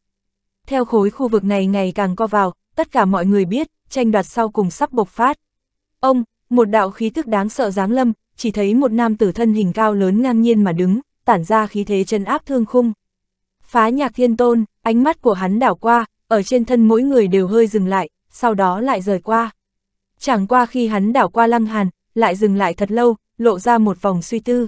S1: Theo khối khu vực này ngày càng co vào, tất cả mọi người biết, tranh đoạt sau cùng sắp bộc phát. Ông, một đạo khí thức đáng sợ giáng lâm, chỉ thấy một nam tử thân hình cao lớn ngang nhiên mà đứng, tản ra khí thế chân áp thương khung. Phá nhạc thiên tôn, ánh mắt của hắn đảo qua, ở trên thân mỗi người đều hơi dừng lại, sau đó lại rời qua. Chẳng qua khi hắn đảo qua lăng hàn, lại dừng lại thật lâu, lộ ra một vòng suy tư.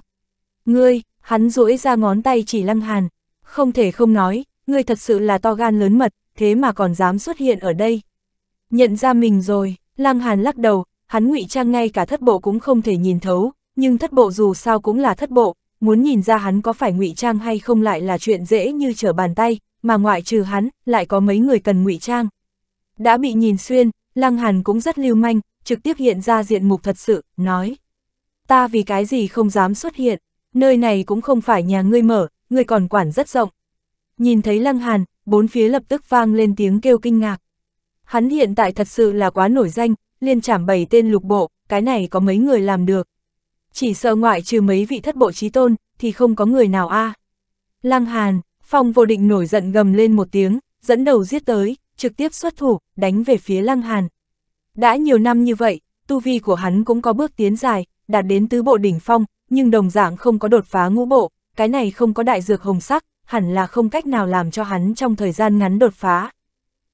S1: Ngươi, hắn duỗi ra ngón tay chỉ lăng hàn, không thể không nói, ngươi thật sự là to gan lớn mật, thế mà còn dám xuất hiện ở đây. Nhận ra mình rồi, Lăng Hàn lắc đầu, hắn ngụy trang ngay cả thất bộ cũng không thể nhìn thấu, nhưng thất bộ dù sao cũng là thất bộ, muốn nhìn ra hắn có phải ngụy trang hay không lại là chuyện dễ như trở bàn tay, mà ngoại trừ hắn, lại có mấy người cần ngụy trang. Đã bị nhìn xuyên, Lăng Hàn cũng rất lưu manh, trực tiếp hiện ra diện mục thật sự, nói. Ta vì cái gì không dám xuất hiện, nơi này cũng không phải nhà ngươi mở, ngươi còn quản rất rộng. Nhìn thấy Lăng Hàn, bốn phía lập tức vang lên tiếng kêu kinh ngạc. Hắn hiện tại thật sự là quá nổi danh, liên trảm bảy tên lục bộ, cái này có mấy người làm được. Chỉ sợ ngoại trừ mấy vị thất bộ trí tôn, thì không có người nào a à. Lăng Hàn, Phong vô định nổi giận gầm lên một tiếng, dẫn đầu giết tới, trực tiếp xuất thủ, đánh về phía Lăng Hàn. Đã nhiều năm như vậy, tu vi của hắn cũng có bước tiến dài, đạt đến tứ bộ đỉnh phong, nhưng đồng dạng không có đột phá ngũ bộ, cái này không có đại dược hồng sắc, hẳn là không cách nào làm cho hắn trong thời gian ngắn đột phá.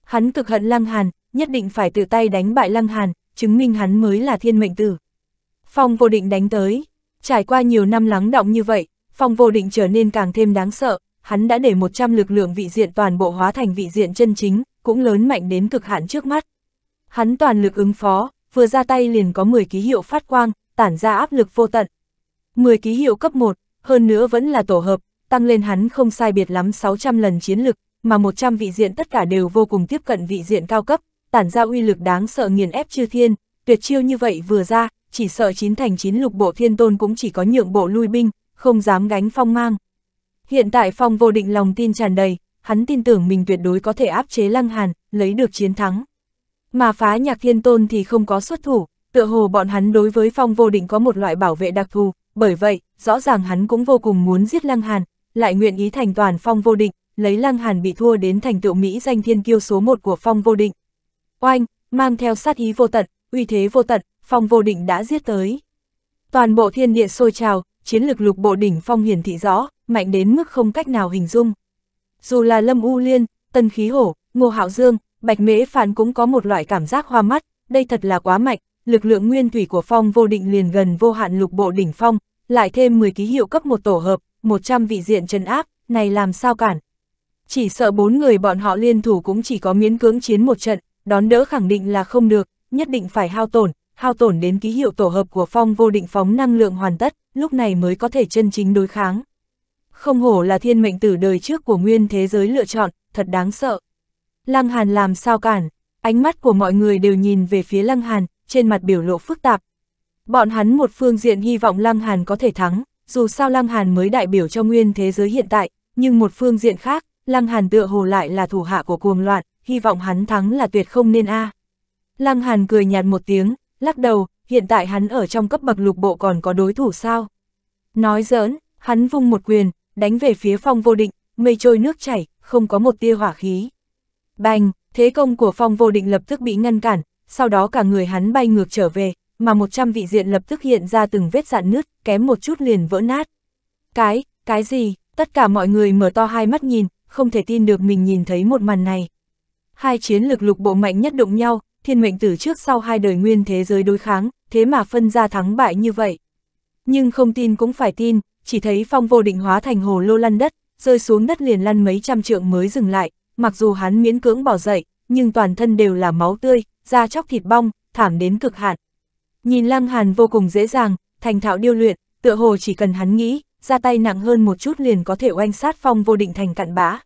S1: Hắn cực hận Lăng Hàn, nhất định phải tự tay đánh bại Lăng Hàn, chứng minh hắn mới là thiên mệnh tử. Phong vô định đánh tới, trải qua nhiều năm lắng động như vậy, phong vô định trở nên càng thêm đáng sợ, hắn đã để 100 lực lượng vị diện toàn bộ hóa thành vị diện chân chính, cũng lớn mạnh đến cực hạn trước mắt. Hắn toàn lực ứng phó, vừa ra tay liền có 10 ký hiệu phát quang, tản ra áp lực vô tận. 10 ký hiệu cấp 1, hơn nữa vẫn là tổ hợp, tăng lên hắn không sai biệt lắm 600 lần chiến lực, mà 100 vị diện tất cả đều vô cùng tiếp cận vị diện cao cấp, tản ra uy lực đáng sợ nghiền ép chư thiên, tuyệt chiêu như vậy vừa ra, chỉ sợ chín thành chín lục bộ thiên tôn cũng chỉ có nhượng bộ lui binh, không dám gánh phong mang. Hiện tại phong vô định lòng tin tràn đầy, hắn tin tưởng mình tuyệt đối có thể áp chế lăng hàn, lấy được chiến thắng. Mà phá nhạc thiên tôn thì không có xuất thủ, tựa hồ bọn hắn đối với phong vô định có một loại bảo vệ đặc thù, bởi vậy, rõ ràng hắn cũng vô cùng muốn giết lăng hàn, lại nguyện ý thành toàn phong vô định, lấy Lăng Hàn bị thua đến thành tựu Mỹ danh thiên kiêu số một của phong vô định. Oanh, mang theo sát ý vô tận, uy thế vô tận, phong vô định đã giết tới. Toàn bộ thiên địa sôi trào, chiến lực lục bộ đỉnh phong hiển thị rõ, mạnh đến mức không cách nào hình dung. Dù là Lâm U Liên, Tân Khí Hổ, Ngô Hạo Dương, Bạch Mễ Phản cũng có một loại cảm giác hoa mắt, đây thật là quá mạnh, lực lượng nguyên thủy của phong vô định liền gần vô hạn lục bộ đỉnh phong, lại thêm 10 ký hiệu cấp một tổ hợp, 100 vị diện trấn áp, này làm sao cản, chỉ sợ bốn người bọn họ liên thủ cũng chỉ có miễn cưỡng chiến một trận, đón đỡ khẳng định là không được, nhất định phải hao tổn, hao tổn đến ký hiệu tổ hợp của phong vô định phóng năng lượng hoàn tất, lúc này mới có thể chân chính đối kháng. Không hổ là thiên mệnh tử đời trước của nguyên thế giới lựa chọn, thật đáng sợ. Lăng Hàn làm sao cản, ánh mắt của mọi người đều nhìn về phía Lăng Hàn, trên mặt biểu lộ phức tạp. Bọn hắn một phương diện hy vọng Lăng Hàn có thể thắng, dù sao Lăng Hàn mới đại biểu cho nguyên thế giới hiện tại, nhưng một phương diện khác, Lăng Hàn tựa hồ lại là thủ hạ của cuồng loạn, hy vọng hắn thắng là tuyệt không nên a. À. Lăng Hàn cười nhạt một tiếng, lắc đầu, hiện tại hắn ở trong cấp bậc lục bộ còn có đối thủ sao? Nói giỡn, hắn vung một quyền, đánh về phía phong vô định, mây trôi nước chảy, không có một tia hỏa khí. Bành, thế công của phong vô định lập tức bị ngăn cản, sau đó cả người hắn bay ngược trở về, mà một trăm vị diện lập tức hiện ra từng vết dạn nứt, kém một chút liền vỡ nát. Cái, cái gì, tất cả mọi người mở to hai mắt nhìn, không thể tin được mình nhìn thấy một màn này. Hai chiến lực lục bộ mạnh nhất đụng nhau, thiên mệnh tử trước sau hai đời nguyên thế giới đối kháng, thế mà phân ra thắng bại như vậy. Nhưng không tin cũng phải tin, chỉ thấy phong vô định hóa thành hồ lô lăn đất, rơi xuống đất liền lăn mấy trăm trượng mới dừng lại, mặc dù hắn miễn cưỡng bỏ dậy, nhưng toàn thân đều là máu tươi, da chóc thịt bong, thảm đến cực hạn. Nhìn Lăng Hàn vô cùng dễ dàng, thành thạo điêu luyện, tựa hồ chỉ cần hắn nghĩ, ra tay nặng hơn một chút liền có thể oanh sát phong vô định thành cặn bã.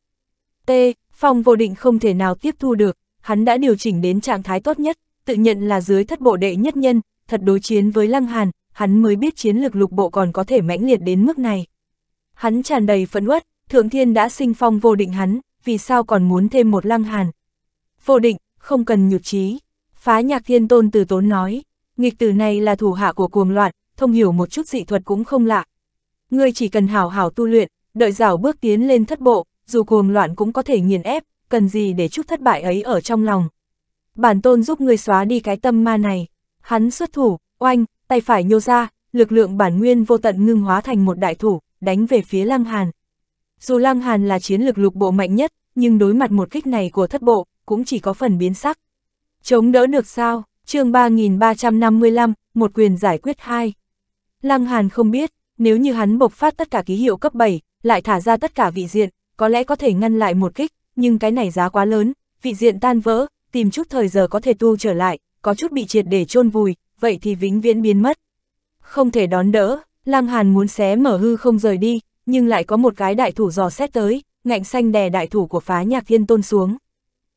S1: T. Phong vô định không thể nào tiếp thu được, hắn đã điều chỉnh đến trạng thái tốt nhất, tự nhận là dưới thất bộ đệ nhất nhân, thật đối chiến với Lăng Hàn, hắn mới biết chiến lực lục bộ còn có thể mãnh liệt đến mức này. Hắn tràn đầy phẫn uất, Thượng Thiên đã sinh phong vô định hắn, vì sao còn muốn thêm một Lăng Hàn. Vô định, không cần nhược trí. Phá nhạc thiên tôn từ tốn nói, nghịch tử này là thủ hạ của cuồng loạn, thông hiểu một chút dị thuật cũng không lạ, ngươi chỉ cần hào hào tu luyện, đợi rào bước tiến lên thất bộ, dù cuồng loạn cũng có thể nghiền ép, cần gì để chút thất bại ấy ở trong lòng. Bản tôn giúp ngươi xóa đi cái tâm ma này. Hắn xuất thủ, oanh, tay phải nhô ra, lực lượng bản nguyên vô tận ngưng hóa thành một đại thủ, đánh về phía Lăng Hàn. Dù Lăng Hàn là chiến lực lục bộ mạnh nhất, nhưng đối mặt một kích này của thất bộ, cũng chỉ có phần biến sắc. Chống đỡ được sao? Chương 3355, một quyền giải quyết hai. Lăng Hàn không biết, nếu như hắn bộc phát tất cả ký hiệu cấp 7, lại thả ra tất cả vị diện, có lẽ có thể ngăn lại một kích, nhưng cái này giá quá lớn, vị diện tan vỡ, tìm chút thời giờ có thể tu trở lại, có chút bị triệt để chôn vùi, vậy thì vĩnh viễn biến mất. Không thể đón đỡ, Lăng Hàn muốn xé mở hư không rời đi, nhưng lại có một cái đại thủ dò xét tới, ngạnh xanh đè đại thủ của phá nhạc thiên tôn xuống.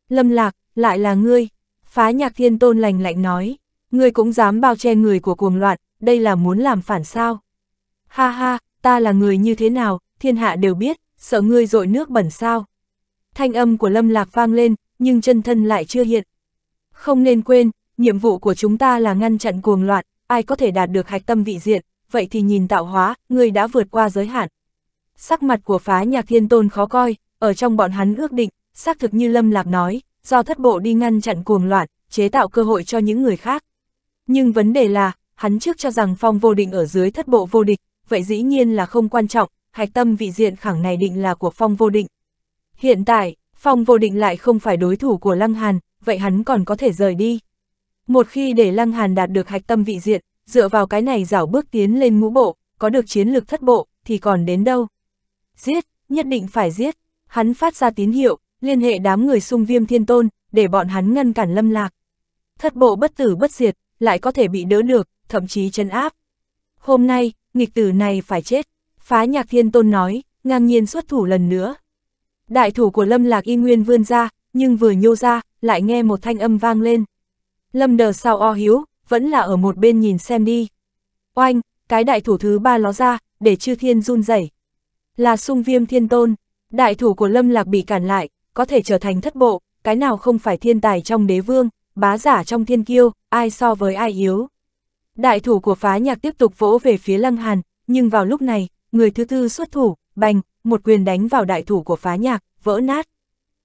S1: Lâm lạc, lại là ngươi, phá nhạc thiên tôn lành lạnh nói, ngươi cũng dám bao che người của cuồng loạn, đây là muốn làm phản sao ha ha, ta là người như thế nào, thiên hạ đều biết, sợ ngươi dội nước bẩn sao. Thanh âm của Lâm Lạc vang lên, nhưng chân thân lại chưa hiện. Không nên quên, nhiệm vụ của chúng ta là ngăn chặn cuồng loạn, ai có thể đạt được hạch tâm vị diện, vậy thì nhìn tạo hóa, ngươi đã vượt qua giới hạn. Sắc mặt của phá nhạc thiên tôn khó coi, ở trong bọn hắn ước định, xác thực như Lâm Lạc nói, do thất bộ đi ngăn chặn cuồng loạn, chế tạo cơ hội cho những người khác. Nhưng vấn đề là, hắn trước cho rằng phong vô định ở dưới thất bộ vô địch, vậy dĩ nhiên là không quan trọng, hạch tâm vị diện khẳng này định là của phong vô định. Hiện tại, phong vô định lại không phải đối thủ của Lăng Hàn, vậy hắn còn có thể rời đi. Một khi để Lăng Hàn đạt được hạch tâm vị diện, dựa vào cái này dảo bước tiến lên ngũ bộ, có được chiến lược thất bộ, thì còn đến đâu. Giết, nhất định phải giết, hắn phát ra tín hiệu, liên hệ đám người xung viêm thiên tôn, để bọn hắn ngăn cản lâm lạc. Thất bộ bất tử bất diệt, lại có thể bị đỡ được, thậm chí chân áp. Hôm nay, nghịch tử này phải chết. Phá nhạc thiên tôn nói, ngang nhiên xuất thủ lần nữa. Đại thủ của Lâm Lạc y nguyên vươn ra, nhưng vừa nhô ra, lại nghe một thanh âm vang lên. Lâm đờ sao o hiếu, vẫn là ở một bên nhìn xem đi. Oanh, cái đại thủ thứ ba ló ra, để chư thiên run rẩy Là sung viêm thiên tôn, đại thủ của Lâm Lạc bị cản lại, có thể trở thành thất bộ, cái nào không phải thiên tài trong đế vương, bá giả trong thiên kiêu, ai so với ai yếu. Đại thủ của phá nhạc tiếp tục vỗ về phía Lăng Hàn, nhưng vào lúc này, người thứ tư xuất thủ, bành, một quyền đánh vào đại thủ của phá nhạc, vỡ nát.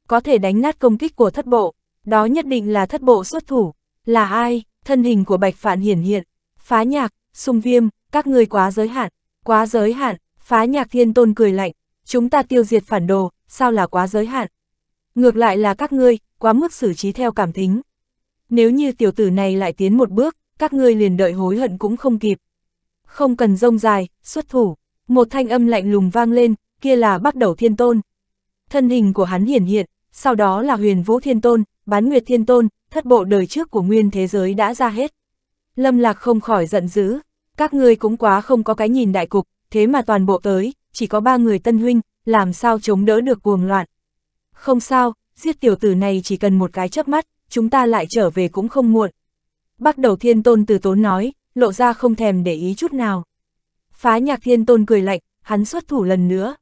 S1: Có thể đánh nát công kích của thất bộ, đó nhất định là thất bộ xuất thủ. Là ai? Thân hình của Bạch Phạn hiển hiện. Phá nhạc, sung viêm, các ngươi quá giới hạn, quá giới hạn, phá nhạc thiên tôn cười lạnh. Chúng ta tiêu diệt phản đồ, sao là quá giới hạn? Ngược lại là các ngươi, quá mức xử trí theo cảm tính. Nếu như tiểu tử này lại tiến một bước, các ngươi liền đợi hối hận cũng không kịp. Không cần rông dài, xuất thủ, một thanh âm lạnh lùng vang lên, kia là bắt đầu thiên tôn. Thân hình của hắn hiển hiện, sau đó là huyền vũ thiên tôn, bán nguyệt thiên tôn, thất bộ đời trước của nguyên thế giới đã ra hết. Lâm lạc không khỏi giận dữ, các ngươi cũng quá không có cái nhìn đại cục, thế mà toàn bộ tới, chỉ có ba người tân huynh, làm sao chống đỡ được cuồng loạn. Không sao, giết tiểu tử này chỉ cần một cái chớp mắt, chúng ta lại trở về cũng không muộn. Bắt đầu thiên tôn từ tốn nói, lộ ra không thèm để ý chút nào. Phá nhạc thiên tôn cười lạnh, hắn xuất thủ lần nữa.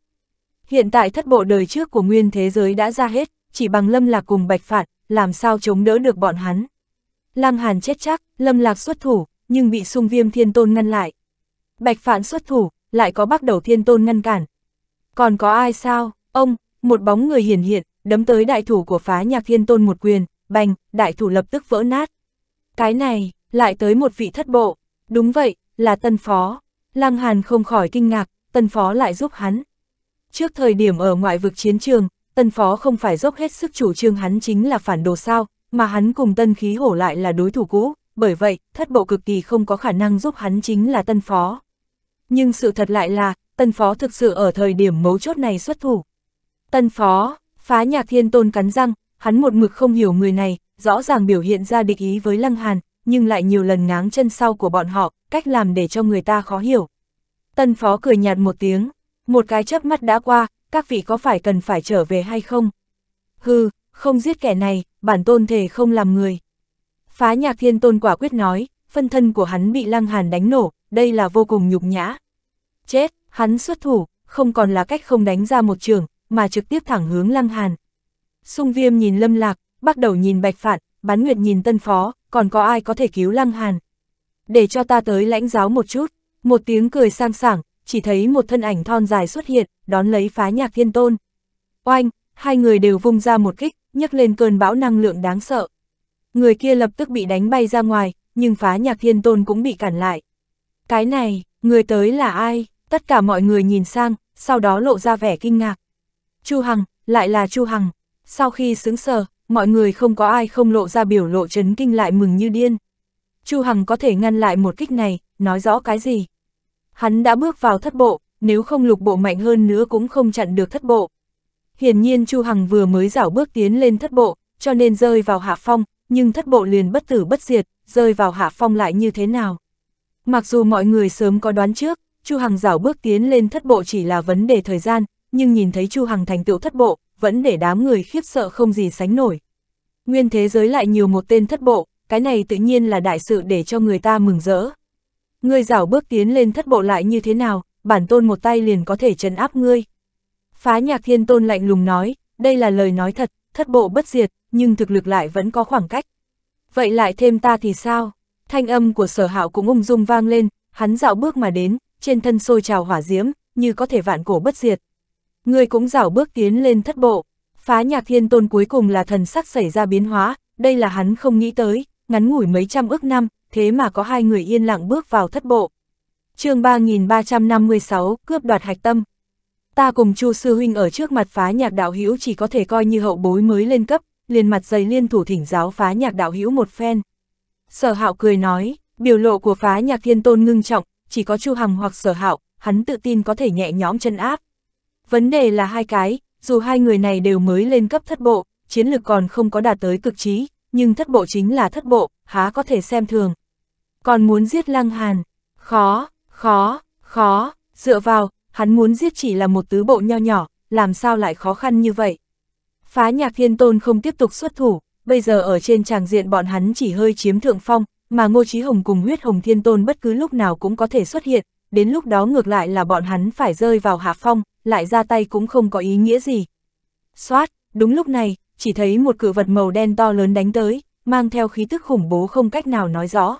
S1: Hiện tại thất bộ đời trước của nguyên thế giới đã ra hết, chỉ bằng lâm lạc cùng bạch phạt, làm sao chống đỡ được bọn hắn. Lăng hàn chết chắc, lâm lạc xuất thủ, nhưng bị sung viêm thiên tôn ngăn lại. Bạch phạn xuất thủ, lại có bắt đầu thiên tôn ngăn cản. Còn có ai sao, ông, một bóng người hiển hiện, đấm tới đại thủ của phá nhạc thiên tôn một quyền, bành, đại thủ lập tức vỡ nát. Cái này, lại tới một vị thất bộ. Đúng vậy, là tân phó. Lăng Hàn không khỏi kinh ngạc, tân phó lại giúp hắn. Trước thời điểm ở ngoại vực chiến trường, tân phó không phải dốc hết sức chủ trương hắn chính là phản đồ sao, mà hắn cùng tân khí hổ lại là đối thủ cũ, bởi vậy, thất bộ cực kỳ không có khả năng giúp hắn chính là tân phó. Nhưng sự thật lại là, tân phó thực sự ở thời điểm mấu chốt này xuất thủ. Tân phó, phá nhạc thiên tôn cắn răng, hắn một mực không hiểu người này, rõ ràng biểu hiện ra địch ý với Lăng Hàn, nhưng lại nhiều lần ngáng chân sau của bọn họ, cách làm để cho người ta khó hiểu. Tân phó cười nhạt một tiếng, một cái chớp mắt đã qua, các vị có phải cần phải trở về hay không? Hừ, không giết kẻ này, bản tôn thể không làm người. Phá nhạc thiên tôn quả quyết nói, phân thân của hắn bị lăng hàn đánh nổ, đây là vô cùng nhục nhã. Chết, hắn xuất thủ, không còn là cách không đánh ra một trường, mà trực tiếp thẳng hướng lăng hàn. Sung viêm nhìn lâm lạc, bắt đầu nhìn bạch phạn, bán nguyệt nhìn tân phó, còn có ai có thể cứu lăng hàn. Để cho ta tới lãnh giáo một chút, một tiếng cười sang sảng, chỉ thấy một thân ảnh thon dài xuất hiện, đón lấy phá nhạc thiên tôn. Oanh, hai người đều vung ra một kích, nhấc lên cơn bão năng lượng đáng sợ. Người kia lập tức bị đánh bay ra ngoài, nhưng phá nhạc thiên tôn cũng bị cản lại. Cái này, người tới là ai? Tất cả mọi người nhìn sang, sau đó lộ ra vẻ kinh ngạc. Chu Hằng, lại là Chu Hằng. Sau khi xứng sờ, mọi người không có ai không lộ ra biểu lộ chấn kinh lại mừng như điên. Chu Hằng có thể ngăn lại một kích này, nói rõ cái gì? Hắn đã bước vào thất bộ, nếu không lục bộ mạnh hơn nữa cũng không chặn được thất bộ. Hiển nhiên Chu Hằng vừa mới dảo bước tiến lên thất bộ, cho nên rơi vào hạ phong, nhưng thất bộ liền bất tử bất diệt, rơi vào hạ phong lại như thế nào? Mặc dù mọi người sớm có đoán trước, Chu Hằng dảo bước tiến lên thất bộ chỉ là vấn đề thời gian, nhưng nhìn thấy Chu Hằng thành tựu thất bộ, vẫn để đám người khiếp sợ không gì sánh nổi. Nguyên thế giới lại nhiều một tên thất bộ, cái này tự nhiên là đại sự để cho người ta mừng rỡ. Ngươi rảo bước tiến lên thất bộ lại như thế nào, bản tôn một tay liền có thể trấn áp ngươi. Phá nhạc thiên tôn lạnh lùng nói, đây là lời nói thật, thất bộ bất diệt, nhưng thực lực lại vẫn có khoảng cách. Vậy lại thêm ta thì sao? Thanh âm của sở hạo cũng ung dung vang lên, hắn dạo bước mà đến, trên thân sôi trào hỏa diễm, như có thể vạn cổ bất diệt, Người cũng rảo bước tiến lên thất bộ. Phá nhạc thiên tôn cuối cùng là thần sắc xảy ra biến hóa, đây là hắn không nghĩ tới, ngắn ngủi mấy trăm ước năm, thế mà có hai người yên lặng bước vào thất bộ. chương 3356, cướp đoạt hạch tâm. Ta cùng Chu Sư Huynh ở trước mặt phá nhạc đạo hữu chỉ có thể coi như hậu bối mới lên cấp, liền mặt dày liên thủ thỉnh giáo phá nhạc đạo hữu một phen. Sở hạo cười nói, biểu lộ của phá nhạc thiên tôn ngưng trọng, chỉ có Chu Hằng hoặc sở hạo, hắn tự tin có thể nhẹ nhõm chân áp. Vấn đề là hai cái, dù hai người này đều mới lên cấp thất bộ, chiến lực còn không có đạt tới cực trí, nhưng thất bộ chính là thất bộ, há có thể xem thường. Còn muốn giết Lăng Hàn, khó, khó, khó, dựa vào, hắn muốn giết chỉ là một tứ bộ nho nhỏ, làm sao lại khó khăn như vậy. Phá nhạc thiên tôn không tiếp tục xuất thủ, bây giờ ở trên tràng diện bọn hắn chỉ hơi chiếm thượng phong, mà Ngô Chí Hồng cùng huyết hồng thiên tôn bất cứ lúc nào cũng có thể xuất hiện, đến lúc đó ngược lại là bọn hắn phải rơi vào hạ phong, lại ra tay cũng không có ý nghĩa gì. Xoát, đúng lúc này, chỉ thấy một cự vật màu đen to lớn đánh tới, mang theo khí tức khủng bố không cách nào nói rõ.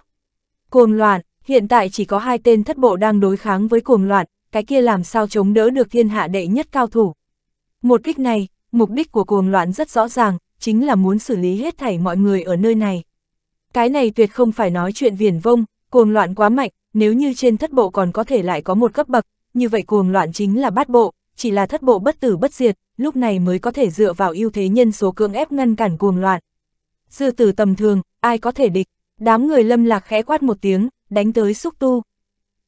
S1: Cuồng loạn, hiện tại chỉ có hai tên thất bộ đang đối kháng với cuồng loạn, cái kia làm sao chống đỡ được thiên hạ đệ nhất cao thủ. Một kích này, mục đích của cuồng loạn rất rõ ràng, chính là muốn xử lý hết thảy mọi người ở nơi này. Cái này tuyệt không phải nói chuyện viển vông, cuồng loạn quá mạnh, nếu như trên thất bộ còn có thể lại có một cấp bậc, như vậy cuồng loạn chính là bát bộ, chỉ là thất bộ bất tử bất diệt, lúc này mới có thể dựa vào ưu thế nhân số cưỡng ép ngăn cản cuồng loạn. Dư tử tầm thường, ai có thể địch, đám người lâm lạc khẽ quát một tiếng, đánh tới xúc tu.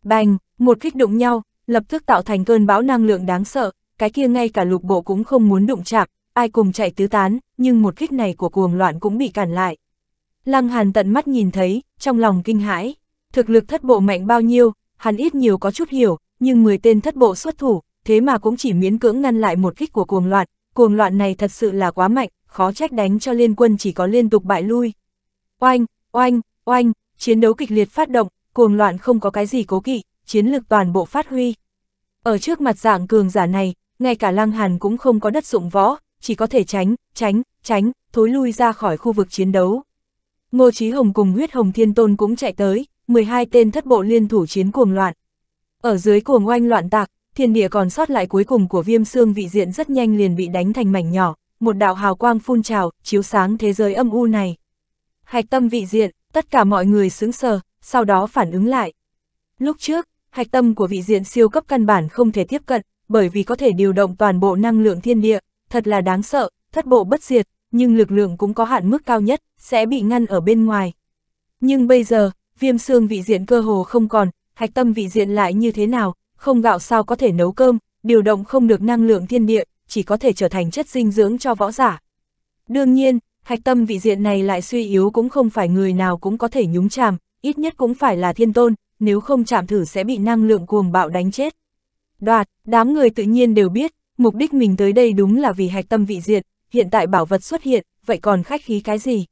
S1: Bành, một kích đụng nhau, lập tức tạo thành cơn bão năng lượng đáng sợ, cái kia ngay cả lục bộ cũng không muốn đụng chạm, ai cùng chạy tứ tán, nhưng một kích này của cuồng loạn cũng bị cản lại. Lăng Hàn tận mắt nhìn thấy, trong lòng kinh hãi. Thực lực thất bộ mạnh bao nhiêu, hắn ít nhiều có chút hiểu, nhưng 10 tên thất bộ xuất thủ, thế mà cũng chỉ miễn cưỡng ngăn lại một kích của cuồng loạn, cuồng loạn này thật sự là quá mạnh, khó trách đánh cho liên quân chỉ có liên tục bại lui. Oanh, oanh, oanh, chiến đấu kịch liệt phát động, cuồng loạn không có cái gì cố kỵ, chiến lực toàn bộ phát huy. Ở trước mặt dạng cường giả này, ngay cả lang Hàn cũng không có đất dụng võ, chỉ có thể tránh, tránh, tránh, thối lui ra khỏi khu vực chiến đấu. Ngô Chí Hồng cùng huyết hồng thiên tôn cũng chạy tới, 12 tên thất bộ liên thủ chiến cuồng loạn. Ở dưới cuồng oanh loạn tạc, thiên địa còn sót lại cuối cùng của viêm xương vị diện rất nhanh liền bị đánh thành mảnh nhỏ, một đạo hào quang phun trào, chiếu sáng thế giới âm u này. Hạch tâm vị diện, tất cả mọi người sững sờ, sau đó phản ứng lại. Lúc trước, hạch tâm của vị diện siêu cấp căn bản không thể tiếp cận, bởi vì có thể điều động toàn bộ năng lượng thiên địa, thật là đáng sợ, thất bộ bất diệt, nhưng lực lượng cũng có hạn mức cao nhất, sẽ bị ngăn ở bên ngoài. Nhưng bây giờ, viêm xương vị diện cơ hồ không còn, hạch tâm vị diện lại như thế nào, không gạo sao có thể nấu cơm, điều động không được năng lượng thiên địa, chỉ có thể trở thành chất dinh dưỡng cho võ giả. Đương nhiên, hạch tâm vị diện này lại suy yếu cũng không phải người nào cũng có thể nhúng chạm ít nhất cũng phải là thiên tôn, nếu không chạm thử sẽ bị năng lượng cuồng bạo đánh chết. Đoạt, đám người tự nhiên đều biết, mục đích mình tới đây đúng là vì hạch tâm vị diện, hiện tại bảo vật xuất hiện, vậy còn khách khí cái gì?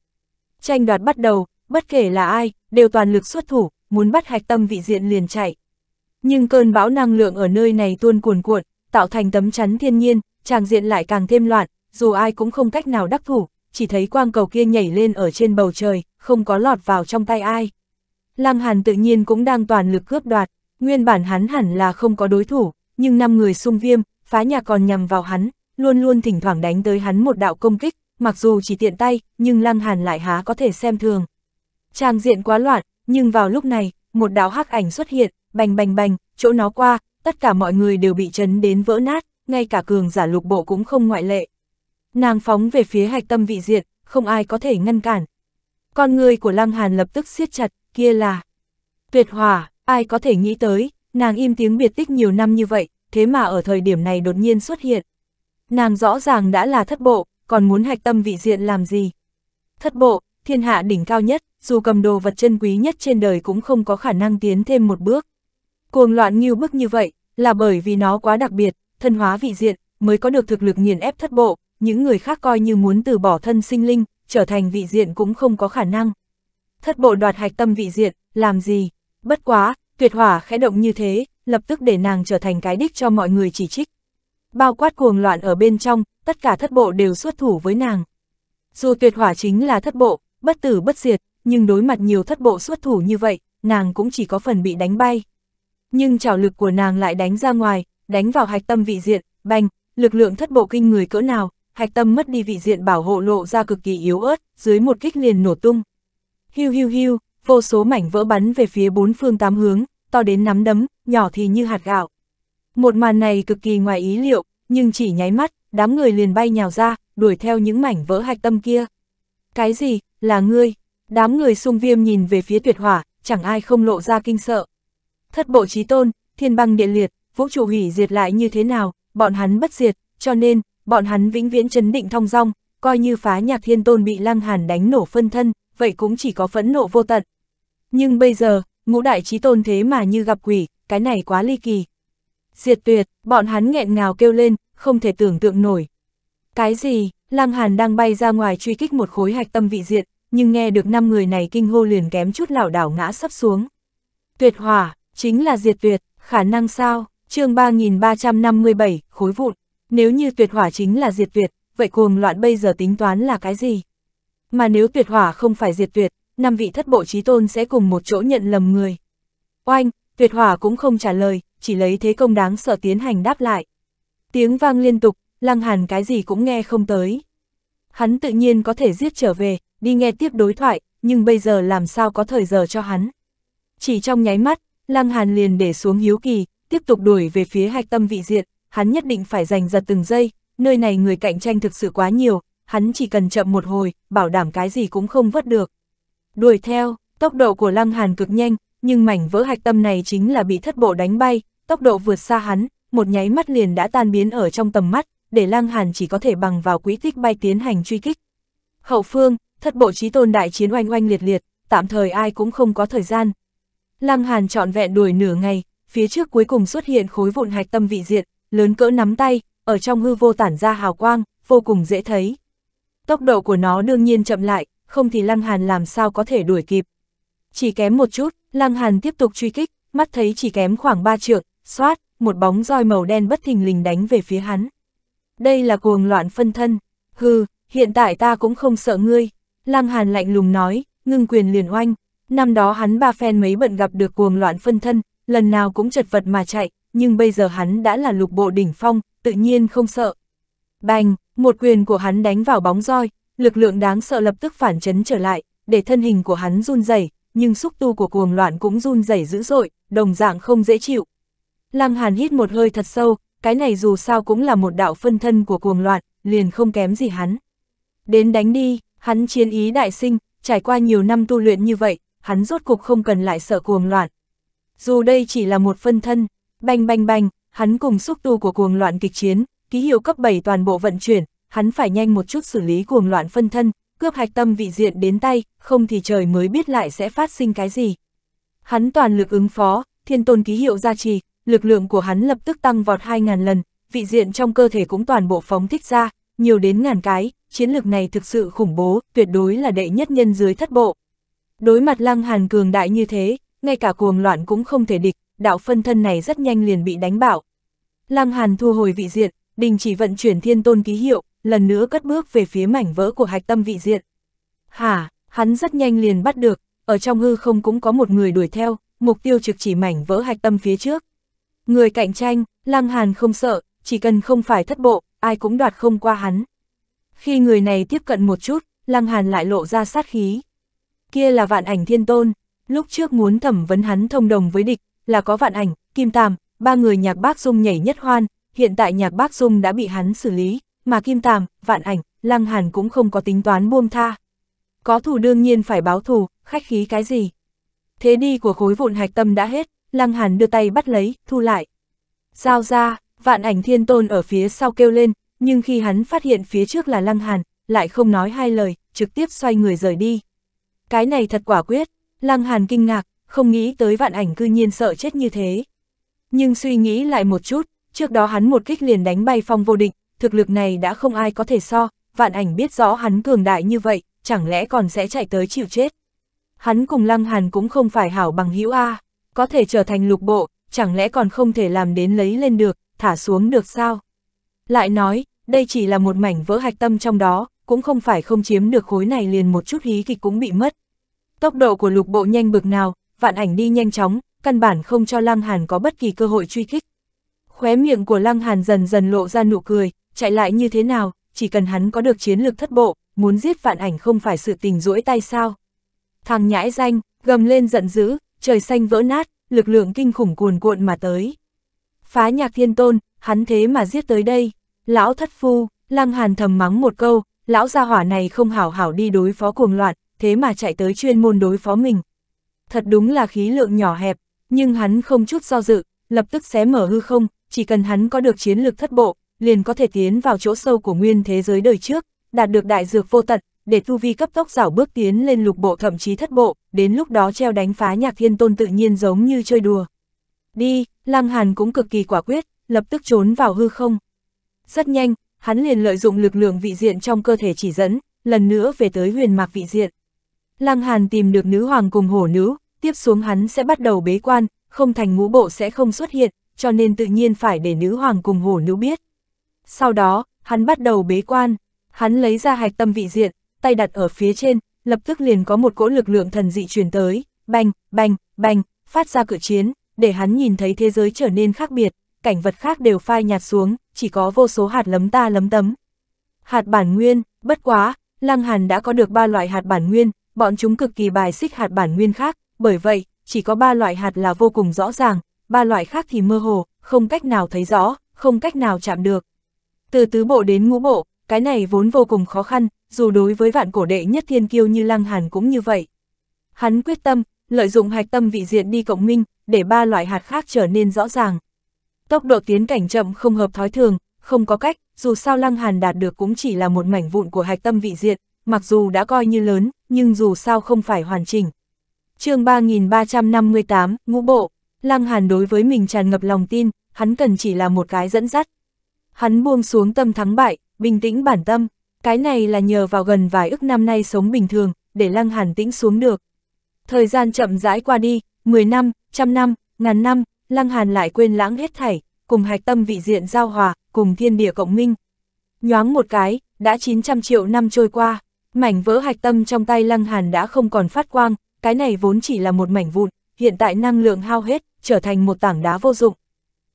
S1: Tranh đoạt bắt đầu, bất kể là ai, đều toàn lực xuất thủ, muốn bắt hạch tâm vị diện liền chạy. Nhưng cơn bão năng lượng ở nơi này tuôn cuồn cuộn, tạo thành tấm chắn thiên nhiên, chàng diện lại càng thêm loạn, dù ai cũng không cách nào đắc thủ, chỉ thấy quang cầu kia nhảy lên ở trên bầu trời, không có lọt vào trong tay ai. Lăng Hàn tự nhiên cũng đang toàn lực cướp đoạt, nguyên bản hắn hẳn là không có đối thủ, nhưng năm người xung viêm, phá nhà còn nhằm vào hắn, luôn luôn thỉnh thoảng đánh tới hắn một đạo công kích, mặc dù chỉ tiện tay, nhưng Lăng Hàn lại há có thể xem thường. Tràng diện quá loạn, nhưng vào lúc này, một đạo hắc ảnh xuất hiện, bành bành bành, chỗ nó qua, tất cả mọi người đều bị chấn đến vỡ nát, ngay cả cường giả lục bộ cũng không ngoại lệ. Nàng phóng về phía hạch tâm vị diệt, không ai có thể ngăn cản. Con người của Lăng Hàn lập tức siết chặt, kia là tuyệt hỏa, ai có thể nghĩ tới, nàng im tiếng biệt tích nhiều năm như vậy, thế mà ở thời điểm này đột nhiên xuất hiện. Nàng rõ ràng đã là thất bộ, còn muốn hạch tâm vị diện làm gì? Thất bộ, thiên hạ đỉnh cao nhất, dù cầm đồ vật chân quý nhất trên đời cũng không có khả năng tiến thêm một bước. Cuồng loạn nghiêu bức như vậy, là bởi vì nó quá đặc biệt, thân hóa vị diện, mới có được thực lực nghiền ép thất bộ, những người khác coi như muốn từ bỏ thân sinh linh, trở thành vị diện cũng không có khả năng. Thất bộ đoạt hạch tâm vị diện, làm gì? Bất quá, tuyệt hỏa khẽ động như thế, lập tức để nàng trở thành cái đích cho mọi người chỉ trích. Bao quát cuồng loạn ở bên trong, tất cả thất bộ đều xuất thủ với nàng. Dù tuyệt hỏa chính là thất bộ, bất tử bất diệt, nhưng đối mặt nhiều thất bộ xuất thủ như vậy, nàng cũng chỉ có phần bị đánh bay. Nhưng trảo lực của nàng lại đánh ra ngoài, đánh vào hạch tâm vị diện, bành, lực lượng thất bộ kinh người cỡ nào, hạch tâm mất đi vị diện bảo hộ lộ ra cực kỳ yếu ớt, dưới một kích liền nổ tung. Hiu hiu hiu, vô số mảnh vỡ bắn về phía bốn phương tám hướng, to đến nắm đấm, nhỏ thì như hạt gạo. Một màn này cực kỳ ngoài ý liệu, nhưng chỉ nháy mắt, đám người liền bay nhào ra, đuổi theo những mảnh vỡ hạch tâm kia. Cái gì, là ngươi. Đám người xung viêm nhìn về phía tuyệt hỏa, chẳng ai không lộ ra kinh sợ. Thất bộ trí tôn, thiên băng địa liệt, vũ trụ hủy diệt lại như thế nào, bọn hắn bất diệt, cho nên, bọn hắn vĩnh viễn chấn định thong dong, coi như phá nhạc thiên tôn bị lăng hàn đánh nổ phân thân, vậy cũng chỉ có phẫn nộ vô tận. Nhưng bây giờ, ngũ đại trí tôn thế mà như gặp quỷ, cái này quá ly kỳ. Diệt tuyệt, bọn hắn nghẹn ngào kêu lên, không thể tưởng tượng nổi. Cái gì, Lăng Hàn đang bay ra ngoài truy kích một khối hạch tâm vị diện, nhưng nghe được năm người này kinh hô liền kém chút lảo đảo ngã sắp xuống. Tuyệt hỏa, chính là diệt tuyệt, khả năng sao? Chương 3357, khối vụn. Nếu như tuyệt hỏa chính là diệt tuyệt, vậy cuồng loạn bây giờ tính toán là cái gì? Mà nếu tuyệt hỏa không phải diệt tuyệt, năm vị thất bộ trí tôn sẽ cùng một chỗ nhận lầm người. Oanh, tuyệt hỏa cũng không trả lời, chỉ lấy thế công đáng sợ tiến hành đáp lại. Tiếng vang liên tục, Lăng Hàn cái gì cũng nghe không tới. Hắn tự nhiên có thể giết trở về, đi nghe tiếp đối thoại, nhưng bây giờ làm sao có thời giờ cho hắn. Chỉ trong nháy mắt, Lăng Hàn liền để xuống hiếu kỳ, tiếp tục đuổi về phía hạch tâm vị diện, hắn nhất định phải giành giật từng giây, nơi này người cạnh tranh thực sự quá nhiều, hắn chỉ cần chậm một hồi, bảo đảm cái gì cũng không vớt được. Đuổi theo, tốc độ của Lăng Hàn cực nhanh, nhưng mảnh vỡ hạch tâm này chính là bị thất bộ đánh bay, tốc độ vượt xa hắn, một nháy mắt liền đã tan biến ở trong tầm mắt, để Lang Hàn chỉ có thể bằng vào quỹ tích bay tiến hành truy kích. Hậu phương, thất bộ trí tôn đại chiến oanh oanh liệt liệt, tạm thời ai cũng không có thời gian. Lăng Hàn trọn vẹn đuổi nửa ngày, phía trước cuối cùng xuất hiện khối vụn hạch tâm vị diện, lớn cỡ nắm tay, ở trong hư vô tản ra hào quang, vô cùng dễ thấy. Tốc độ của nó đương nhiên chậm lại, không thì Lăng Hàn làm sao có thể đuổi kịp. Chỉ kém một chút, Lăng Hàn tiếp tục truy kích, mắt thấy chỉ kém khoảng 3 trượng, xoát, một bóng roi màu đen bất thình lình đánh về phía hắn đây là cuồng loạn phân thân, hừ, hiện tại ta cũng không sợ ngươi. Lăng Hàn lạnh lùng nói, ngưng quyền liền oanh, năm đó hắn ba phen mấy bận gặp được cuồng loạn phân thân, lần nào cũng chật vật mà chạy, nhưng bây giờ hắn đã là lục bộ đỉnh phong, tự nhiên không sợ. Bành, một quyền của hắn đánh vào bóng roi, lực lượng đáng sợ lập tức phản chấn trở lại, để thân hình của hắn run rẩy, nhưng xúc tu của cuồng loạn cũng run rẩy dữ dội, đồng dạng không dễ chịu. Lăng Hàn hít một hơi thật sâu, cái này dù sao cũng là một đạo phân thân của cuồng loạn, liền không kém gì hắn. Đến đánh đi, hắn chiến ý đại sinh, trải qua nhiều năm tu luyện như vậy, hắn rốt cục không cần lại sợ cuồng loạn. Dù đây chỉ là một phân thân, banh banh banh, hắn cùng xúc tu của cuồng loạn kịch chiến, ký hiệu cấp 7 toàn bộ vận chuyển, hắn phải nhanh một chút xử lý cuồng loạn phân thân, cướp hạch tâm vị diện đến tay, không thì trời mới biết lại sẽ phát sinh cái gì. Hắn toàn lực ứng phó, thiên tôn ký hiệu gia trì, lực lượng của hắn lập tức tăng vọt 2.000 lần, vị diện trong cơ thể cũng toàn bộ phóng thích ra, nhiều đến ngàn cái, chiến lược này thực sự khủng bố, tuyệt đối là đệ nhất nhân dưới thất bộ. Đối mặt lăng hàn cường đại như thế, ngay cả cuồng loạn cũng không thể địch, đạo phân thân này rất nhanh liền bị đánh bạo. Lăng hàn thu hồi vị diện, đình chỉ vận chuyển thiên tôn ký hiệu, lần nữa cất bước về phía mảnh vỡ của hạch tâm vị diện. Hả, hắn rất nhanh liền bắt được, ở trong hư không cũng có một người đuổi theo, mục tiêu trực chỉ mảnh vỡ hạch tâm phía trước. Người cạnh tranh, Lăng Hàn không sợ, chỉ cần không phải thất bộ, ai cũng đoạt không qua hắn. Khi người này tiếp cận một chút, Lăng Hàn lại lộ ra sát khí. Kia là vạn ảnh thiên tôn, lúc trước muốn thẩm vấn hắn thông đồng với địch, là có vạn ảnh, kim tàm, ba người nhạc bác dung nhảy nhất hoan, hiện tại nhạc bác dung đã bị hắn xử lý, mà kim tàm, vạn ảnh, Lăng Hàn cũng không có tính toán buông tha. Có thù đương nhiên phải báo thù, khách khí cái gì. Thế đi của khối vụn hạch tâm đã hết, Lăng Hàn đưa tay bắt lấy, thu lại. Giao ra, vạn ảnh thiên tôn ở phía sau kêu lên, nhưng khi hắn phát hiện phía trước là Lăng Hàn, lại không nói hai lời, trực tiếp xoay người rời đi. Cái này thật quả quyết, Lăng Hàn kinh ngạc, không nghĩ tới vạn ảnh cư nhiên sợ chết như thế. Nhưng suy nghĩ lại một chút, trước đó hắn một kích liền đánh bay phong vô định, thực lực này đã không ai có thể so, vạn ảnh biết rõ hắn cường đại như vậy, chẳng lẽ còn sẽ chạy tới chịu chết. Hắn cùng Lăng Hàn cũng không phải hảo bằng hữu A có thể trở thành lục bộ, chẳng lẽ còn không thể làm đến lấy lên được, thả xuống được sao? Lại nói, đây chỉ là một mảnh vỡ hạch tâm trong đó, cũng không phải không chiếm được khối này liền một chút hí kịch cũng bị mất. Tốc độ của lục bộ nhanh bực nào, vạn ảnh đi nhanh chóng, căn bản không cho Lăng Hàn có bất kỳ cơ hội truy kích. Khóe miệng của Lăng Hàn dần dần lộ ra nụ cười, chạy lại như thế nào, chỉ cần hắn có được chiến lược thất bộ, muốn giết vạn ảnh không phải sự tình rỗi tay sao. Thằng nhãi danh, gầm lên giận dữ, trời xanh vỡ nát, lực lượng kinh khủng cuồn cuộn mà tới. Phá nhạc thiên tôn, hắn thế mà giết tới đây, lão thất phu, lăng hàn thầm mắng một câu, lão gia hỏa này không hảo hảo đi đối phó cuồng loạn, thế mà chạy tới chuyên môn đối phó mình. Thật đúng là khí lượng nhỏ hẹp, nhưng hắn không chút do dự, lập tức xé mở hư không, chỉ cần hắn có được chiến lược thất bộ, liền có thể tiến vào chỗ sâu của nguyên thế giới đời trước, đạt được đại dược vô tận, để tu vi cấp tốc rảo bước tiến lên lục bộ thậm chí thất bộ, đến lúc đó treo đánh phá nhạc thiên tôn tự nhiên giống như chơi đùa. Đi, Lăng Hàn cũng cực kỳ quả quyết, lập tức trốn vào hư không. Rất nhanh, hắn liền lợi dụng lực lượng vị diện trong cơ thể chỉ dẫn, lần nữa về tới huyền mạc vị diện. Lăng Hàn tìm được nữ hoàng cùng hổ nữ, tiếp xuống hắn sẽ bắt đầu bế quan, không thành ngũ bộ sẽ không xuất hiện, cho nên tự nhiên phải để nữ hoàng cùng hổ nữ biết. Sau đó, hắn bắt đầu bế quan, hắn lấy ra hạch tâm vị diện, tay đặt ở phía trên, lập tức liền có một cỗ lực lượng thần dị truyền tới, bành, bành, bành, phát ra cự chiến, để hắn nhìn thấy thế giới trở nên khác biệt, cảnh vật khác đều phai nhạt xuống, chỉ có vô số hạt lấm ta lấm tấm. Hạt bản nguyên, bất quá, Lăng Hàn đã có được ba loại hạt bản nguyên, bọn chúng cực kỳ bài xích hạt bản nguyên khác, bởi vậy, chỉ có ba loại hạt là vô cùng rõ ràng, ba loại khác thì mơ hồ, không cách nào thấy rõ, không cách nào chạm được. Từ tứ bộ đến ngũ bộ, cái này vốn vô cùng khó khăn, dù đối với vạn cổ đệ nhất thiên kiêu như Lăng Hàn cũng như vậy. Hắn quyết tâm, lợi dụng hạch tâm vị diện đi cộng minh, để ba loại hạt khác trở nên rõ ràng. Tốc độ tiến cảnh chậm không hợp thói thường, không có cách, dù sao Lăng Hàn đạt được cũng chỉ là một mảnh vụn của hạch tâm vị diện, mặc dù đã coi như lớn, nhưng dù sao không phải hoàn chỉnh. chương 3358, Ngũ Bộ, Lăng Hàn đối với mình tràn ngập lòng tin, hắn cần chỉ là một cái dẫn dắt. Hắn buông xuống tâm thắng bại, bình tĩnh bản tâm, cái này là nhờ vào gần vài ức năm nay sống bình thường, để lăng hàn tĩnh xuống được. Thời gian chậm rãi qua đi, 10 năm, trăm năm, ngàn năm, lăng hàn lại quên lãng hết thảy, cùng hạch tâm vị diện giao hòa, cùng thiên địa cộng minh. Nhoáng một cái, đã 900 triệu năm trôi qua, mảnh vỡ hạch tâm trong tay lăng hàn đã không còn phát quang, cái này vốn chỉ là một mảnh vụn, hiện tại năng lượng hao hết, trở thành một tảng đá vô dụng.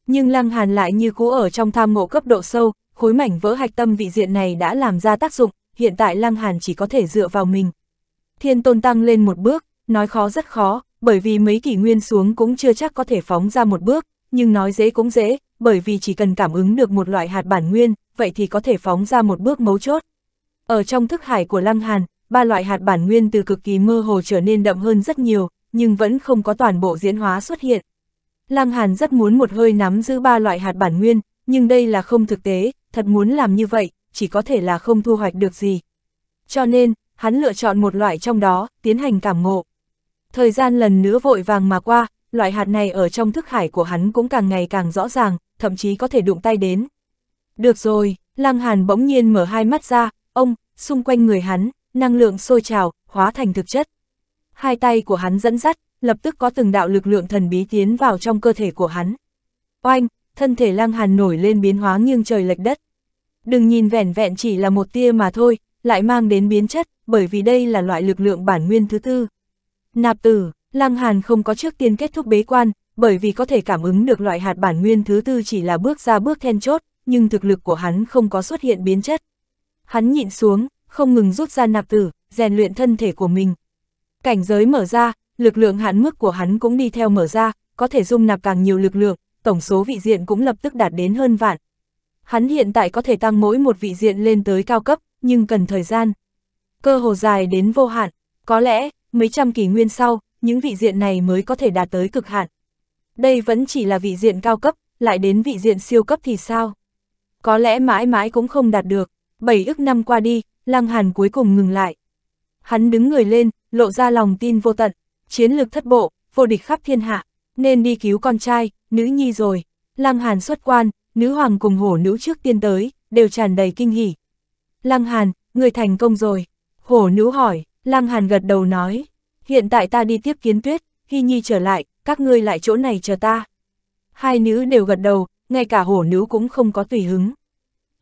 S1: Nhưng lăng hàn lại như cũ ở trong tham ngộ cấp độ sâu, khối mảnh vỡ hạch tâm vị diện này đã làm ra tác dụng, hiện tại Lăng Hàn chỉ có thể dựa vào mình. Thiên tôn tăng lên một bước, nói khó rất khó, bởi vì mấy kỷ nguyên xuống cũng chưa chắc có thể phóng ra một bước, nhưng nói dễ cũng dễ, bởi vì chỉ cần cảm ứng được một loại hạt bản nguyên, vậy thì có thể phóng ra một bước mấu chốt. Ở trong thức hải của Lăng Hàn, ba loại hạt bản nguyên từ cực kỳ mơ hồ trở nên đậm hơn rất nhiều, nhưng vẫn không có toàn bộ diễn hóa xuất hiện. Lăng Hàn rất muốn một hơi nắm giữ ba loại hạt bản nguyên, nhưng đây là không thực tế, thật muốn làm như vậy, chỉ có thể là không thu hoạch được gì. Cho nên, hắn lựa chọn một loại trong đó, tiến hành cảm ngộ. Thời gian lần nữa vội vàng mà qua, loại hạt này ở trong thức hải của hắn cũng càng ngày càng rõ ràng, thậm chí có thể đụng tay đến. Được rồi, Lăng Hàn bỗng nhiên mở hai mắt ra, ông, xung quanh người hắn, năng lượng sôi trào, hóa thành thực chất. Hai tay của hắn dẫn dắt, lập tức có từng đạo lực lượng thần bí tiến vào trong cơ thể của hắn. Oanh, thân thể lang Hàn nổi lên biến hóa nghiêng trời lệch đất. Đừng nhìn vẻn vẹn chỉ là một tia mà thôi, lại mang đến biến chất, bởi vì đây là loại lực lượng bản nguyên thứ tư. Nạp tử, lang Hàn không có trước tiên kết thúc bế quan, bởi vì có thể cảm ứng được loại hạt bản nguyên thứ tư chỉ là bước ra bước then chốt, nhưng thực lực của hắn không có xuất hiện biến chất. Hắn nhịn xuống, không ngừng rút ra nạp tử, rèn luyện thân thể của mình. Cảnh giới mở ra, lực lượng hạn mức của hắn cũng đi theo mở ra, có thể dung nạp càng nhiều lực lượng, tổng số vị diện cũng lập tức đạt đến hơn vạn. Hắn hiện tại có thể tăng mỗi một vị diện lên tới cao cấp, nhưng cần thời gian. Cơ hồ dài đến vô hạn, có lẽ, mấy trăm kỷ nguyên sau, những vị diện này mới có thể đạt tới cực hạn. Đây vẫn chỉ là vị diện cao cấp, lại đến vị diện siêu cấp thì sao? Có lẽ mãi mãi cũng không đạt được, bảy ức năm qua đi, Lăng Hàn cuối cùng ngừng lại. Hắn đứng người lên, lộ ra lòng tin vô tận, chiến lược thất bộ, vô địch khắp thiên hạ nên đi cứu con trai, nữ nhi rồi. Lăng Hàn xuất quan, nữ hoàng cùng hổ nữ trước tiên tới, đều tràn đầy kinh hỉ. Lăng Hàn, người thành công rồi. Hổ nữ hỏi, Lăng Hàn gật đầu nói, hiện tại ta đi tiếp kiến tuyết, khi Nhi trở lại, các ngươi lại chỗ này chờ ta. Hai nữ đều gật đầu, ngay cả hổ nữ cũng không có tùy hứng.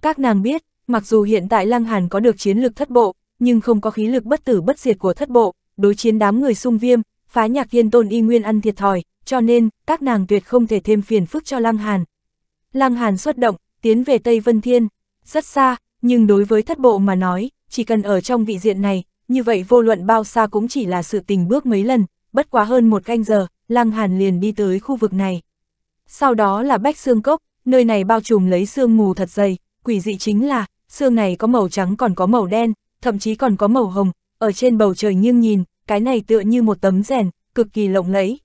S1: Các nàng biết, mặc dù hiện tại Lăng Hàn có được chiến lược thất bộ, nhưng không có khí lực bất tử bất diệt của thất bộ, đối chiến đám người sung viêm, phá nhạc thiên tôn y nguyên ăn thiệt thòi, cho nên các nàng tuyệt không thể thêm phiền phức cho Lăng Hàn. Lăng Hàn xuất động, tiến về Tây Vân Thiên, rất xa, nhưng đối với thất bộ mà nói, chỉ cần ở trong vị diện này, như vậy vô luận bao xa cũng chỉ là sự tình bước mấy lần, bất quá hơn một canh giờ, Lăng Hàn liền đi tới khu vực này. Sau đó là Bách Sương Cốc, nơi này bao trùm lấy sương mù thật dày, quỷ dị chính là, sương này có màu trắng còn có màu đen, thậm chí còn có màu hồng, ở trên bầu trời nghiêng nhìn, cái này tựa như một tấm rèn, cực kỳ lộng lẫy,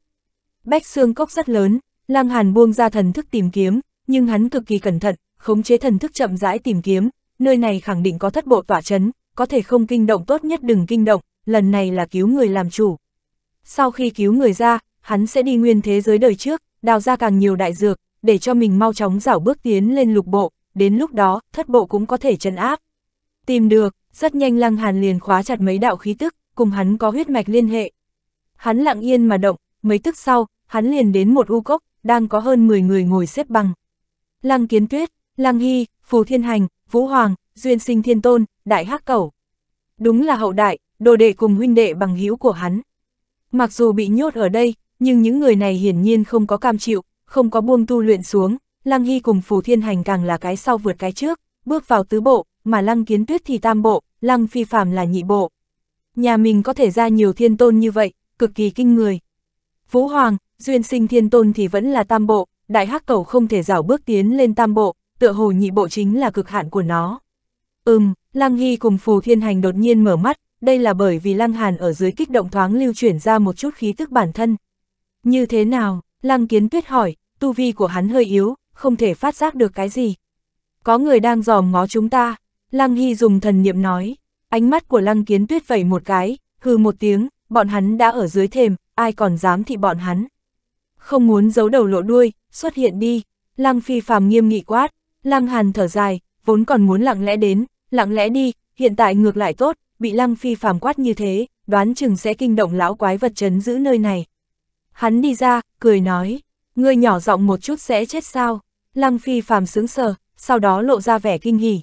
S1: Bách xương cốc rất lớn, Lăng Hàn buông ra thần thức tìm kiếm, nhưng hắn cực kỳ cẩn thận, khống chế thần thức chậm rãi tìm kiếm, nơi này khẳng định có thất bộ tỏa chấn, có thể không kinh động tốt nhất đừng kinh động, lần này là cứu người làm chủ. Sau khi cứu người ra, hắn sẽ đi nguyên thế giới đời trước, đào ra càng nhiều đại dược, để cho mình mau chóng dảo bước tiến lên lục bộ, đến lúc đó, thất bộ cũng có thể chân áp. Tìm được, rất nhanh Lăng Hàn liền khóa chặt mấy đạo khí tức, cùng hắn có huyết mạch liên hệ. Hắn lặng yên mà động, mấy tức sau, hắn liền đến một u cốc, đang có hơn 10 người ngồi xếp bằng. Lăng Kiến Tuyết, Lăng Hy, Phù Thiên Hành, Vũ Hoàng, Duyên Sinh Thiên Tôn, Đại Hắc Cẩu. Đúng là hậu đại, đồ đệ cùng huynh đệ bằng hữu của hắn. Mặc dù bị nhốt ở đây, nhưng những người này hiển nhiên không có cam chịu, không có buông tu luyện xuống, Lăng Hy cùng Phù Thiên Hành càng là cái sau vượt cái trước, bước vào tứ bộ, mà Lăng Kiến Tuyết thì tam bộ, Lăng Phi Phạm là nhị bộ. Nhà mình có thể ra nhiều thiên tôn như vậy, cực kỳ kinh người. Vũ Hoàng, duyên sinh thiên tôn thì vẫn là tam bộ, đại hắc cầu không thể rảo bước tiến lên tam bộ, tựa hồ nhị bộ chính là cực hạn của nó. Ừm, Lăng Hy cùng Phù Thiên Hành đột nhiên mở mắt, đây là bởi vì Lăng Hàn ở dưới kích động thoáng lưu chuyển ra một chút khí tức bản thân. Như thế nào? Lăng Kiến Tuyết hỏi, tu vi của hắn hơi yếu, không thể phát giác được cái gì. Có người đang dòm ngó chúng ta, Lăng Hy dùng thần niệm nói, ánh mắt của Lăng Kiến Tuyết vẩy một cái, hừ một tiếng, bọn hắn đã ở dưới thềm, ai còn dám thị bọn hắn. Không muốn giấu đầu lộ đuôi, xuất hiện đi, Lăng Phi phàm nghiêm nghị quát, Lăng Hàn thở dài, vốn còn muốn lặng lẽ đến, lặng lẽ đi, hiện tại ngược lại tốt, bị Lăng Phi phàm quát như thế, đoán chừng sẽ kinh động lão quái vật chấn giữ nơi này. Hắn đi ra, cười nói, ngươi nhỏ giọng một chút sẽ chết sao? Lăng Phi phàm sướng sờ, sau đó lộ ra vẻ kinh hỉ.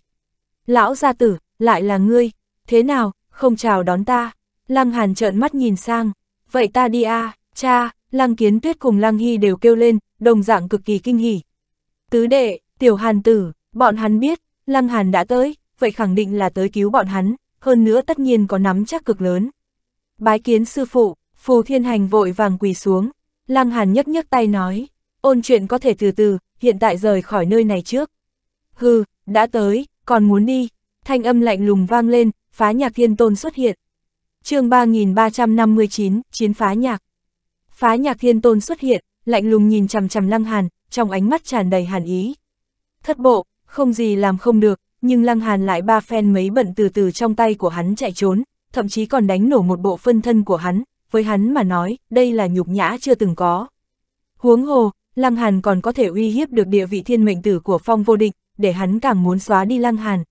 S1: Lão gia tử, lại là ngươi, thế nào, không chào đón ta? Lăng Hàn trợn mắt nhìn sang, vậy ta đi a à, cha, Lăng Kiến Tuyết cùng Lăng Hy đều kêu lên, đồng dạng cực kỳ kinh hỉ. Tứ đệ, tiểu hàn tử, bọn hắn biết, Lăng Hàn đã tới, vậy khẳng định là tới cứu bọn hắn, hơn nữa tất nhiên có nắm chắc cực lớn. Bái kiến sư phụ, Phù Thiên Hành vội vàng quỳ xuống, Lăng Hàn nhấc nhấc tay nói, ôn chuyện có thể từ từ, hiện tại rời khỏi nơi này trước. Hừ, đã tới, còn muốn đi, thanh âm lạnh lùng vang lên, phá nhạc thiên tôn xuất hiện, chương 3359, Chiến phá nhạc. Phá nhạc thiên tôn xuất hiện, lạnh lùng nhìn chằm chằm Lăng Hàn, trong ánh mắt tràn đầy hàn ý. Thất bộ, không gì làm không được, nhưng Lăng Hàn lại ba phen mấy bận từ từ trong tay của hắn chạy trốn, thậm chí còn đánh nổ một bộ phân thân của hắn, với hắn mà nói, đây là nhục nhã chưa từng có. Huống hồ, Lăng Hàn còn có thể uy hiếp được địa vị thiên mệnh tử của phong vô địch, để hắn càng muốn xóa đi Lăng Hàn.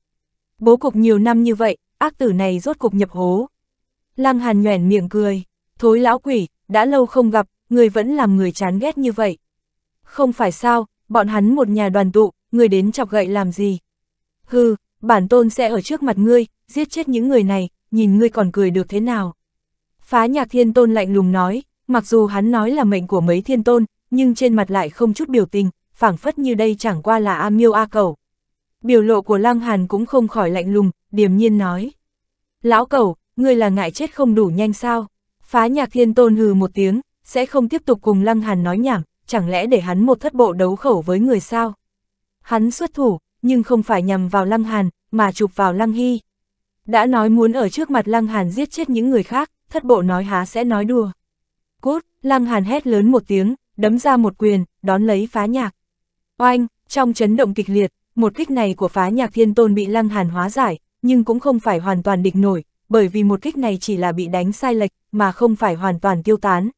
S1: Bố cục nhiều năm như vậy, ác tử này rốt cục nhập hố. Lăng Hàn nhoẻn miệng cười, thối lão quỷ, đã lâu không gặp, người vẫn làm người chán ghét như vậy. Không phải sao, bọn hắn một nhà đoàn tụ, người đến chọc gậy làm gì? Hừ, bản tôn sẽ ở trước mặt ngươi, giết chết những người này, nhìn ngươi còn cười được thế nào? Phá nhạc thiên tôn lạnh lùng nói, mặc dù hắn nói là mệnh của mấy thiên tôn, nhưng trên mặt lại không chút biểu tình, phảng phất như đây chẳng qua là A miêu A cầu. Biểu lộ của Lăng Hàn cũng không khỏi lạnh lùng, điềm nhiên nói. Lão cầu, ngươi là ngại chết không đủ nhanh sao? Phá nhạc thiên tôn hừ một tiếng, sẽ không tiếp tục cùng Lăng Hàn nói nhảm, chẳng lẽ để hắn một thất bộ đấu khẩu với người sao? Hắn xuất thủ, nhưng không phải nhằm vào Lăng Hàn, mà chụp vào Lăng Hy. Đã nói muốn ở trước mặt Lăng Hàn giết chết những người khác, thất bộ nói há sẽ nói đùa. Cút, Lăng Hàn hét lớn một tiếng, đấm ra một quyền, đón lấy phá nhạc. Oanh, trong chấn động kịch liệt, một kích này của phá nhạc thiên tôn bị Lăng Hàn hóa giải, nhưng cũng không phải hoàn toàn địch nổi, bởi vì một kích này chỉ là bị đánh sai lệch, mà không phải hoàn toàn tiêu tán.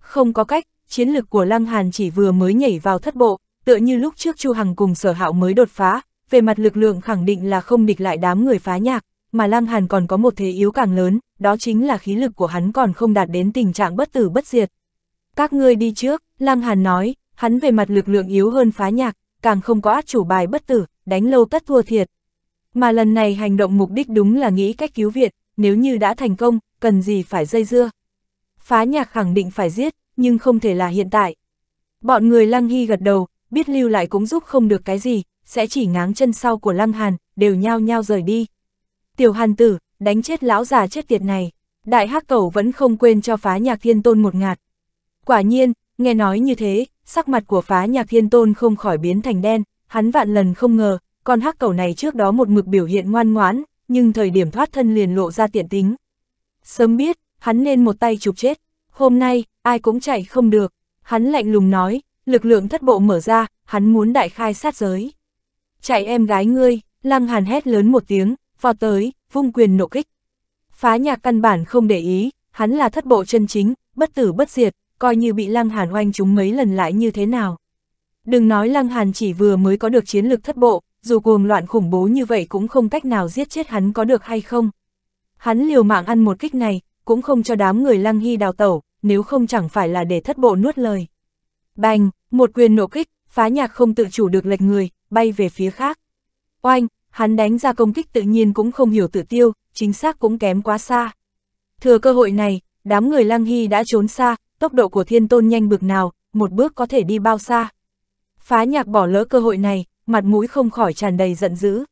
S1: Không có cách, chiến lực của Lăng Hàn chỉ vừa mới nhảy vào thất bộ, tựa như lúc trước Chu Hằng cùng sở hạo mới đột phá, về mặt lực lượng khẳng định là không địch lại đám người phá nhạc, mà Lăng Hàn còn có một thế yếu càng lớn, đó chính là khí lực của hắn còn không đạt đến tình trạng bất tử bất diệt. Các ngươi đi trước, Lăng Hàn nói, hắn về mặt lực lượng yếu hơn phá nhạc, càng không có át chủ bài bất tử, đánh lâu tất thua thiệt. Mà lần này hành động mục đích đúng là nghĩ cách cứu viện, nếu như đã thành công, cần gì phải dây dưa. Phá nhạc khẳng định phải giết, nhưng không thể là hiện tại. Bọn người Lăng Hy gật đầu, biết lưu lại cũng giúp không được cái gì, sẽ chỉ ngáng chân sau của Lăng Hàn, đều nhao nhao rời đi. Tiểu Hàn tử, đánh chết lão già chết tiệt này, đại hắc cầu vẫn không quên cho phá nhạc thiên tôn một ngạt. Quả nhiên, nghe nói như thế, sắc mặt của phá nhạc thiên tôn không khỏi biến thành đen, hắn vạn lần không ngờ, con hắc cầu này trước đó một mực biểu hiện ngoan ngoãn, nhưng thời điểm thoát thân liền lộ ra tiện tính. Sớm biết, hắn nên một tay chụp chết, hôm nay, ai cũng chạy không được, hắn lạnh lùng nói, lực lượng thất bộ mở ra, hắn muốn đại khai sát giới. Chạy em gái ngươi, lăng hàn hét lớn một tiếng, vào tới, vung quyền nộ kích. Phá nhạc căn bản không để ý, hắn là thất bộ chân chính, bất tử bất diệt, coi như bị lăng hàn oanh chúng mấy lần lại như thế nào. Đừng nói lăng hàn chỉ vừa mới có được chiến lược thất bộ, dù cuồng loạn khủng bố như vậy cũng không cách nào giết chết hắn có được hay không. Hắn liều mạng ăn một kích này, cũng không cho đám người lăng hy đào tẩu, nếu không chẳng phải là để thất bộ nuốt lời. Bành, một quyền nổ kích, phá nhạc không tự chủ được lệch người, bay về phía khác. Oanh, hắn đánh ra công kích tự nhiên cũng không hiểu tự tiêu, chính xác cũng kém quá xa. Thừa cơ hội này, đám người lăng hy đã trốn xa, tốc độ của thiên tôn nhanh bực nào, một bước có thể đi bao xa. Phá nhạc bỏ lỡ cơ hội này, mặt mũi không khỏi tràn đầy giận dữ.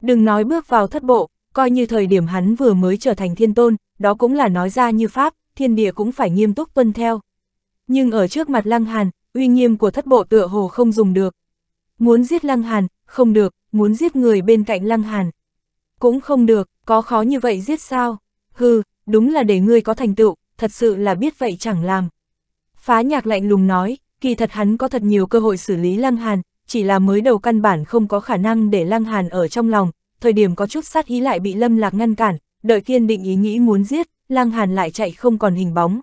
S1: Đừng nói bước vào thất bộ, coi như thời điểm hắn vừa mới trở thành thiên tôn, đó cũng là nói ra như pháp, thiên địa cũng phải nghiêm túc tuân theo. Nhưng ở trước mặt Lăng Hàn, uy nghiêm của thất bộ tựa hồ không dùng được. Muốn giết Lăng Hàn, không được, muốn giết người bên cạnh Lăng Hàn. Cũng không được, có khó như vậy giết sao? Hừ, đúng là để ngươi có thành tựu, thật sự là biết vậy chẳng làm. Phá nhạc lạnh lùng nói, kỳ thật hắn có thật nhiều cơ hội xử lý Lăng Hàn, chỉ là mới đầu căn bản không có khả năng để Lăng Hàn ở trong lòng, thời điểm có chút sát ý lại bị Lâm Lạc ngăn cản, đợi kiên định ý nghĩ muốn giết, Lăng Hàn lại chạy không còn hình bóng.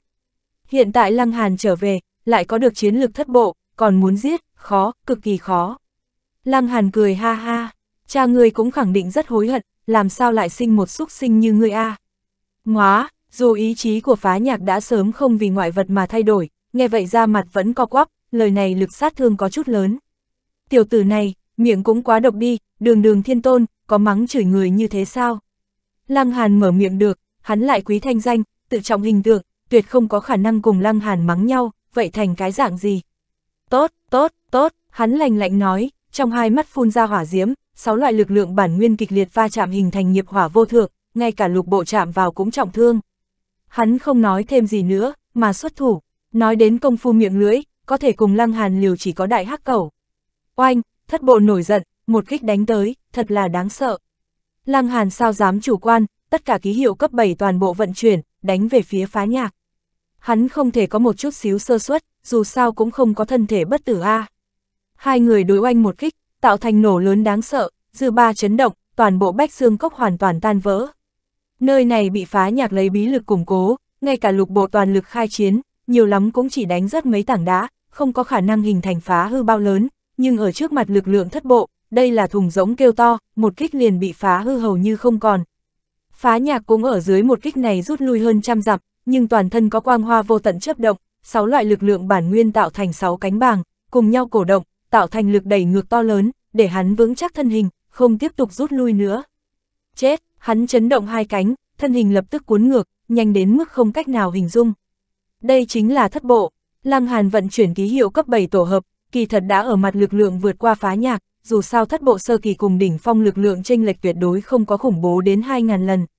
S1: Hiện tại Lăng Hàn trở về, lại có được chiến lược thất bộ, còn muốn giết, khó, cực kỳ khó. Lăng Hàn cười ha ha, cha ngươi cũng khẳng định rất hối hận, làm sao lại sinh một xúc sinh như ngươi a? À. dù ý chí của phá nhạc đã sớm không vì ngoại vật mà thay đổi, nghe vậy ra mặt vẫn co quắp, lời này lực sát thương có chút lớn tiểu tử này, miệng cũng quá độc đi, đường đường thiên tôn, có mắng chửi người như thế sao? Lăng Hàn mở miệng được, hắn lại quý thanh danh, tự trọng hình tượng, tuyệt không có khả năng cùng Lăng Hàn mắng nhau, vậy thành cái dạng gì? Tốt, tốt, tốt, hắn lành lạnh nói, trong hai mắt phun ra hỏa diễm, sáu loại lực lượng bản nguyên kịch liệt va chạm hình thành nghiệp hỏa vô thượng, ngay cả lục bộ chạm vào cũng trọng thương. Hắn không nói thêm gì nữa, mà xuất thủ, nói đến công phu miệng lưỡi, có thể cùng Lăng Hàn liều chỉ có đại hắc cẩu oanh, thất bộ nổi giận, một kích đánh tới, thật là đáng sợ. Lăng Hàn sao dám chủ quan, tất cả ký hiệu cấp 7 toàn bộ vận chuyển, đánh về phía phá nhạc. Hắn không thể có một chút xíu sơ suất, dù sao cũng không có thân thể bất tử a. Hai người đối oanh một kích, tạo thành nổ lớn đáng sợ, dư ba chấn động, toàn bộ bách xương cốc hoàn toàn tan vỡ. Nơi này bị phá nhạc lấy bí lực củng cố, ngay cả lục bộ toàn lực khai chiến, nhiều lắm cũng chỉ đánh rất mấy tảng đá, không có khả năng hình thành phá hư bao lớn, nhưng ở trước mặt lực lượng thất bộ, đây là thùng rỗng kêu to, một kích liền bị phá hư hầu như không còn. Phá nhạc cũng ở dưới một kích này rút lui hơn trăm dặm, nhưng toàn thân có quang hoa vô tận chấp động, sáu loại lực lượng bản nguyên tạo thành sáu cánh bàng, cùng nhau cổ động, tạo thành lực đẩy ngược to lớn, để hắn vững chắc thân hình, không tiếp tục rút lui nữa. Chết, hắn chấn động hai cánh, thân hình lập tức cuốn ngược, nhanh đến mức không cách nào hình dung. Đây chính là thất bộ, Lăng Hàn vận chuyển ký hiệu cấp 7 tổ hợp, kỳ thật đã ở mặt lực lượng vượt qua phá nhạc, dù sao thất bộ sơ kỳ cùng đỉnh phong lực lượng tranh lệch tuyệt đối không có khủng bố đến 2.000 lần,